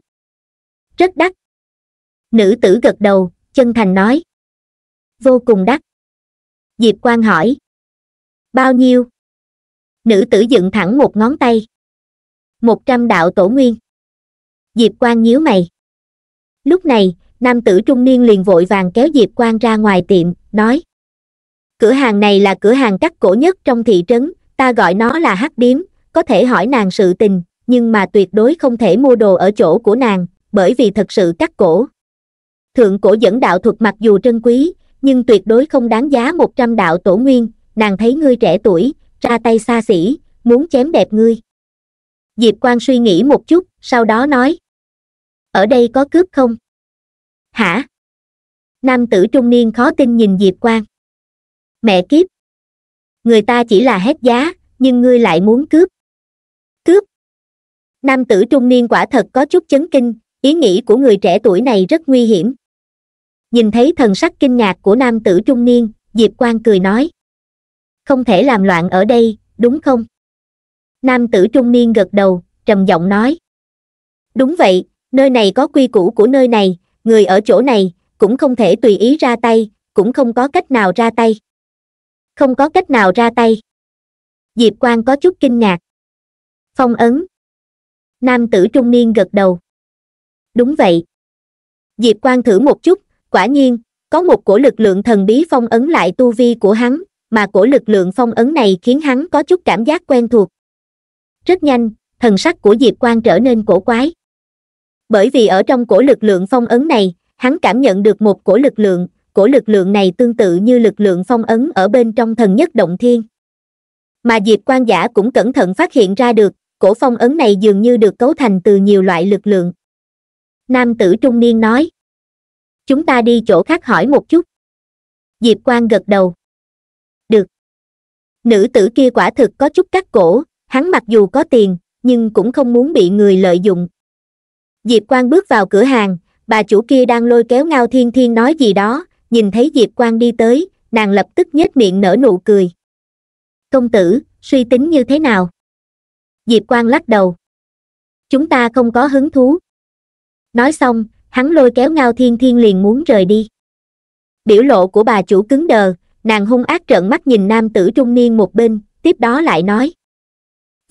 rất đắt nữ tử gật đầu chân thành nói vô cùng đắt diệp quang hỏi bao nhiêu nữ tử dựng thẳng một ngón tay một trăm đạo tổ nguyên diệp Quang nhíu mày lúc này nam tử trung niên liền vội vàng kéo diệp Quang ra ngoài tiệm nói cửa hàng này là cửa hàng cắt cổ nhất trong thị trấn ta gọi nó là hắc điếm có thể hỏi nàng sự tình nhưng mà tuyệt đối không thể mua đồ ở chỗ của nàng bởi vì thật sự cắt cổ thượng cổ dẫn đạo thuật mặc dù trân quý nhưng tuyệt đối không đáng giá một trăm đạo tổ nguyên nàng thấy ngươi trẻ tuổi ra tay xa xỉ muốn chém đẹp ngươi diệp Quang suy nghĩ một chút sau đó nói ở đây có cướp không hả nam tử trung niên khó tin nhìn diệp quang mẹ kiếp người ta chỉ là hét giá nhưng ngươi lại muốn cướp cướp nam tử trung niên quả thật có chút chấn kinh ý nghĩ của người trẻ tuổi này rất nguy hiểm nhìn thấy thần sắc kinh ngạc của nam tử trung niên diệp quang cười nói không thể làm loạn ở đây đúng không nam tử trung niên gật đầu trầm giọng nói đúng vậy nơi này có quy củ của nơi này người ở chỗ này cũng không thể tùy ý ra tay cũng không có cách nào ra tay không có cách nào ra tay diệp Quang có chút kinh ngạc phong ấn nam tử trung niên gật đầu đúng vậy diệp Quang thử một chút quả nhiên có một cổ lực lượng thần bí phong ấn lại tu vi của hắn mà cổ lực lượng phong ấn này khiến hắn có chút cảm giác quen thuộc rất nhanh thần sắc của diệp Quang trở nên cổ quái bởi vì ở trong cổ lực lượng phong ấn này hắn cảm nhận được một cổ lực lượng cổ lực lượng này tương tự như lực lượng phong ấn ở bên trong thần nhất động thiên mà diệp quan giả cũng cẩn thận phát hiện ra được cổ phong ấn này dường như được cấu thành từ nhiều loại lực lượng nam tử trung niên nói chúng ta đi chỗ khác hỏi một chút diệp quan gật đầu được nữ tử kia quả thực có chút cắt cổ hắn mặc dù có tiền nhưng cũng không muốn bị người lợi dụng diệp Quang bước vào cửa hàng bà chủ kia đang lôi kéo ngao thiên thiên nói gì đó nhìn thấy diệp Quang đi tới nàng lập tức nhếch miệng nở nụ cười công tử suy tính như thế nào diệp Quang lắc đầu chúng ta không có hứng thú nói xong hắn lôi kéo ngao thiên thiên liền muốn rời đi biểu lộ của bà chủ cứng đờ nàng hung ác trợn mắt nhìn nam tử trung niên một bên tiếp đó lại nói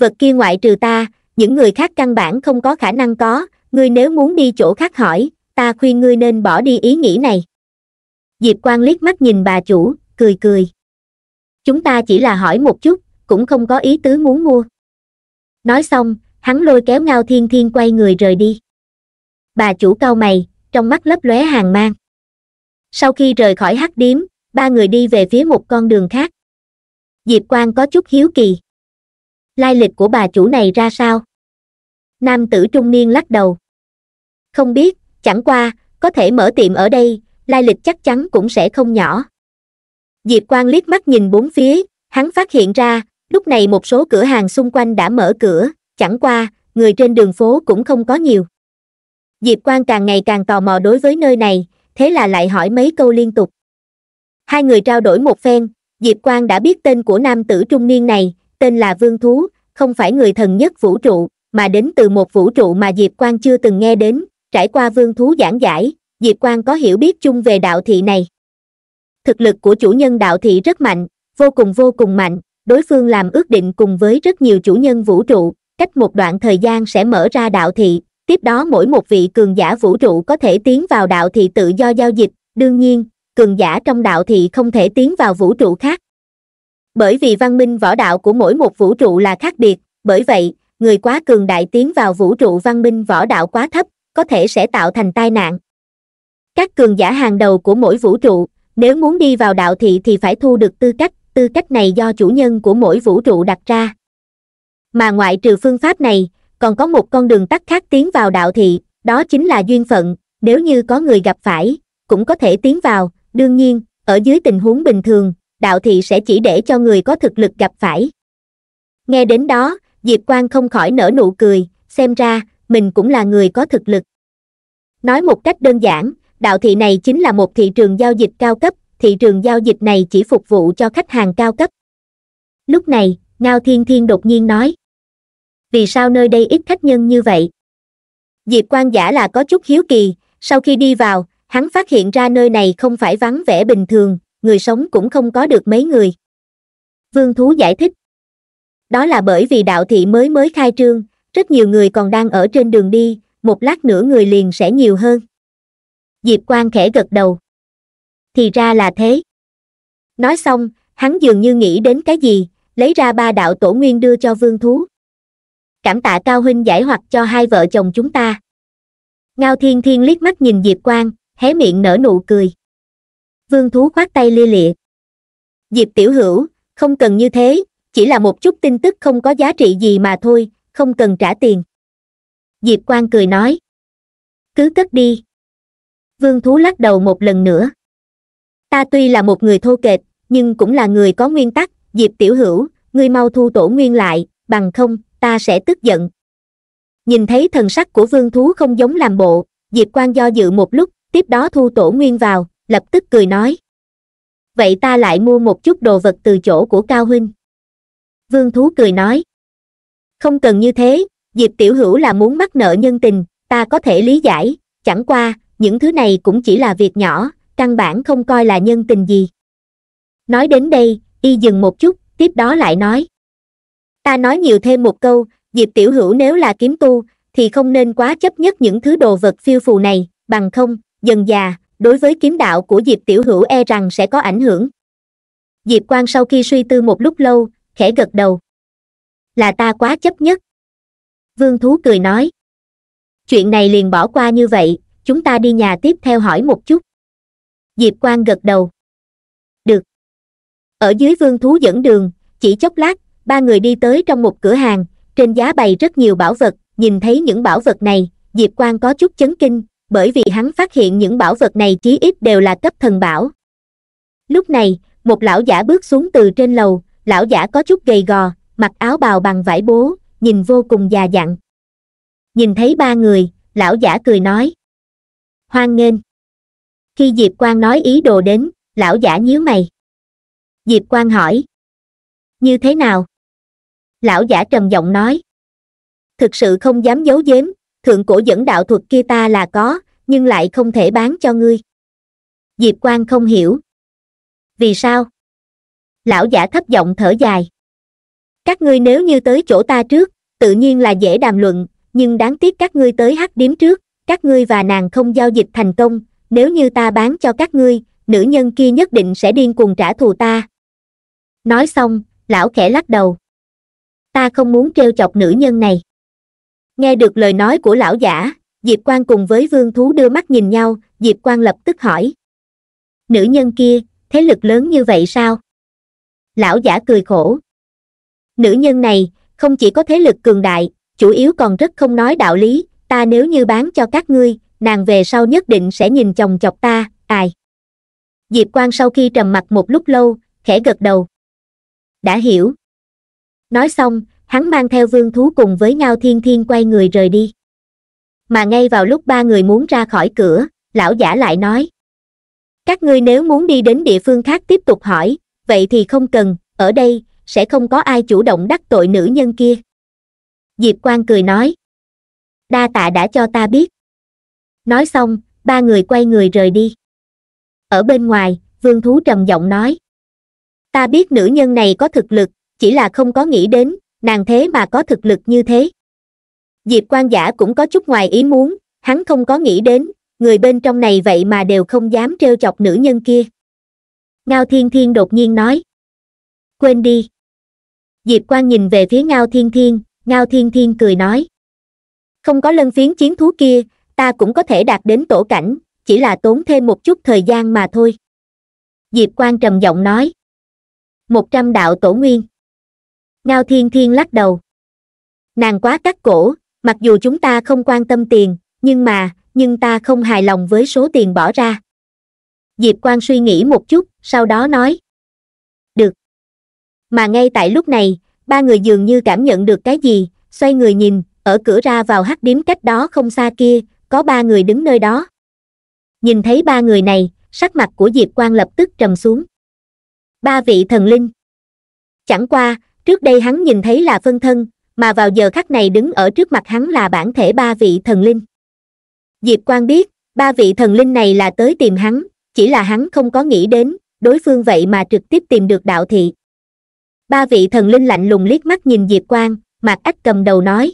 vật kia ngoại trừ ta những người khác căn bản không có khả năng có ngươi nếu muốn đi chỗ khác hỏi ta khuyên ngươi nên bỏ đi ý nghĩ này diệp quan liếc mắt nhìn bà chủ cười cười chúng ta chỉ là hỏi một chút cũng không có ý tứ muốn mua nói xong hắn lôi kéo ngao thiên thiên quay người rời đi bà chủ cau mày trong mắt lấp lóe hàng mang sau khi rời khỏi hắc điếm ba người đi về phía một con đường khác diệp quan có chút hiếu kỳ lai lịch của bà chủ này ra sao nam tử trung niên lắc đầu không biết chẳng qua có thể mở tiệm ở đây lai lịch chắc chắn cũng sẽ không nhỏ diệp quang liếc mắt nhìn bốn phía hắn phát hiện ra lúc này một số cửa hàng xung quanh đã mở cửa chẳng qua người trên đường phố cũng không có nhiều diệp quang càng ngày càng tò mò đối với nơi này thế là lại hỏi mấy câu liên tục hai người trao đổi một phen diệp quang đã biết tên của nam tử trung niên này tên là vương thú không phải người thần nhất vũ trụ mà đến từ một vũ trụ mà diệp quang chưa từng nghe đến trải qua vương thú giảng giải diệp quang có hiểu biết chung về đạo thị này thực lực của chủ nhân đạo thị rất mạnh vô cùng vô cùng mạnh đối phương làm ước định cùng với rất nhiều chủ nhân vũ trụ cách một đoạn thời gian sẽ mở ra đạo thị tiếp đó mỗi một vị cường giả vũ trụ có thể tiến vào đạo thị tự do giao dịch đương nhiên cường giả trong đạo thị không thể tiến vào vũ trụ khác bởi vì văn minh võ đạo của mỗi một vũ trụ là khác biệt bởi vậy người quá cường đại tiến vào vũ trụ văn minh võ đạo quá thấp có thể sẽ tạo thành tai nạn các cường giả hàng đầu của mỗi vũ trụ nếu muốn đi vào đạo thị thì phải thu được tư cách tư cách này do chủ nhân của mỗi vũ trụ đặt ra mà ngoại trừ phương pháp này còn có một con đường tắt khác tiến vào đạo thị đó chính là duyên phận nếu như có người gặp phải cũng có thể tiến vào đương nhiên ở dưới tình huống bình thường đạo thị sẽ chỉ để cho người có thực lực gặp phải nghe đến đó diệp Quang không khỏi nở nụ cười xem ra mình cũng là người có thực lực nói một cách đơn giản đạo thị này chính là một thị trường giao dịch cao cấp thị trường giao dịch này chỉ phục vụ cho khách hàng cao cấp lúc này ngao thiên thiên đột nhiên nói vì sao nơi đây ít khách nhân như vậy diệp quan giả là có chút hiếu kỳ sau khi đi vào hắn phát hiện ra nơi này không phải vắng vẻ bình thường người sống cũng không có được mấy người vương thú giải thích đó là bởi vì đạo thị mới mới khai trương rất nhiều người còn đang ở trên đường đi, một lát nữa người liền sẽ nhiều hơn. Diệp Quang khẽ gật đầu. Thì ra là thế. Nói xong, hắn dường như nghĩ đến cái gì, lấy ra ba đạo tổ nguyên đưa cho vương thú. Cảm tạ Cao Huynh giải hoặc cho hai vợ chồng chúng ta. Ngao Thiên Thiên liếc mắt nhìn Diệp Quang, hé miệng nở nụ cười. Vương thú khoát tay lia lịa. Diệp tiểu hữu, không cần như thế, chỉ là một chút tin tức không có giá trị gì mà thôi, không cần trả tiền diệp Quang cười nói cứ cất đi vương thú lắc đầu một lần nữa ta tuy là một người thô kệch nhưng cũng là người có nguyên tắc diệp tiểu hữu ngươi mau thu tổ nguyên lại bằng không ta sẽ tức giận nhìn thấy thần sắc của vương thú không giống làm bộ diệp Quang do dự một lúc tiếp đó thu tổ nguyên vào lập tức cười nói vậy ta lại mua một chút đồ vật từ chỗ của cao huynh vương thú cười nói không cần như thế diệp tiểu hữu là muốn mắc nợ nhân tình ta có thể lý giải chẳng qua những thứ này cũng chỉ là việc nhỏ căn bản không coi là nhân tình gì nói đến đây y dừng một chút tiếp đó lại nói ta nói nhiều thêm một câu diệp tiểu hữu nếu là kiếm tu thì không nên quá chấp nhất những thứ đồ vật phiêu phù này bằng không dần già đối với kiếm đạo của diệp tiểu hữu e rằng sẽ có ảnh hưởng diệp Quang sau khi suy tư một lúc lâu khẽ gật đầu là ta quá chấp nhất vương thú cười nói chuyện này liền bỏ qua như vậy chúng ta đi nhà tiếp theo hỏi một chút diệp Quan gật đầu được ở dưới vương thú dẫn đường chỉ chốc lát ba người đi tới trong một cửa hàng trên giá bày rất nhiều bảo vật nhìn thấy những bảo vật này diệp Quan có chút chấn kinh bởi vì hắn phát hiện những bảo vật này chí ít đều là cấp thần bảo lúc này một lão giả bước xuống từ trên lầu lão giả có chút gầy gò mặc áo bào bằng vải bố nhìn vô cùng già dặn nhìn thấy ba người lão giả cười nói hoan nghênh khi diệp quang nói ý đồ đến lão giả nhíu mày diệp quang hỏi như thế nào lão giả trầm giọng nói thực sự không dám giấu giếm thượng cổ dẫn đạo thuật kia ta là có nhưng lại không thể bán cho ngươi diệp quang không hiểu vì sao lão giả thấp giọng thở dài các ngươi nếu như tới chỗ ta trước tự nhiên là dễ đàm luận nhưng đáng tiếc các ngươi tới hắc điếm trước các ngươi và nàng không giao dịch thành công nếu như ta bán cho các ngươi nữ nhân kia nhất định sẽ điên cuồng trả thù ta nói xong lão khẽ lắc đầu ta không muốn treo chọc nữ nhân này nghe được lời nói của lão giả diệp quan cùng với vương thú đưa mắt nhìn nhau diệp quan lập tức hỏi nữ nhân kia thế lực lớn như vậy sao lão giả cười khổ nữ nhân này không chỉ có thế lực cường đại chủ yếu còn rất không nói đạo lý ta nếu như bán cho các ngươi nàng về sau nhất định sẽ nhìn chồng chọc ta ai diệp Quan sau khi trầm mặt một lúc lâu khẽ gật đầu đã hiểu nói xong hắn mang theo vương thú cùng với ngao thiên thiên quay người rời đi mà ngay vào lúc ba người muốn ra khỏi cửa lão giả lại nói các ngươi nếu muốn đi đến địa phương khác tiếp tục hỏi vậy thì không cần ở đây sẽ không có ai chủ động đắc tội nữ nhân kia diệp Quang cười nói đa tạ đã cho ta biết nói xong ba người quay người rời đi ở bên ngoài vương thú trầm giọng nói ta biết nữ nhân này có thực lực chỉ là không có nghĩ đến nàng thế mà có thực lực như thế diệp Quang giả cũng có chút ngoài ý muốn hắn không có nghĩ đến người bên trong này vậy mà đều không dám t chọc nữ nhân kia ngao thiên thiên đột nhiên nói quên đi diệp Quang nhìn về phía ngao thiên thiên ngao thiên thiên cười nói không có lân phiến chiến thú kia ta cũng có thể đạt đến tổ cảnh chỉ là tốn thêm một chút thời gian mà thôi diệp Quang trầm giọng nói một trăm đạo tổ nguyên ngao thiên thiên lắc đầu nàng quá cắt cổ mặc dù chúng ta không quan tâm tiền nhưng mà nhưng ta không hài lòng với số tiền bỏ ra diệp Quang suy nghĩ một chút sau đó nói mà ngay tại lúc này ba người dường như cảm nhận được cái gì xoay người nhìn ở cửa ra vào hắc điếm cách đó không xa kia có ba người đứng nơi đó nhìn thấy ba người này sắc mặt của diệp quan lập tức trầm xuống ba vị thần linh chẳng qua trước đây hắn nhìn thấy là phân thân mà vào giờ khắc này đứng ở trước mặt hắn là bản thể ba vị thần linh diệp quan biết ba vị thần linh này là tới tìm hắn chỉ là hắn không có nghĩ đến đối phương vậy mà trực tiếp tìm được đạo thị ba vị thần linh lạnh lùng liếc mắt nhìn diệp quang mạc ách cầm đầu nói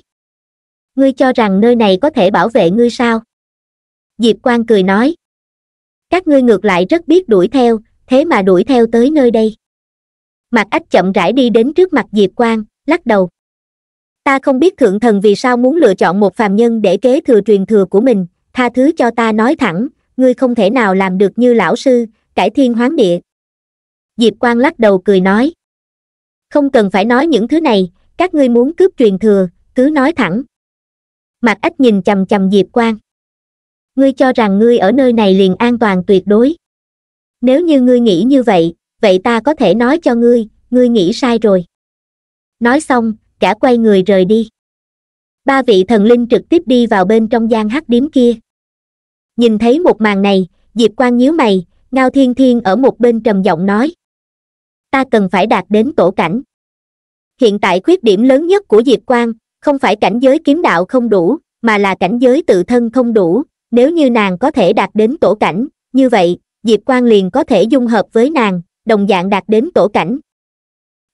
ngươi cho rằng nơi này có thể bảo vệ ngươi sao diệp quang cười nói các ngươi ngược lại rất biết đuổi theo thế mà đuổi theo tới nơi đây mạc ách chậm rãi đi đến trước mặt diệp quang lắc đầu ta không biết thượng thần vì sao muốn lựa chọn một phàm nhân để kế thừa truyền thừa của mình tha thứ cho ta nói thẳng ngươi không thể nào làm được như lão sư cải thiên hoán địa diệp quang lắc đầu cười nói không cần phải nói những thứ này các ngươi muốn cướp truyền thừa cứ nói thẳng mặt ách nhìn chằm chằm diệp quang ngươi cho rằng ngươi ở nơi này liền an toàn tuyệt đối nếu như ngươi nghĩ như vậy vậy ta có thể nói cho ngươi ngươi nghĩ sai rồi nói xong cả quay người rời đi ba vị thần linh trực tiếp đi vào bên trong gian hắc điếm kia nhìn thấy một màn này diệp quan nhíu mày ngao thiên thiên ở một bên trầm giọng nói ta cần phải đạt đến tổ cảnh hiện tại khuyết điểm lớn nhất của diệp quang không phải cảnh giới kiếm đạo không đủ mà là cảnh giới tự thân không đủ nếu như nàng có thể đạt đến tổ cảnh như vậy diệp quang liền có thể dung hợp với nàng đồng dạng đạt đến tổ cảnh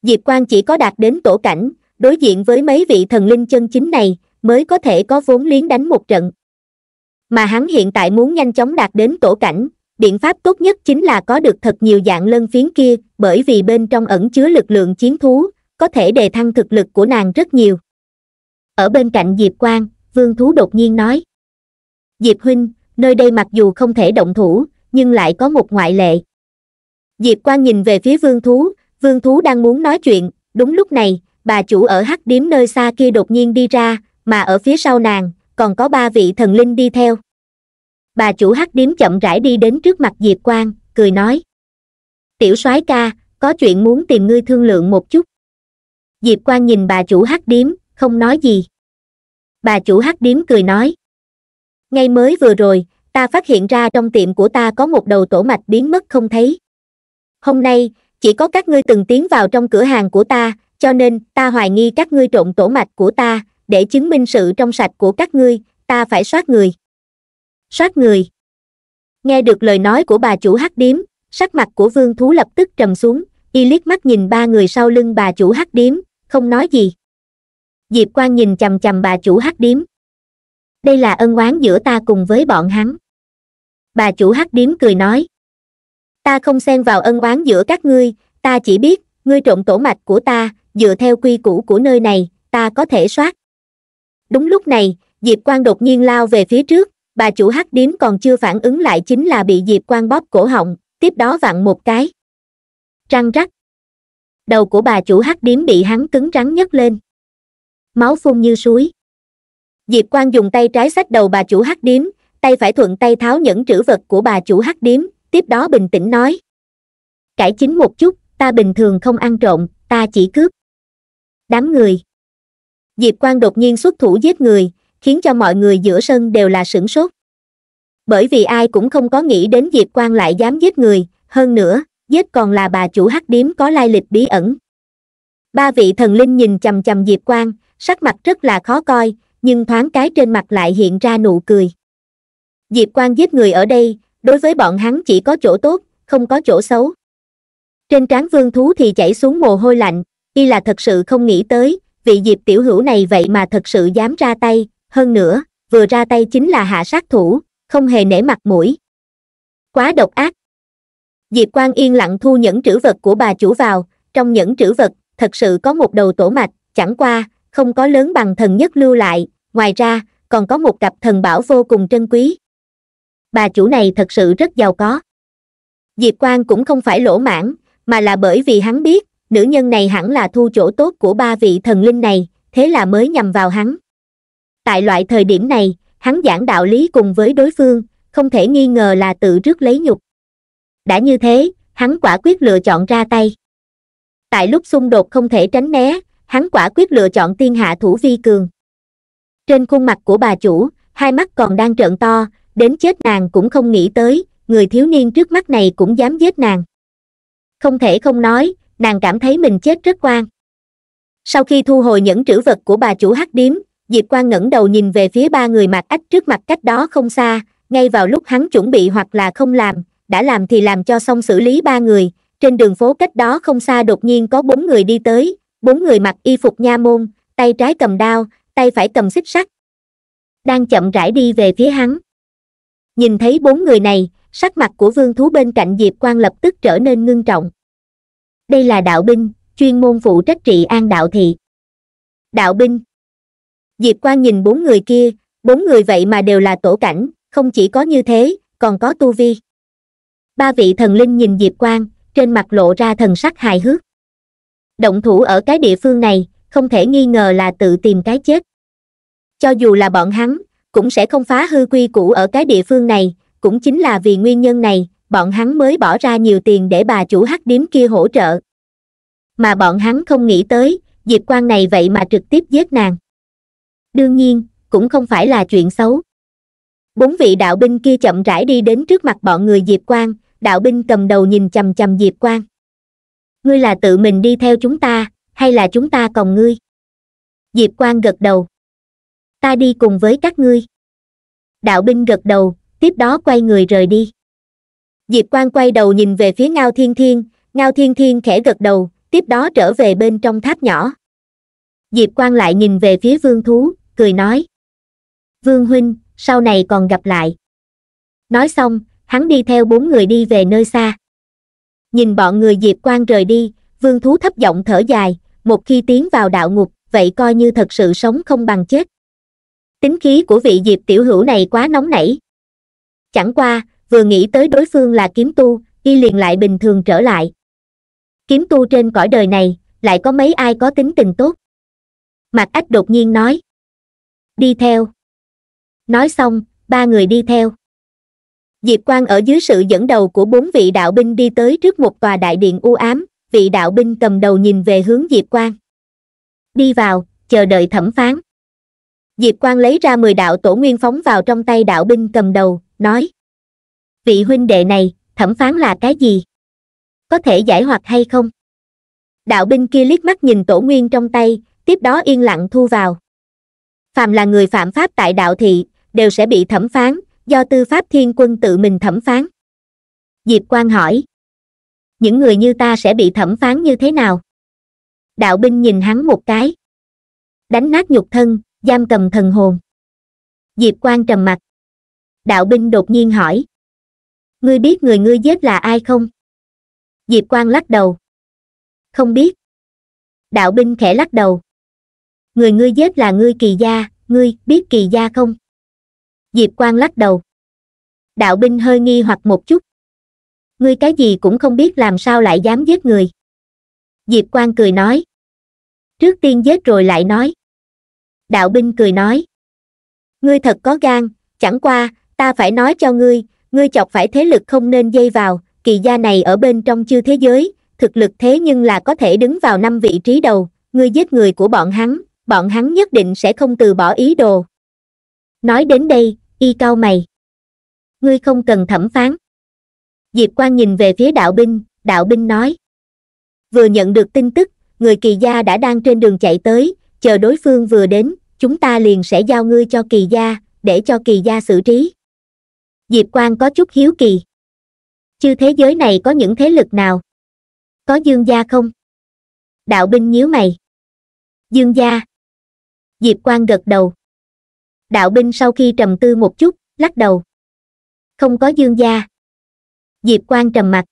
diệp quang chỉ có đạt đến tổ cảnh đối diện với mấy vị thần linh chân chính này mới có thể có vốn liếng đánh một trận mà hắn hiện tại muốn nhanh chóng đạt đến tổ cảnh biện pháp tốt nhất chính là có được thật nhiều dạng lân phiến kia bởi vì bên trong ẩn chứa lực lượng chiến thú có thể đề thăng thực lực của nàng rất nhiều ở bên cạnh diệp quang vương thú đột nhiên nói diệp huynh nơi đây mặc dù không thể động thủ nhưng lại có một ngoại lệ diệp quang nhìn về phía vương thú vương thú đang muốn nói chuyện đúng lúc này bà chủ ở hắc điếm nơi xa kia đột nhiên đi ra mà ở phía sau nàng còn có ba vị thần linh đi theo bà chủ hắc điếm chậm rãi đi đến trước mặt diệp quang cười nói tiểu soái ca có chuyện muốn tìm ngươi thương lượng một chút diệp quang nhìn bà chủ hắc điếm không nói gì bà chủ hắc điếm cười nói ngay mới vừa rồi ta phát hiện ra trong tiệm của ta có một đầu tổ mạch biến mất không thấy hôm nay chỉ có các ngươi từng tiến vào trong cửa hàng của ta cho nên ta hoài nghi các ngươi trộn tổ mạch của ta để chứng minh sự trong sạch của các ngươi ta phải soát người sát người nghe được lời nói của bà chủ hắc điếm sắc mặt của vương thú lập tức trầm xuống y liếc mắt nhìn ba người sau lưng bà chủ hắc điếm không nói gì diệp quan nhìn chằm chằm bà chủ hắc điếm đây là ân oán giữa ta cùng với bọn hắn bà chủ hắc điếm cười nói ta không xen vào ân oán giữa các ngươi ta chỉ biết ngươi trộm tổ mạch của ta dựa theo quy củ của nơi này ta có thể soát đúng lúc này diệp quan đột nhiên lao về phía trước bà chủ hắc điếm còn chưa phản ứng lại chính là bị diệp quang bóp cổ họng tiếp đó vặn một cái răng rắc đầu của bà chủ hắc điếm bị hắn cứng rắn nhấc lên máu phun như suối diệp quang dùng tay trái xách đầu bà chủ hắc điếm tay phải thuận tay tháo những trữ vật của bà chủ hắc điếm tiếp đó bình tĩnh nói cải chính một chút ta bình thường không ăn trộm ta chỉ cướp đám người diệp quang đột nhiên xuất thủ giết người khiến cho mọi người giữa sân đều là sửng sốt bởi vì ai cũng không có nghĩ đến diệp quan lại dám giết người hơn nữa giết còn là bà chủ hắc điếm có lai lịch bí ẩn ba vị thần linh nhìn chằm chằm diệp quan sắc mặt rất là khó coi nhưng thoáng cái trên mặt lại hiện ra nụ cười diệp quan giết người ở đây đối với bọn hắn chỉ có chỗ tốt không có chỗ xấu trên trán vương thú thì chảy xuống mồ hôi lạnh y là thật sự không nghĩ tới vị diệp tiểu hữu này vậy mà thật sự dám ra tay hơn nữa vừa ra tay chính là hạ sát thủ không hề nể mặt mũi quá độc ác diệp Quang yên lặng thu những trữ vật của bà chủ vào trong những trữ vật thật sự có một đầu tổ mạch chẳng qua không có lớn bằng thần nhất lưu lại ngoài ra còn có một cặp thần bảo vô cùng trân quý bà chủ này thật sự rất giàu có diệp Quang cũng không phải lỗ mãn mà là bởi vì hắn biết nữ nhân này hẳn là thu chỗ tốt của ba vị thần linh này thế là mới nhằm vào hắn tại loại thời điểm này hắn giảng đạo lý cùng với đối phương không thể nghi ngờ là tự rước lấy nhục đã như thế hắn quả quyết lựa chọn ra tay tại lúc xung đột không thể tránh né hắn quả quyết lựa chọn tiên hạ thủ vi cường trên khuôn mặt của bà chủ hai mắt còn đang trợn to đến chết nàng cũng không nghĩ tới người thiếu niên trước mắt này cũng dám giết nàng không thể không nói nàng cảm thấy mình chết rất oan sau khi thu hồi những trữ vật của bà chủ hắc điếm diệp Quang ngẩng đầu nhìn về phía ba người mặc ách trước mặt cách đó không xa ngay vào lúc hắn chuẩn bị hoặc là không làm đã làm thì làm cho xong xử lý ba người trên đường phố cách đó không xa đột nhiên có bốn người đi tới bốn người mặc y phục nha môn tay trái cầm đao tay phải cầm xích sắt đang chậm rãi đi về phía hắn nhìn thấy bốn người này sắc mặt của vương thú bên cạnh diệp Quang lập tức trở nên ngưng trọng đây là đạo binh chuyên môn phụ trách trị an đạo thị đạo binh diệp Quang nhìn bốn người kia bốn người vậy mà đều là tổ cảnh không chỉ có như thế còn có tu vi ba vị thần linh nhìn diệp Quang, trên mặt lộ ra thần sắc hài hước động thủ ở cái địa phương này không thể nghi ngờ là tự tìm cái chết cho dù là bọn hắn cũng sẽ không phá hư quy củ ở cái địa phương này cũng chính là vì nguyên nhân này bọn hắn mới bỏ ra nhiều tiền để bà chủ hắc điếm kia hỗ trợ mà bọn hắn không nghĩ tới diệp Quang này vậy mà trực tiếp giết nàng đương nhiên cũng không phải là chuyện xấu bốn vị đạo binh kia chậm rãi đi đến trước mặt bọn người diệp quang đạo binh cầm đầu nhìn chằm chằm diệp quang ngươi là tự mình đi theo chúng ta hay là chúng ta còn ngươi diệp quang gật đầu ta đi cùng với các ngươi đạo binh gật đầu tiếp đó quay người rời đi diệp quang quay đầu nhìn về phía ngao thiên thiên ngao thiên thiên khẽ gật đầu tiếp đó trở về bên trong tháp nhỏ diệp quang lại nhìn về phía vương thú cười nói. Vương Huynh, sau này còn gặp lại. Nói xong, hắn đi theo bốn người đi về nơi xa. Nhìn bọn người Diệp quan rời đi, vương thú thấp giọng thở dài, một khi tiến vào đạo ngục, vậy coi như thật sự sống không bằng chết. Tính khí của vị Diệp tiểu hữu này quá nóng nảy. Chẳng qua, vừa nghĩ tới đối phương là kiếm tu, y liền lại bình thường trở lại. Kiếm tu trên cõi đời này, lại có mấy ai có tính tình tốt. Mạc Ách đột nhiên nói đi theo nói xong ba người đi theo diệp Quang ở dưới sự dẫn đầu của bốn vị đạo binh đi tới trước một tòa đại điện u ám vị đạo binh cầm đầu nhìn về hướng diệp Quang. đi vào chờ đợi thẩm phán diệp Quang lấy ra mười đạo tổ nguyên phóng vào trong tay đạo binh cầm đầu nói vị huynh đệ này thẩm phán là cái gì có thể giải hoặc hay không đạo binh kia liếc mắt nhìn tổ nguyên trong tay tiếp đó yên lặng thu vào phàm là người phạm pháp tại đạo thị đều sẽ bị thẩm phán do tư pháp thiên quân tự mình thẩm phán diệp quan hỏi những người như ta sẽ bị thẩm phán như thế nào đạo binh nhìn hắn một cái đánh nát nhục thân giam cầm thần hồn diệp quan trầm mặt đạo binh đột nhiên hỏi ngươi biết người ngươi giết là ai không diệp quan lắc đầu không biết đạo binh khẽ lắc đầu người ngươi giết là ngươi kỳ gia ngươi biết kỳ gia không diệp quang lắc đầu đạo binh hơi nghi hoặc một chút ngươi cái gì cũng không biết làm sao lại dám giết người diệp quang cười nói trước tiên giết rồi lại nói đạo binh cười nói ngươi thật có gan chẳng qua ta phải nói cho ngươi ngươi chọc phải thế lực không nên dây vào kỳ gia này ở bên trong chư thế giới thực lực thế nhưng là có thể đứng vào năm vị trí đầu ngươi giết người của bọn hắn bọn hắn nhất định sẽ không từ bỏ ý đồ nói đến đây y cao mày ngươi không cần thẩm phán diệp quan nhìn về phía đạo binh đạo binh nói vừa nhận được tin tức người kỳ gia đã đang trên đường chạy tới chờ đối phương vừa đến chúng ta liền sẽ giao ngươi cho kỳ gia để cho kỳ gia xử trí diệp quan có chút hiếu kỳ chư thế giới này có những thế lực nào có dương gia không đạo binh nhíu mày dương gia diệp Quang gật đầu đạo binh sau khi trầm tư một chút lắc đầu không có dương gia diệp Quang trầm mặt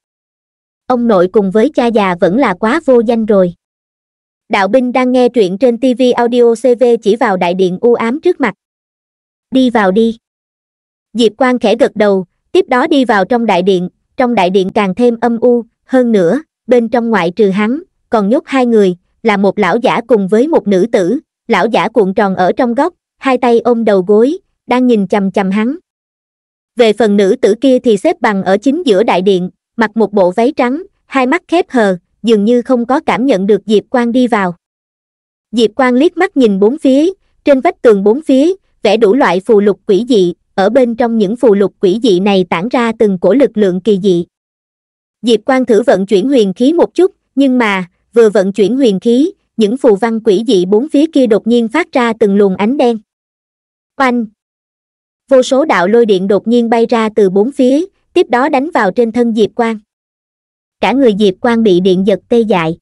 ông nội cùng với cha già vẫn là quá vô danh rồi đạo binh đang nghe truyện trên tv audio cv chỉ vào đại điện u ám trước mặt đi vào đi diệp Quang khẽ gật đầu tiếp đó đi vào trong đại điện trong đại điện càng thêm âm u hơn nữa bên trong ngoại trừ hắn còn nhốt hai người là một lão giả cùng với một nữ tử lão giả cuộn tròn ở trong góc hai tay ôm đầu gối đang nhìn chằm chằm hắn về phần nữ tử kia thì xếp bằng ở chính giữa đại điện mặc một bộ váy trắng hai mắt khép hờ dường như không có cảm nhận được diệp quang đi vào diệp quang liếc mắt nhìn bốn phía trên vách tường bốn phía vẽ đủ loại phù lục quỷ dị ở bên trong những phù lục quỷ dị này tản ra từng cổ lực lượng kỳ dị diệp quang thử vận chuyển huyền khí một chút nhưng mà vừa vận chuyển huyền khí những phù văn quỷ dị bốn phía kia đột nhiên phát ra từng luồng ánh đen oanh vô số đạo lôi điện đột nhiên bay ra từ bốn phía tiếp đó đánh vào trên thân diệp quang cả người diệp quang bị điện giật tê dại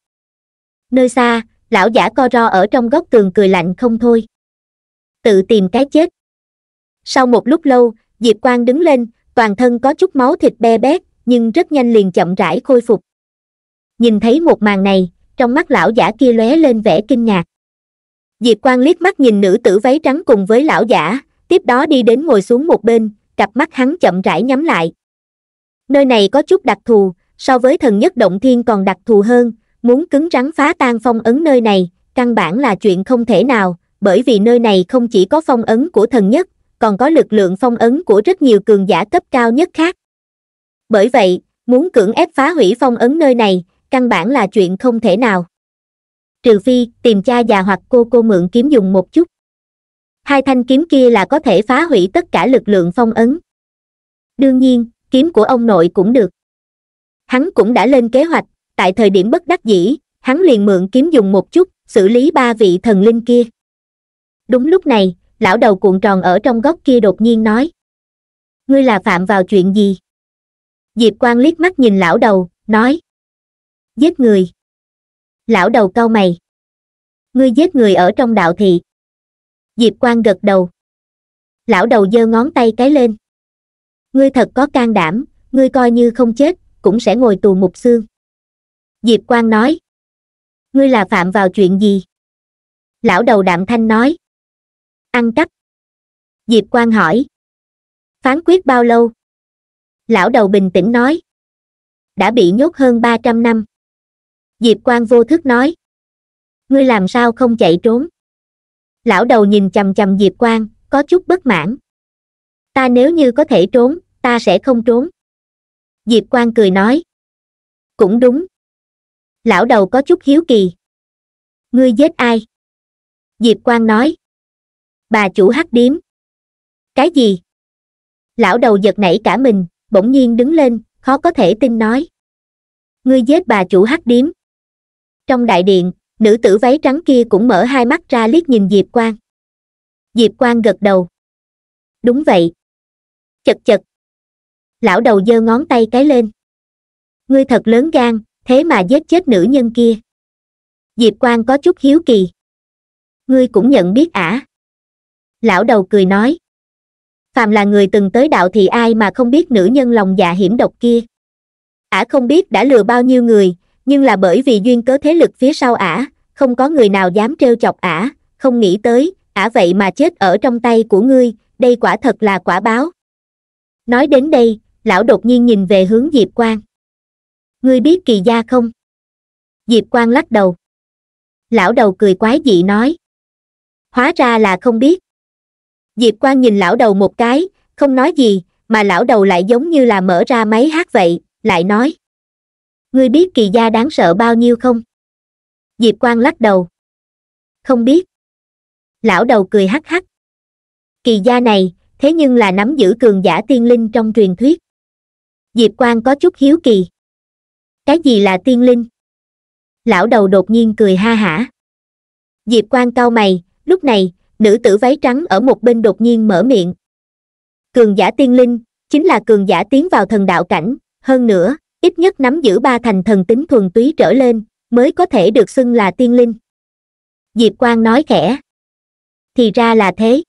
nơi xa lão giả co ro ở trong góc tường cười lạnh không thôi tự tìm cái chết sau một lúc lâu diệp quang đứng lên toàn thân có chút máu thịt be bét nhưng rất nhanh liền chậm rãi khôi phục nhìn thấy một màn này trong mắt lão giả kia lóe lên vẻ kinh ngạc diệp quang liếc mắt nhìn nữ tử váy trắng cùng với lão giả tiếp đó đi đến ngồi xuống một bên cặp mắt hắn chậm rãi nhắm lại nơi này có chút đặc thù so với thần nhất động thiên còn đặc thù hơn muốn cứng rắn phá tan phong ấn nơi này căn bản là chuyện không thể nào bởi vì nơi này không chỉ có phong ấn của thần nhất còn có lực lượng phong ấn của rất nhiều cường giả cấp cao nhất khác bởi vậy muốn cưỡng ép phá hủy phong ấn nơi này căn bản là chuyện không thể nào trừ phi tìm cha già hoặc cô cô mượn kiếm dùng một chút hai thanh kiếm kia là có thể phá hủy tất cả lực lượng phong ấn đương nhiên kiếm của ông nội cũng được hắn cũng đã lên kế hoạch tại thời điểm bất đắc dĩ hắn liền mượn kiếm dùng một chút xử lý ba vị thần linh kia đúng lúc này lão đầu cuộn tròn ở trong góc kia đột nhiên nói ngươi là phạm vào chuyện gì diệp quan liếc mắt nhìn lão đầu nói giết người lão đầu cau mày ngươi giết người ở trong đạo thị diệp quan gật đầu lão đầu giơ ngón tay cái lên ngươi thật có can đảm ngươi coi như không chết cũng sẽ ngồi tù mục xương diệp quan nói ngươi là phạm vào chuyện gì lão đầu đạm thanh nói ăn cắp diệp quan hỏi phán quyết bao lâu lão đầu bình tĩnh nói đã bị nhốt hơn ba trăm năm diệp quan vô thức nói ngươi làm sao không chạy trốn lão đầu nhìn chằm chằm diệp quan có chút bất mãn ta nếu như có thể trốn ta sẽ không trốn diệp quan cười nói cũng đúng lão đầu có chút hiếu kỳ ngươi giết ai diệp quan nói bà chủ hắc điếm cái gì lão đầu giật nảy cả mình bỗng nhiên đứng lên khó có thể tin nói ngươi giết bà chủ hắc điếm trong đại điện nữ tử váy trắng kia cũng mở hai mắt ra liếc nhìn diệp quang diệp quang gật đầu đúng vậy chật chật lão đầu giơ ngón tay cái lên ngươi thật lớn gan thế mà giết chết nữ nhân kia diệp quang có chút hiếu kỳ ngươi cũng nhận biết ả lão đầu cười nói phàm là người từng tới đạo thì ai mà không biết nữ nhân lòng dạ hiểm độc kia ả không biết đã lừa bao nhiêu người nhưng là bởi vì duyên cớ thế lực phía sau ả không có người nào dám trêu chọc ả không nghĩ tới ả vậy mà chết ở trong tay của ngươi đây quả thật là quả báo nói đến đây lão đột nhiên nhìn về hướng diệp quang ngươi biết kỳ gia không diệp quang lắc đầu lão đầu cười quái dị nói hóa ra là không biết diệp quang nhìn lão đầu một cái không nói gì mà lão đầu lại giống như là mở ra máy hát vậy lại nói ngươi biết kỳ gia đáng sợ bao nhiêu không diệp quang lắc đầu không biết lão đầu cười hắc hắc kỳ gia này thế nhưng là nắm giữ cường giả tiên linh trong truyền thuyết diệp quang có chút hiếu kỳ cái gì là tiên linh lão đầu đột nhiên cười ha hả diệp quang cau mày lúc này nữ tử váy trắng ở một bên đột nhiên mở miệng cường giả tiên linh chính là cường giả tiến vào thần đạo cảnh hơn nữa ít nhất nắm giữ ba thành thần tính thuần túy trở lên mới có thể được xưng là tiên linh diệp quang nói khẽ thì ra là thế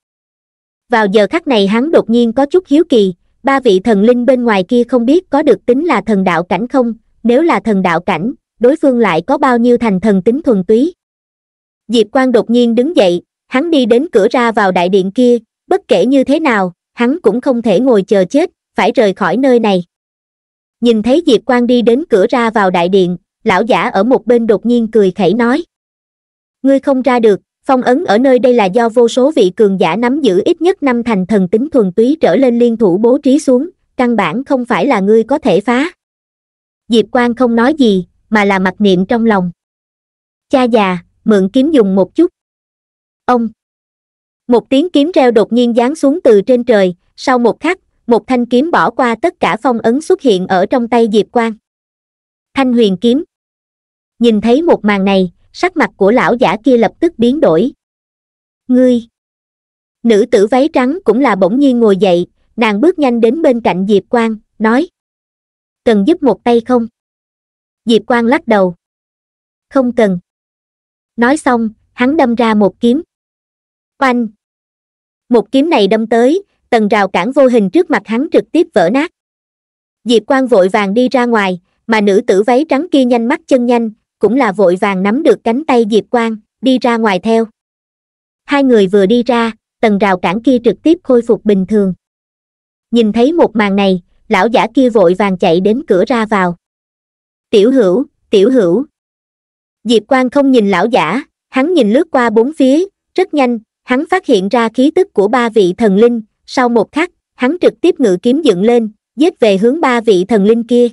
vào giờ khắc này hắn đột nhiên có chút hiếu kỳ ba vị thần linh bên ngoài kia không biết có được tính là thần đạo cảnh không nếu là thần đạo cảnh đối phương lại có bao nhiêu thành thần tính thuần túy diệp quang đột nhiên đứng dậy hắn đi đến cửa ra vào đại điện kia bất kể như thế nào hắn cũng không thể ngồi chờ chết phải rời khỏi nơi này nhìn thấy diệp quang đi đến cửa ra vào đại điện lão giả ở một bên đột nhiên cười khẩy nói ngươi không ra được phong ấn ở nơi đây là do vô số vị cường giả nắm giữ ít nhất năm thành thần tính thuần túy trở lên liên thủ bố trí xuống căn bản không phải là ngươi có thể phá diệp quang không nói gì mà là mặc niệm trong lòng cha già mượn kiếm dùng một chút ông một tiếng kiếm reo đột nhiên giáng xuống từ trên trời sau một khắc một thanh kiếm bỏ qua tất cả phong ấn xuất hiện ở trong tay diệp quang thanh huyền kiếm nhìn thấy một màn này sắc mặt của lão giả kia lập tức biến đổi ngươi nữ tử váy trắng cũng là bỗng nhiên ngồi dậy nàng bước nhanh đến bên cạnh diệp quang nói cần giúp một tay không diệp quang lắc đầu không cần nói xong hắn đâm ra một kiếm oanh một kiếm này đâm tới tầng rào cản vô hình trước mặt hắn trực tiếp vỡ nát diệp Quang vội vàng đi ra ngoài mà nữ tử váy trắng kia nhanh mắt chân nhanh cũng là vội vàng nắm được cánh tay diệp Quang, đi ra ngoài theo hai người vừa đi ra tầng rào cản kia trực tiếp khôi phục bình thường nhìn thấy một màn này lão giả kia vội vàng chạy đến cửa ra vào tiểu hữu tiểu hữu diệp Quang không nhìn lão giả hắn nhìn lướt qua bốn phía rất nhanh hắn phát hiện ra khí tức của ba vị thần linh sau một khắc hắn trực tiếp ngự kiếm dựng lên giết về hướng ba vị thần linh kia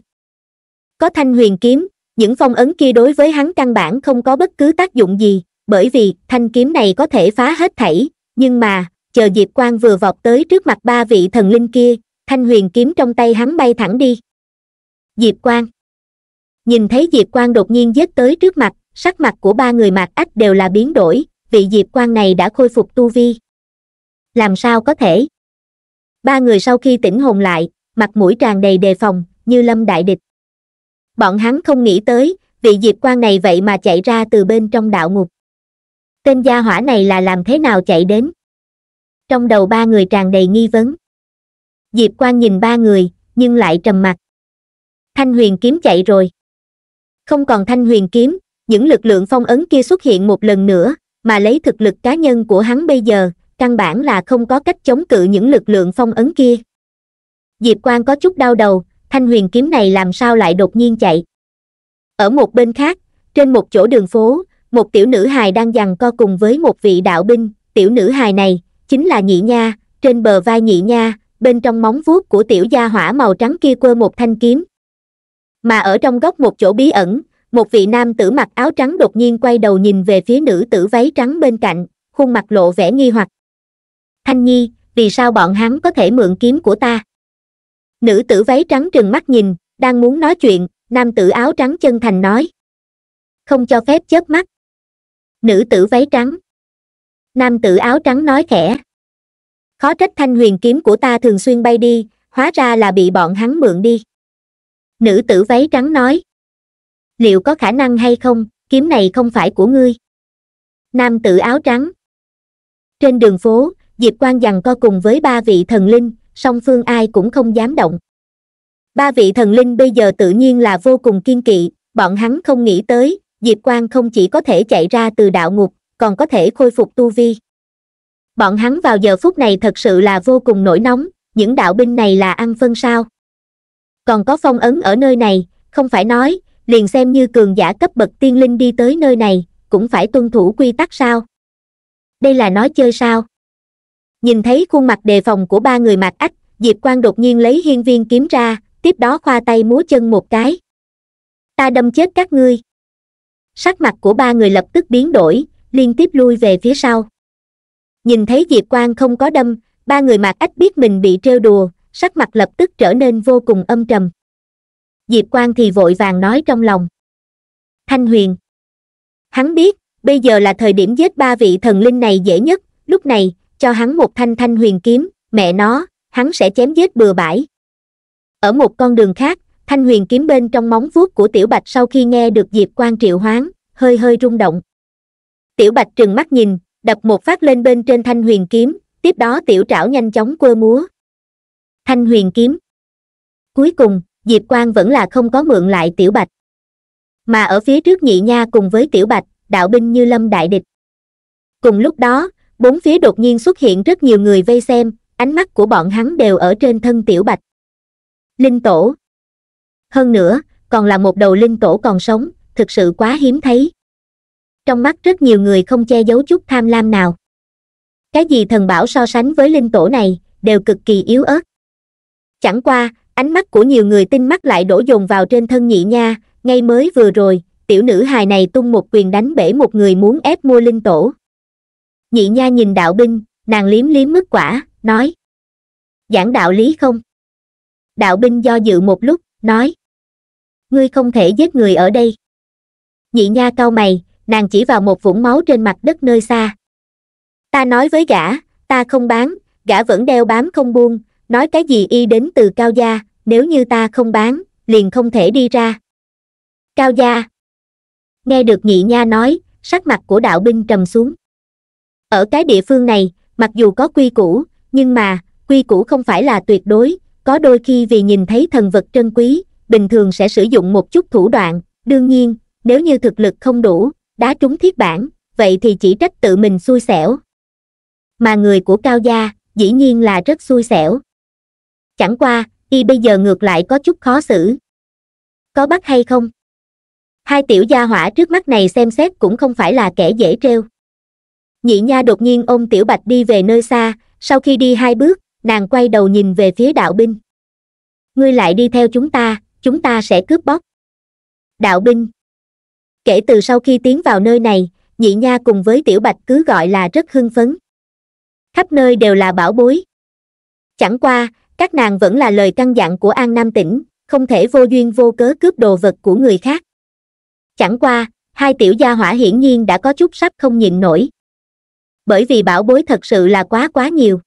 có thanh huyền kiếm những phong ấn kia đối với hắn căn bản không có bất cứ tác dụng gì bởi vì thanh kiếm này có thể phá hết thảy nhưng mà chờ diệp quang vừa vọt tới trước mặt ba vị thần linh kia thanh huyền kiếm trong tay hắn bay thẳng đi diệp quang nhìn thấy diệp quang đột nhiên giết tới trước mặt sắc mặt của ba người mặc ách đều là biến đổi vị diệp quang này đã khôi phục tu vi làm sao có thể ba người sau khi tỉnh hồn lại mặt mũi tràn đầy đề phòng như lâm đại địch bọn hắn không nghĩ tới vị diệp quan này vậy mà chạy ra từ bên trong đạo ngục tên gia hỏa này là làm thế nào chạy đến trong đầu ba người tràn đầy nghi vấn diệp quan nhìn ba người nhưng lại trầm mặc thanh huyền kiếm chạy rồi không còn thanh huyền kiếm những lực lượng phong ấn kia xuất hiện một lần nữa mà lấy thực lực cá nhân của hắn bây giờ căn bản là không có cách chống cự những lực lượng phong ấn kia diệp Quang có chút đau đầu thanh huyền kiếm này làm sao lại đột nhiên chạy ở một bên khác trên một chỗ đường phố một tiểu nữ hài đang giằng co cùng với một vị đạo binh tiểu nữ hài này chính là nhị nha trên bờ vai nhị nha bên trong móng vuốt của tiểu gia hỏa màu trắng kia quơ một thanh kiếm mà ở trong góc một chỗ bí ẩn một vị nam tử mặc áo trắng đột nhiên quay đầu nhìn về phía nữ tử váy trắng bên cạnh khuôn mặt lộ vẻ nghi hoặc Thanh Nhi, vì sao bọn hắn có thể mượn kiếm của ta? Nữ tử váy trắng trừng mắt nhìn, đang muốn nói chuyện, nam tử áo trắng chân thành nói. Không cho phép chớp mắt. Nữ tử váy trắng. Nam tử áo trắng nói khẽ. Khó trách thanh huyền kiếm của ta thường xuyên bay đi, hóa ra là bị bọn hắn mượn đi. Nữ tử váy trắng nói. Liệu có khả năng hay không, kiếm này không phải của ngươi. Nam tử áo trắng. Trên đường phố, diệp quan rằng co cùng với ba vị thần linh song phương ai cũng không dám động ba vị thần linh bây giờ tự nhiên là vô cùng kiên kỵ bọn hắn không nghĩ tới diệp quan không chỉ có thể chạy ra từ đạo ngục còn có thể khôi phục tu vi bọn hắn vào giờ phút này thật sự là vô cùng nổi nóng những đạo binh này là ăn phân sao còn có phong ấn ở nơi này không phải nói liền xem như cường giả cấp bậc tiên linh đi tới nơi này cũng phải tuân thủ quy tắc sao đây là nói chơi sao nhìn thấy khuôn mặt đề phòng của ba người mạc ách diệp quan đột nhiên lấy hiên viên kiếm ra tiếp đó khoa tay múa chân một cái ta đâm chết các ngươi sắc mặt của ba người lập tức biến đổi liên tiếp lui về phía sau nhìn thấy diệp quan không có đâm ba người mạc ách biết mình bị trêu đùa sắc mặt lập tức trở nên vô cùng âm trầm diệp quan thì vội vàng nói trong lòng thanh huyền hắn biết bây giờ là thời điểm giết ba vị thần linh này dễ nhất lúc này cho hắn một thanh thanh huyền kiếm mẹ nó hắn sẽ chém giết bừa bãi ở một con đường khác thanh huyền kiếm bên trong móng vuốt của tiểu bạch sau khi nghe được diệp quang triệu hoán hơi hơi rung động tiểu bạch trừng mắt nhìn đập một phát lên bên trên thanh huyền kiếm tiếp đó tiểu trảo nhanh chóng quơ múa thanh huyền kiếm cuối cùng diệp quang vẫn là không có mượn lại tiểu bạch mà ở phía trước nhị nha cùng với tiểu bạch đạo binh như lâm đại địch cùng lúc đó bốn phía đột nhiên xuất hiện rất nhiều người vây xem ánh mắt của bọn hắn đều ở trên thân tiểu bạch linh tổ hơn nữa còn là một đầu linh tổ còn sống thực sự quá hiếm thấy trong mắt rất nhiều người không che giấu chút tham lam nào cái gì thần bảo so sánh với linh tổ này đều cực kỳ yếu ớt chẳng qua ánh mắt của nhiều người tinh mắt lại đổ dồn vào trên thân nhị nha ngay mới vừa rồi tiểu nữ hài này tung một quyền đánh bể một người muốn ép mua linh tổ nhị nha nhìn đạo binh nàng liếm liếm mức quả nói giảng đạo lý không đạo binh do dự một lúc nói ngươi không thể giết người ở đây nhị nha cau mày nàng chỉ vào một vũng máu trên mặt đất nơi xa ta nói với gã ta không bán gã vẫn đeo bám không buông nói cái gì y đến từ cao gia nếu như ta không bán liền không thể đi ra cao gia nghe được nhị nha nói sắc mặt của đạo binh trầm xuống ở cái địa phương này mặc dù có quy củ nhưng mà quy củ không phải là tuyệt đối có đôi khi vì nhìn thấy thần vật trân quý bình thường sẽ sử dụng một chút thủ đoạn đương nhiên nếu như thực lực không đủ đá trúng thiết bản vậy thì chỉ trách tự mình xui xẻo mà người của cao gia dĩ nhiên là rất xui xẻo chẳng qua y bây giờ ngược lại có chút khó xử có bắt hay không hai tiểu gia hỏa trước mắt này xem xét cũng không phải là kẻ dễ trêu nhị nha đột nhiên ôm tiểu bạch đi về nơi xa sau khi đi hai bước nàng quay đầu nhìn về phía đạo binh ngươi lại đi theo chúng ta chúng ta sẽ cướp bóc đạo binh kể từ sau khi tiến vào nơi này nhị nha cùng với tiểu bạch cứ gọi là rất hưng phấn khắp nơi đều là bảo bối chẳng qua các nàng vẫn là lời căn dặn của an nam tỉnh không thể vô duyên vô cớ cướp đồ vật của người khác chẳng qua hai tiểu gia hỏa hiển nhiên đã có chút sắp không nhịn nổi bởi vì bảo bối thật sự là quá quá nhiều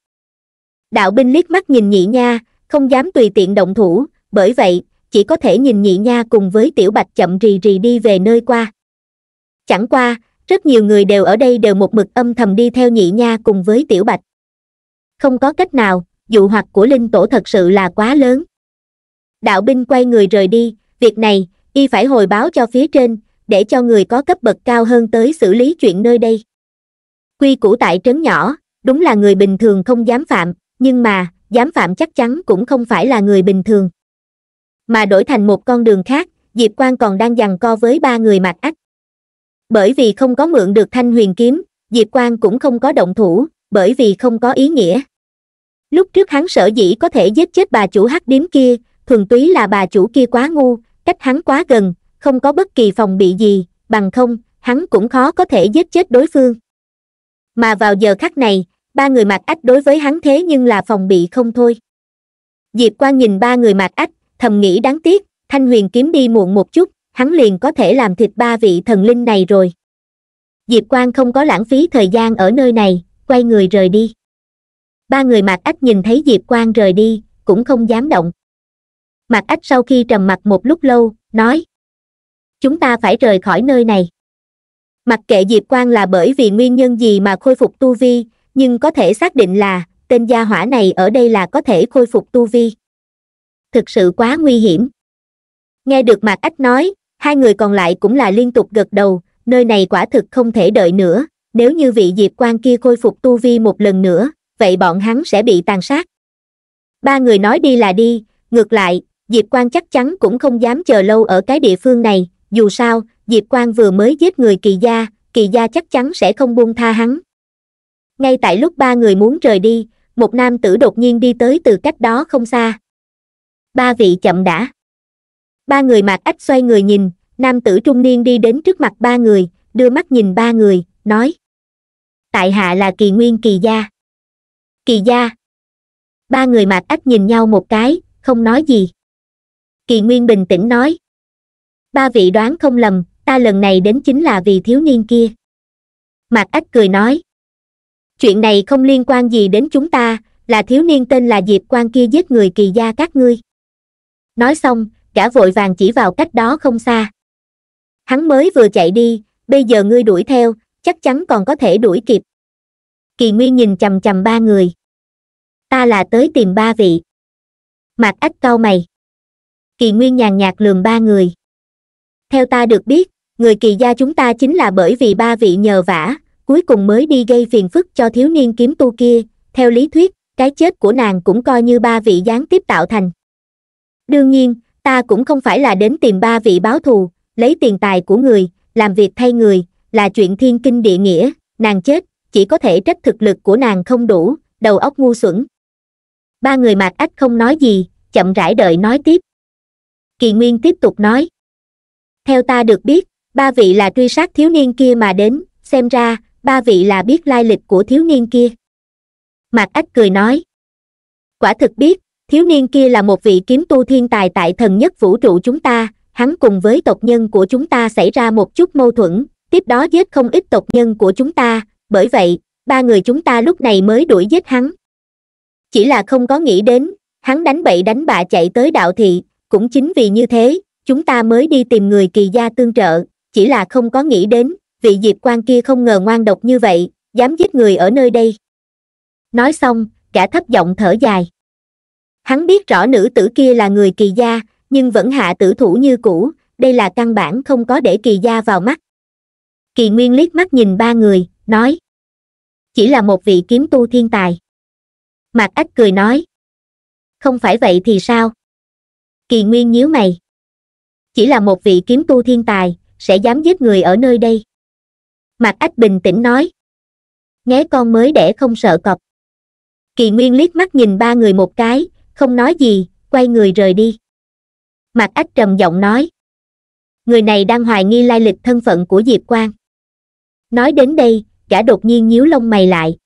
đạo binh liếc mắt nhìn nhị nha không dám tùy tiện động thủ bởi vậy chỉ có thể nhìn nhị nha cùng với tiểu bạch chậm rì rì đi về nơi qua chẳng qua rất nhiều người đều ở đây đều một mực âm thầm đi theo nhị nha cùng với tiểu bạch không có cách nào dụ hoặc của linh tổ thật sự là quá lớn đạo binh quay người rời đi việc này y phải hồi báo cho phía trên để cho người có cấp bậc cao hơn tới xử lý chuyện nơi đây quy củ tại trấn nhỏ đúng là người bình thường không dám phạm nhưng mà dám phạm chắc chắn cũng không phải là người bình thường mà đổi thành một con đường khác diệp Quang còn đang giằng co với ba người mặc ách bởi vì không có mượn được thanh huyền kiếm diệp Quang cũng không có động thủ bởi vì không có ý nghĩa lúc trước hắn sở dĩ có thể giết chết bà chủ hắc điếm kia thuần túy là bà chủ kia quá ngu cách hắn quá gần không có bất kỳ phòng bị gì bằng không hắn cũng khó có thể giết chết đối phương mà vào giờ khắc này ba người mạc ách đối với hắn thế nhưng là phòng bị không thôi diệp quan nhìn ba người mạc ách thầm nghĩ đáng tiếc thanh huyền kiếm đi muộn một chút hắn liền có thể làm thịt ba vị thần linh này rồi diệp quan không có lãng phí thời gian ở nơi này quay người rời đi ba người mạc ách nhìn thấy diệp quan rời đi cũng không dám động mạc ách sau khi trầm mặc một lúc lâu nói chúng ta phải rời khỏi nơi này mặc kệ diệp quang là bởi vì nguyên nhân gì mà khôi phục tu vi nhưng có thể xác định là tên gia hỏa này ở đây là có thể khôi phục tu vi thực sự quá nguy hiểm nghe được mạc ách nói hai người còn lại cũng là liên tục gật đầu nơi này quả thực không thể đợi nữa nếu như vị diệp quang kia khôi phục tu vi một lần nữa vậy bọn hắn sẽ bị tàn sát ba người nói đi là đi ngược lại diệp quang chắc chắn cũng không dám chờ lâu ở cái địa phương này dù sao diệp quang vừa mới giết người kỳ gia kỳ gia chắc chắn sẽ không buông tha hắn ngay tại lúc ba người muốn rời đi một nam tử đột nhiên đi tới từ cách đó không xa ba vị chậm đã ba người mặc ách xoay người nhìn nam tử trung niên đi đến trước mặt ba người đưa mắt nhìn ba người nói tại hạ là kỳ nguyên kỳ gia kỳ gia ba người mặc ách nhìn nhau một cái không nói gì kỳ nguyên bình tĩnh nói ba vị đoán không lầm ta lần này đến chính là vì thiếu niên kia mạc ách cười nói chuyện này không liên quan gì đến chúng ta là thiếu niên tên là diệp Quang kia giết người kỳ gia các ngươi nói xong gã vội vàng chỉ vào cách đó không xa hắn mới vừa chạy đi bây giờ ngươi đuổi theo chắc chắn còn có thể đuổi kịp kỳ nguyên nhìn chằm chằm ba người ta là tới tìm ba vị mạc ách cau mày kỳ nguyên nhàn nhạt lườm ba người theo ta được biết người kỳ gia chúng ta chính là bởi vì ba vị nhờ vả cuối cùng mới đi gây phiền phức cho thiếu niên kiếm tu kia theo lý thuyết cái chết của nàng cũng coi như ba vị gián tiếp tạo thành đương nhiên ta cũng không phải là đến tìm ba vị báo thù lấy tiền tài của người làm việc thay người là chuyện thiên kinh địa nghĩa nàng chết chỉ có thể trách thực lực của nàng không đủ đầu óc ngu xuẩn ba người mạc ách không nói gì chậm rãi đợi nói tiếp kỳ nguyên tiếp tục nói theo ta được biết ba vị là truy sát thiếu niên kia mà đến, xem ra, ba vị là biết lai lịch của thiếu niên kia. Mạc Ách cười nói. Quả thực biết, thiếu niên kia là một vị kiếm tu thiên tài tại thần nhất vũ trụ chúng ta, hắn cùng với tộc nhân của chúng ta xảy ra một chút mâu thuẫn, tiếp đó giết không ít tộc nhân của chúng ta, bởi vậy, ba người chúng ta lúc này mới đuổi giết hắn. Chỉ là không có nghĩ đến, hắn đánh bậy đánh bạ chạy tới đạo thị, cũng chính vì như thế, chúng ta mới đi tìm người kỳ gia tương trợ, chỉ là không có nghĩ đến vị diệp quan kia không ngờ ngoan độc như vậy dám giết người ở nơi đây nói xong gã thấp giọng thở dài hắn biết rõ nữ tử kia là người kỳ gia nhưng vẫn hạ tử thủ như cũ đây là căn bản không có để kỳ gia vào mắt kỳ nguyên liếc mắt nhìn ba người nói chỉ là một vị kiếm tu thiên tài mạc ách cười nói không phải vậy thì sao kỳ nguyên nhíu mày chỉ là một vị kiếm tu thiên tài sẽ dám giết người ở nơi đây mạc ách bình tĩnh nói nghé con mới để không sợ cọp kỳ nguyên liếc mắt nhìn ba người một cái không nói gì quay người rời đi mạc ách trầm giọng nói người này đang hoài nghi lai lịch thân phận của diệp quang nói đến đây gã đột nhiên nhíu lông mày lại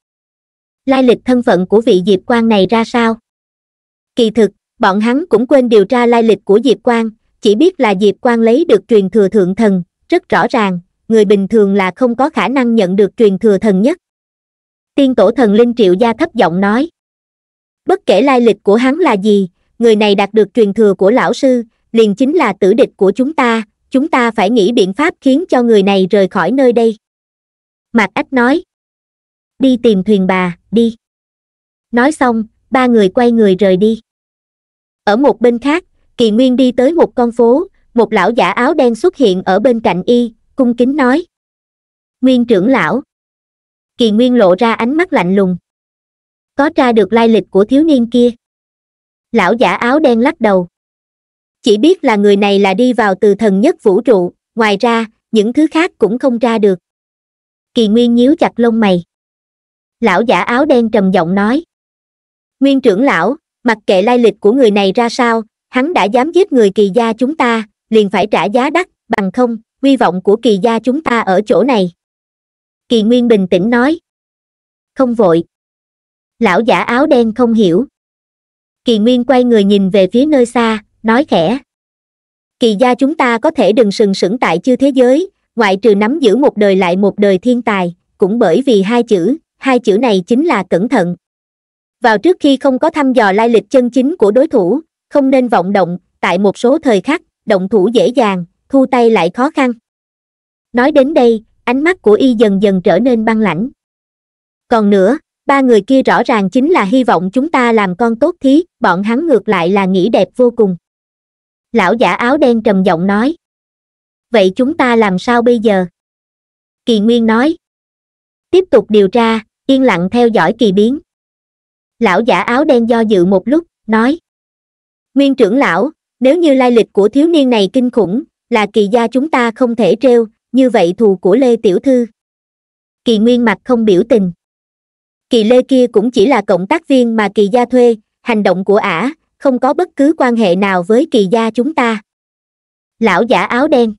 lai lịch thân phận của vị diệp quang này ra sao kỳ thực bọn hắn cũng quên điều tra lai lịch của diệp quang chỉ biết là diệp quan lấy được truyền thừa thượng thần rất rõ ràng người bình thường là không có khả năng nhận được truyền thừa thần nhất tiên tổ thần linh triệu gia thấp giọng nói bất kể lai lịch của hắn là gì người này đạt được truyền thừa của lão sư liền chính là tử địch của chúng ta chúng ta phải nghĩ biện pháp khiến cho người này rời khỏi nơi đây mạc ách nói đi tìm thuyền bà đi nói xong ba người quay người rời đi ở một bên khác kỳ nguyên đi tới một con phố một lão giả áo đen xuất hiện ở bên cạnh y cung kính nói nguyên trưởng lão kỳ nguyên lộ ra ánh mắt lạnh lùng có tra được lai lịch của thiếu niên kia lão giả áo đen lắc đầu chỉ biết là người này là đi vào từ thần nhất vũ trụ ngoài ra những thứ khác cũng không tra được kỳ nguyên nhíu chặt lông mày lão giả áo đen trầm giọng nói nguyên trưởng lão mặc kệ lai lịch của người này ra sao hắn đã dám giết người kỳ gia chúng ta liền phải trả giá đắt bằng không hy vọng của kỳ gia chúng ta ở chỗ này kỳ nguyên bình tĩnh nói không vội lão giả áo đen không hiểu kỳ nguyên quay người nhìn về phía nơi xa nói khẽ kỳ gia chúng ta có thể đừng sừng sững tại chư thế giới ngoại trừ nắm giữ một đời lại một đời thiên tài cũng bởi vì hai chữ hai chữ này chính là cẩn thận vào trước khi không có thăm dò lai lịch chân chính của đối thủ không nên vọng động tại một số thời khắc động thủ dễ dàng thu tay lại khó khăn nói đến đây ánh mắt của y dần dần trở nên băng lãnh còn nữa ba người kia rõ ràng chính là hy vọng chúng ta làm con tốt thí bọn hắn ngược lại là nghĩ đẹp vô cùng lão giả áo đen trầm giọng nói vậy chúng ta làm sao bây giờ kỳ nguyên nói tiếp tục điều tra yên lặng theo dõi kỳ biến lão giả áo đen do dự một lúc nói nguyên trưởng lão nếu như lai lịch của thiếu niên này kinh khủng là kỳ gia chúng ta không thể trêu như vậy thù của lê tiểu thư kỳ nguyên mặt không biểu tình kỳ lê kia cũng chỉ là cộng tác viên mà kỳ gia thuê hành động của ả không có bất cứ quan hệ nào với kỳ gia chúng ta lão giả áo đen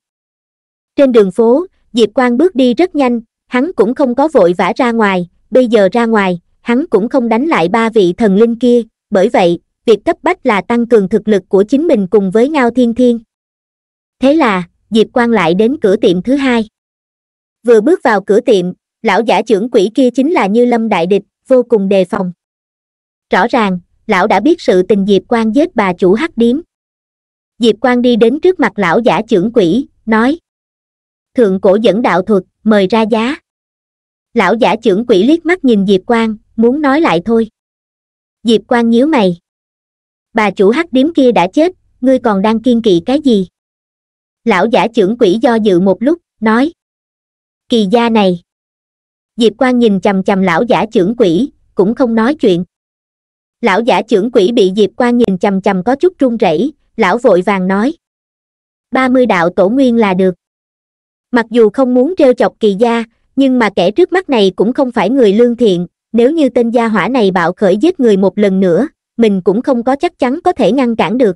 trên đường phố diệp quang bước đi rất nhanh hắn cũng không có vội vã ra ngoài bây giờ ra ngoài hắn cũng không đánh lại ba vị thần linh kia bởi vậy việc cấp bách là tăng cường thực lực của chính mình cùng với ngao thiên thiên thế là diệp quang lại đến cửa tiệm thứ hai vừa bước vào cửa tiệm lão giả trưởng quỷ kia chính là như lâm đại địch vô cùng đề phòng rõ ràng lão đã biết sự tình diệp quang giết bà chủ hắc điếm diệp quang đi đến trước mặt lão giả trưởng quỷ nói thượng cổ dẫn đạo thuật mời ra giá lão giả trưởng quỷ liếc mắt nhìn diệp quang muốn nói lại thôi diệp quang nhíu mày bà chủ hắc điếm kia đã chết ngươi còn đang kiên kỵ cái gì lão giả trưởng quỷ do dự một lúc nói kỳ gia này diệp quan nhìn chằm chằm lão giả trưởng quỷ cũng không nói chuyện lão giả trưởng quỷ bị diệp quan nhìn chằm chằm có chút run rẩy lão vội vàng nói ba mươi đạo tổ nguyên là được mặc dù không muốn t chọc kỳ gia nhưng mà kẻ trước mắt này cũng không phải người lương thiện nếu như tên gia hỏa này bạo khởi giết người một lần nữa mình cũng không có chắc chắn có thể ngăn cản được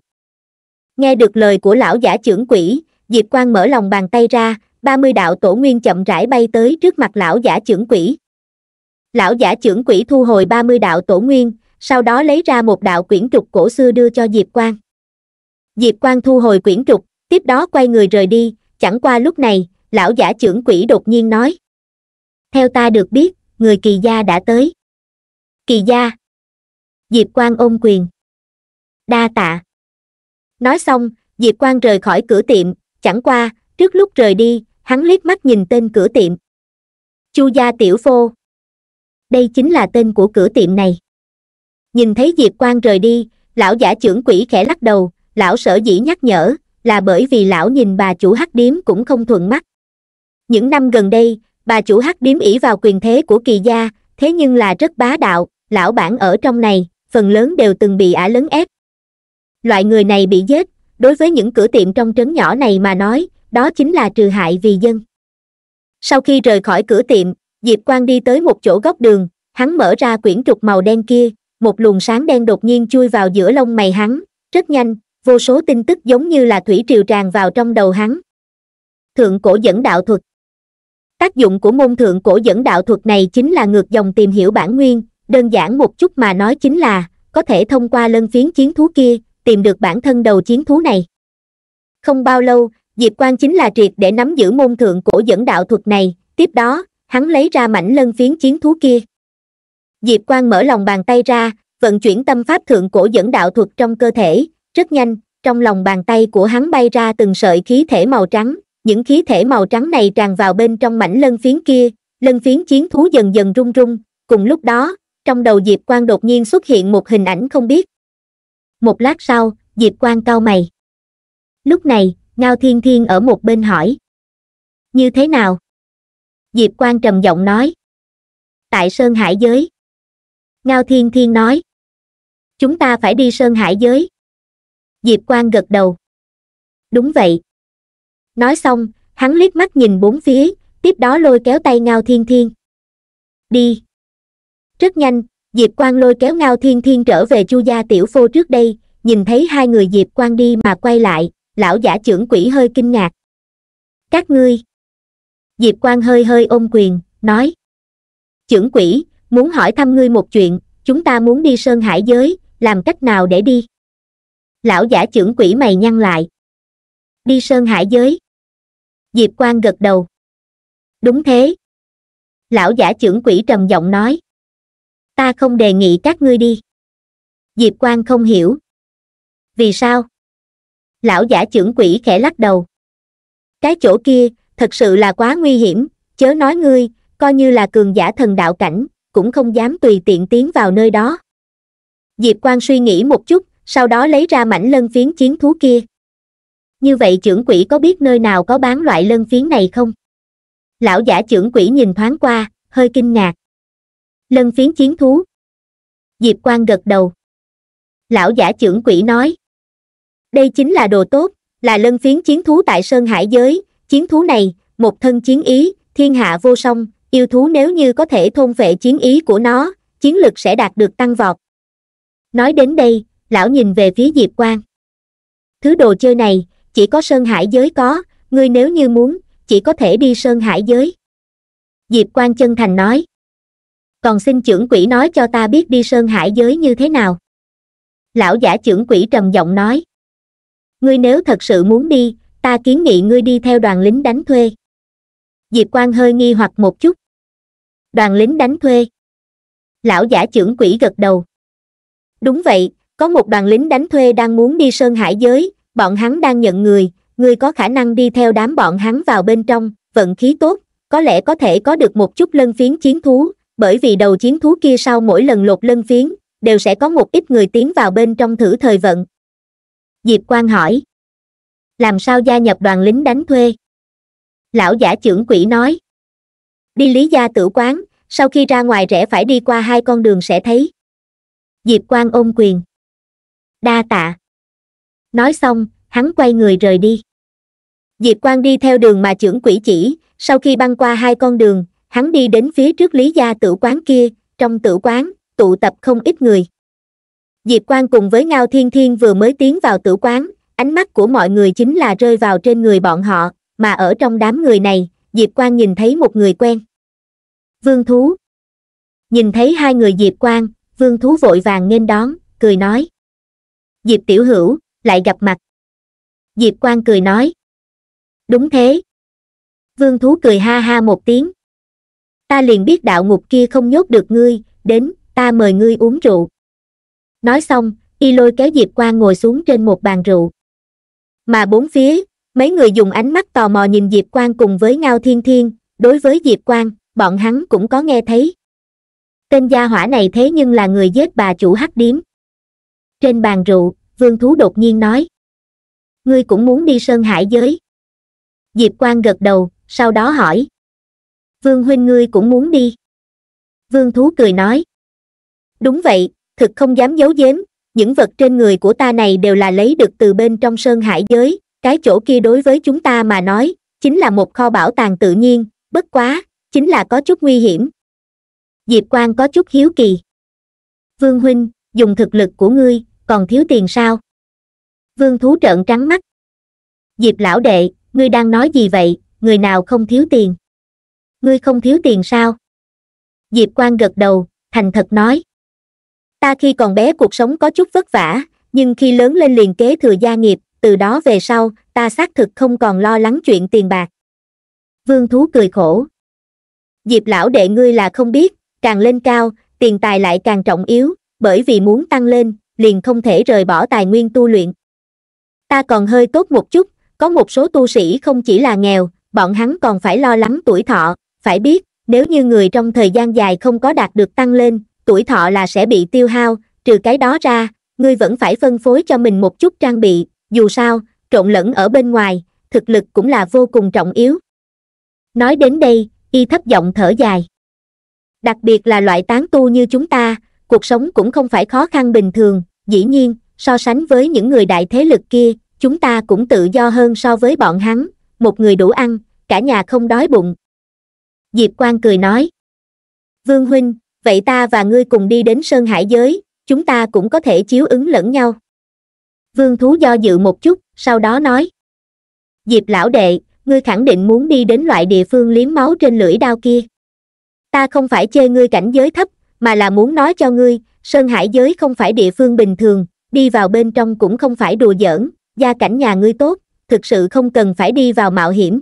nghe được lời của lão giả trưởng quỷ diệp quang mở lòng bàn tay ra ba mươi đạo tổ nguyên chậm rãi bay tới trước mặt lão giả trưởng quỷ lão giả trưởng quỷ thu hồi ba mươi đạo tổ nguyên sau đó lấy ra một đạo quyển trục cổ xưa đưa cho diệp quang diệp quang thu hồi quyển trục tiếp đó quay người rời đi chẳng qua lúc này lão giả trưởng quỷ đột nhiên nói theo ta được biết người kỳ gia đã tới kỳ gia diệp Quang ôm quyền đa tạ nói xong diệp Quang rời khỏi cửa tiệm chẳng qua trước lúc rời đi hắn liếc mắt nhìn tên cửa tiệm chu gia tiểu phô đây chính là tên của cửa tiệm này nhìn thấy diệp Quang rời đi lão giả trưởng quỷ khẽ lắc đầu lão sở dĩ nhắc nhở là bởi vì lão nhìn bà chủ hắc điếm cũng không thuận mắt những năm gần đây bà chủ hắc điếm ỷ vào quyền thế của kỳ gia thế nhưng là rất bá đạo lão bản ở trong này phần lớn đều từng bị ả lấn ép loại người này bị giết đối với những cửa tiệm trong trấn nhỏ này mà nói đó chính là trừ hại vì dân sau khi rời khỏi cửa tiệm diệp quang đi tới một chỗ góc đường hắn mở ra quyển trục màu đen kia một luồng sáng đen đột nhiên chui vào giữa lông mày hắn rất nhanh vô số tin tức giống như là thủy triều tràn vào trong đầu hắn thượng cổ dẫn đạo thuật tác dụng của môn thượng cổ dẫn đạo thuật này chính là ngược dòng tìm hiểu bản nguyên đơn giản một chút mà nói chính là có thể thông qua lân phiến chiến thú kia tìm được bản thân đầu chiến thú này không bao lâu diệp quan chính là triệt để nắm giữ môn thượng cổ dẫn đạo thuật này tiếp đó hắn lấy ra mảnh lân phiến chiến thú kia diệp quan mở lòng bàn tay ra vận chuyển tâm pháp thượng cổ dẫn đạo thuật trong cơ thể rất nhanh trong lòng bàn tay của hắn bay ra từng sợi khí thể màu trắng những khí thể màu trắng này tràn vào bên trong mảnh lân phiến kia lân phiến chiến thú dần dần rung rung cùng lúc đó trong đầu diệp Quang đột nhiên xuất hiện một hình ảnh không biết một lát sau diệp Quang cau mày lúc này ngao thiên thiên ở một bên hỏi như thế nào diệp Quang trầm giọng nói tại sơn hải giới ngao thiên thiên nói chúng ta phải đi sơn hải giới diệp Quang gật đầu đúng vậy nói xong hắn liếc mắt nhìn bốn phía tiếp đó lôi kéo tay ngao thiên thiên đi rất nhanh diệp quang lôi kéo ngao thiên thiên trở về chu gia tiểu phô trước đây nhìn thấy hai người diệp quang đi mà quay lại lão giả trưởng quỷ hơi kinh ngạc các ngươi diệp quang hơi hơi ôm quyền nói trưởng quỷ muốn hỏi thăm ngươi một chuyện chúng ta muốn đi sơn hải giới làm cách nào để đi lão giả trưởng quỷ mày nhăn lại đi sơn hải giới diệp quang gật đầu đúng thế lão giả trưởng quỷ trầm giọng nói ta không đề nghị các ngươi đi diệp Quang không hiểu vì sao lão giả trưởng quỷ khẽ lắc đầu cái chỗ kia thật sự là quá nguy hiểm chớ nói ngươi coi như là cường giả thần đạo cảnh cũng không dám tùy tiện tiến vào nơi đó diệp Quang suy nghĩ một chút sau đó lấy ra mảnh lân phiến chiến thú kia như vậy trưởng quỷ có biết nơi nào có bán loại lân phiến này không lão giả trưởng quỷ nhìn thoáng qua hơi kinh ngạc lân phiến chiến thú diệp Quang gật đầu lão giả trưởng quỷ nói đây chính là đồ tốt là lân phiến chiến thú tại sơn hải giới chiến thú này một thân chiến ý thiên hạ vô song yêu thú nếu như có thể thôn vệ chiến ý của nó chiến lực sẽ đạt được tăng vọt nói đến đây lão nhìn về phía diệp Quang. thứ đồ chơi này chỉ có sơn hải giới có ngươi nếu như muốn chỉ có thể đi sơn hải giới diệp Quang chân thành nói còn xin trưởng quỷ nói cho ta biết đi sơn hải giới như thế nào lão giả trưởng quỷ trầm giọng nói ngươi nếu thật sự muốn đi ta kiến nghị ngươi đi theo đoàn lính đánh thuê diệp quan hơi nghi hoặc một chút đoàn lính đánh thuê lão giả trưởng quỷ gật đầu đúng vậy có một đoàn lính đánh thuê đang muốn đi sơn hải giới bọn hắn đang nhận người ngươi có khả năng đi theo đám bọn hắn vào bên trong vận khí tốt có lẽ có thể có được một chút lân phiến chiến thú bởi vì đầu chiến thú kia sau mỗi lần lột lân phiến đều sẽ có một ít người tiến vào bên trong thử thời vận diệp quang hỏi làm sao gia nhập đoàn lính đánh thuê lão giả trưởng quỷ nói đi lý gia tử quán sau khi ra ngoài rẽ phải đi qua hai con đường sẽ thấy diệp quang ôm quyền đa tạ nói xong hắn quay người rời đi diệp quang đi theo đường mà trưởng quỷ chỉ sau khi băng qua hai con đường hắn đi đến phía trước lý gia tử quán kia trong tử quán tụ tập không ít người diệp quan cùng với ngao thiên thiên vừa mới tiến vào tử quán ánh mắt của mọi người chính là rơi vào trên người bọn họ mà ở trong đám người này diệp quan nhìn thấy một người quen vương thú nhìn thấy hai người diệp quan vương thú vội vàng nên đón cười nói diệp tiểu hữu lại gặp mặt diệp quan cười nói đúng thế vương thú cười ha ha một tiếng ta liền biết đạo ngục kia không nhốt được ngươi đến ta mời ngươi uống rượu nói xong y lôi kéo diệp quang ngồi xuống trên một bàn rượu mà bốn phía mấy người dùng ánh mắt tò mò nhìn diệp quang cùng với ngao thiên thiên đối với diệp quang bọn hắn cũng có nghe thấy tên gia hỏa này thế nhưng là người giết bà chủ hắc điếm trên bàn rượu vương thú đột nhiên nói ngươi cũng muốn đi sơn hải giới diệp quang gật đầu sau đó hỏi vương huynh ngươi cũng muốn đi vương thú cười nói đúng vậy thực không dám giấu giếm những vật trên người của ta này đều là lấy được từ bên trong sơn hải giới cái chỗ kia đối với chúng ta mà nói chính là một kho bảo tàng tự nhiên bất quá chính là có chút nguy hiểm diệp Quang có chút hiếu kỳ vương huynh dùng thực lực của ngươi còn thiếu tiền sao vương thú trợn trắng mắt diệp lão đệ ngươi đang nói gì vậy người nào không thiếu tiền ngươi không thiếu tiền sao diệp Quang gật đầu thành thật nói ta khi còn bé cuộc sống có chút vất vả nhưng khi lớn lên liền kế thừa gia nghiệp từ đó về sau ta xác thực không còn lo lắng chuyện tiền bạc vương thú cười khổ diệp lão đệ ngươi là không biết càng lên cao tiền tài lại càng trọng yếu bởi vì muốn tăng lên liền không thể rời bỏ tài nguyên tu luyện ta còn hơi tốt một chút có một số tu sĩ không chỉ là nghèo bọn hắn còn phải lo lắng tuổi thọ phải biết nếu như người trong thời gian dài không có đạt được tăng lên tuổi thọ là sẽ bị tiêu hao trừ cái đó ra ngươi vẫn phải phân phối cho mình một chút trang bị dù sao trộn lẫn ở bên ngoài thực lực cũng là vô cùng trọng yếu nói đến đây y thấp giọng thở dài đặc biệt là loại tán tu như chúng ta cuộc sống cũng không phải khó khăn bình thường dĩ nhiên so sánh với những người đại thế lực kia chúng ta cũng tự do hơn so với bọn hắn một người đủ ăn cả nhà không đói bụng diệp quang cười nói vương huynh vậy ta và ngươi cùng đi đến sơn hải giới chúng ta cũng có thể chiếu ứng lẫn nhau vương thú do dự một chút sau đó nói diệp lão đệ ngươi khẳng định muốn đi đến loại địa phương liếm máu trên lưỡi đao kia ta không phải chê ngươi cảnh giới thấp mà là muốn nói cho ngươi sơn hải giới không phải địa phương bình thường đi vào bên trong cũng không phải đùa giỡn gia cảnh nhà ngươi tốt thực sự không cần phải đi vào mạo hiểm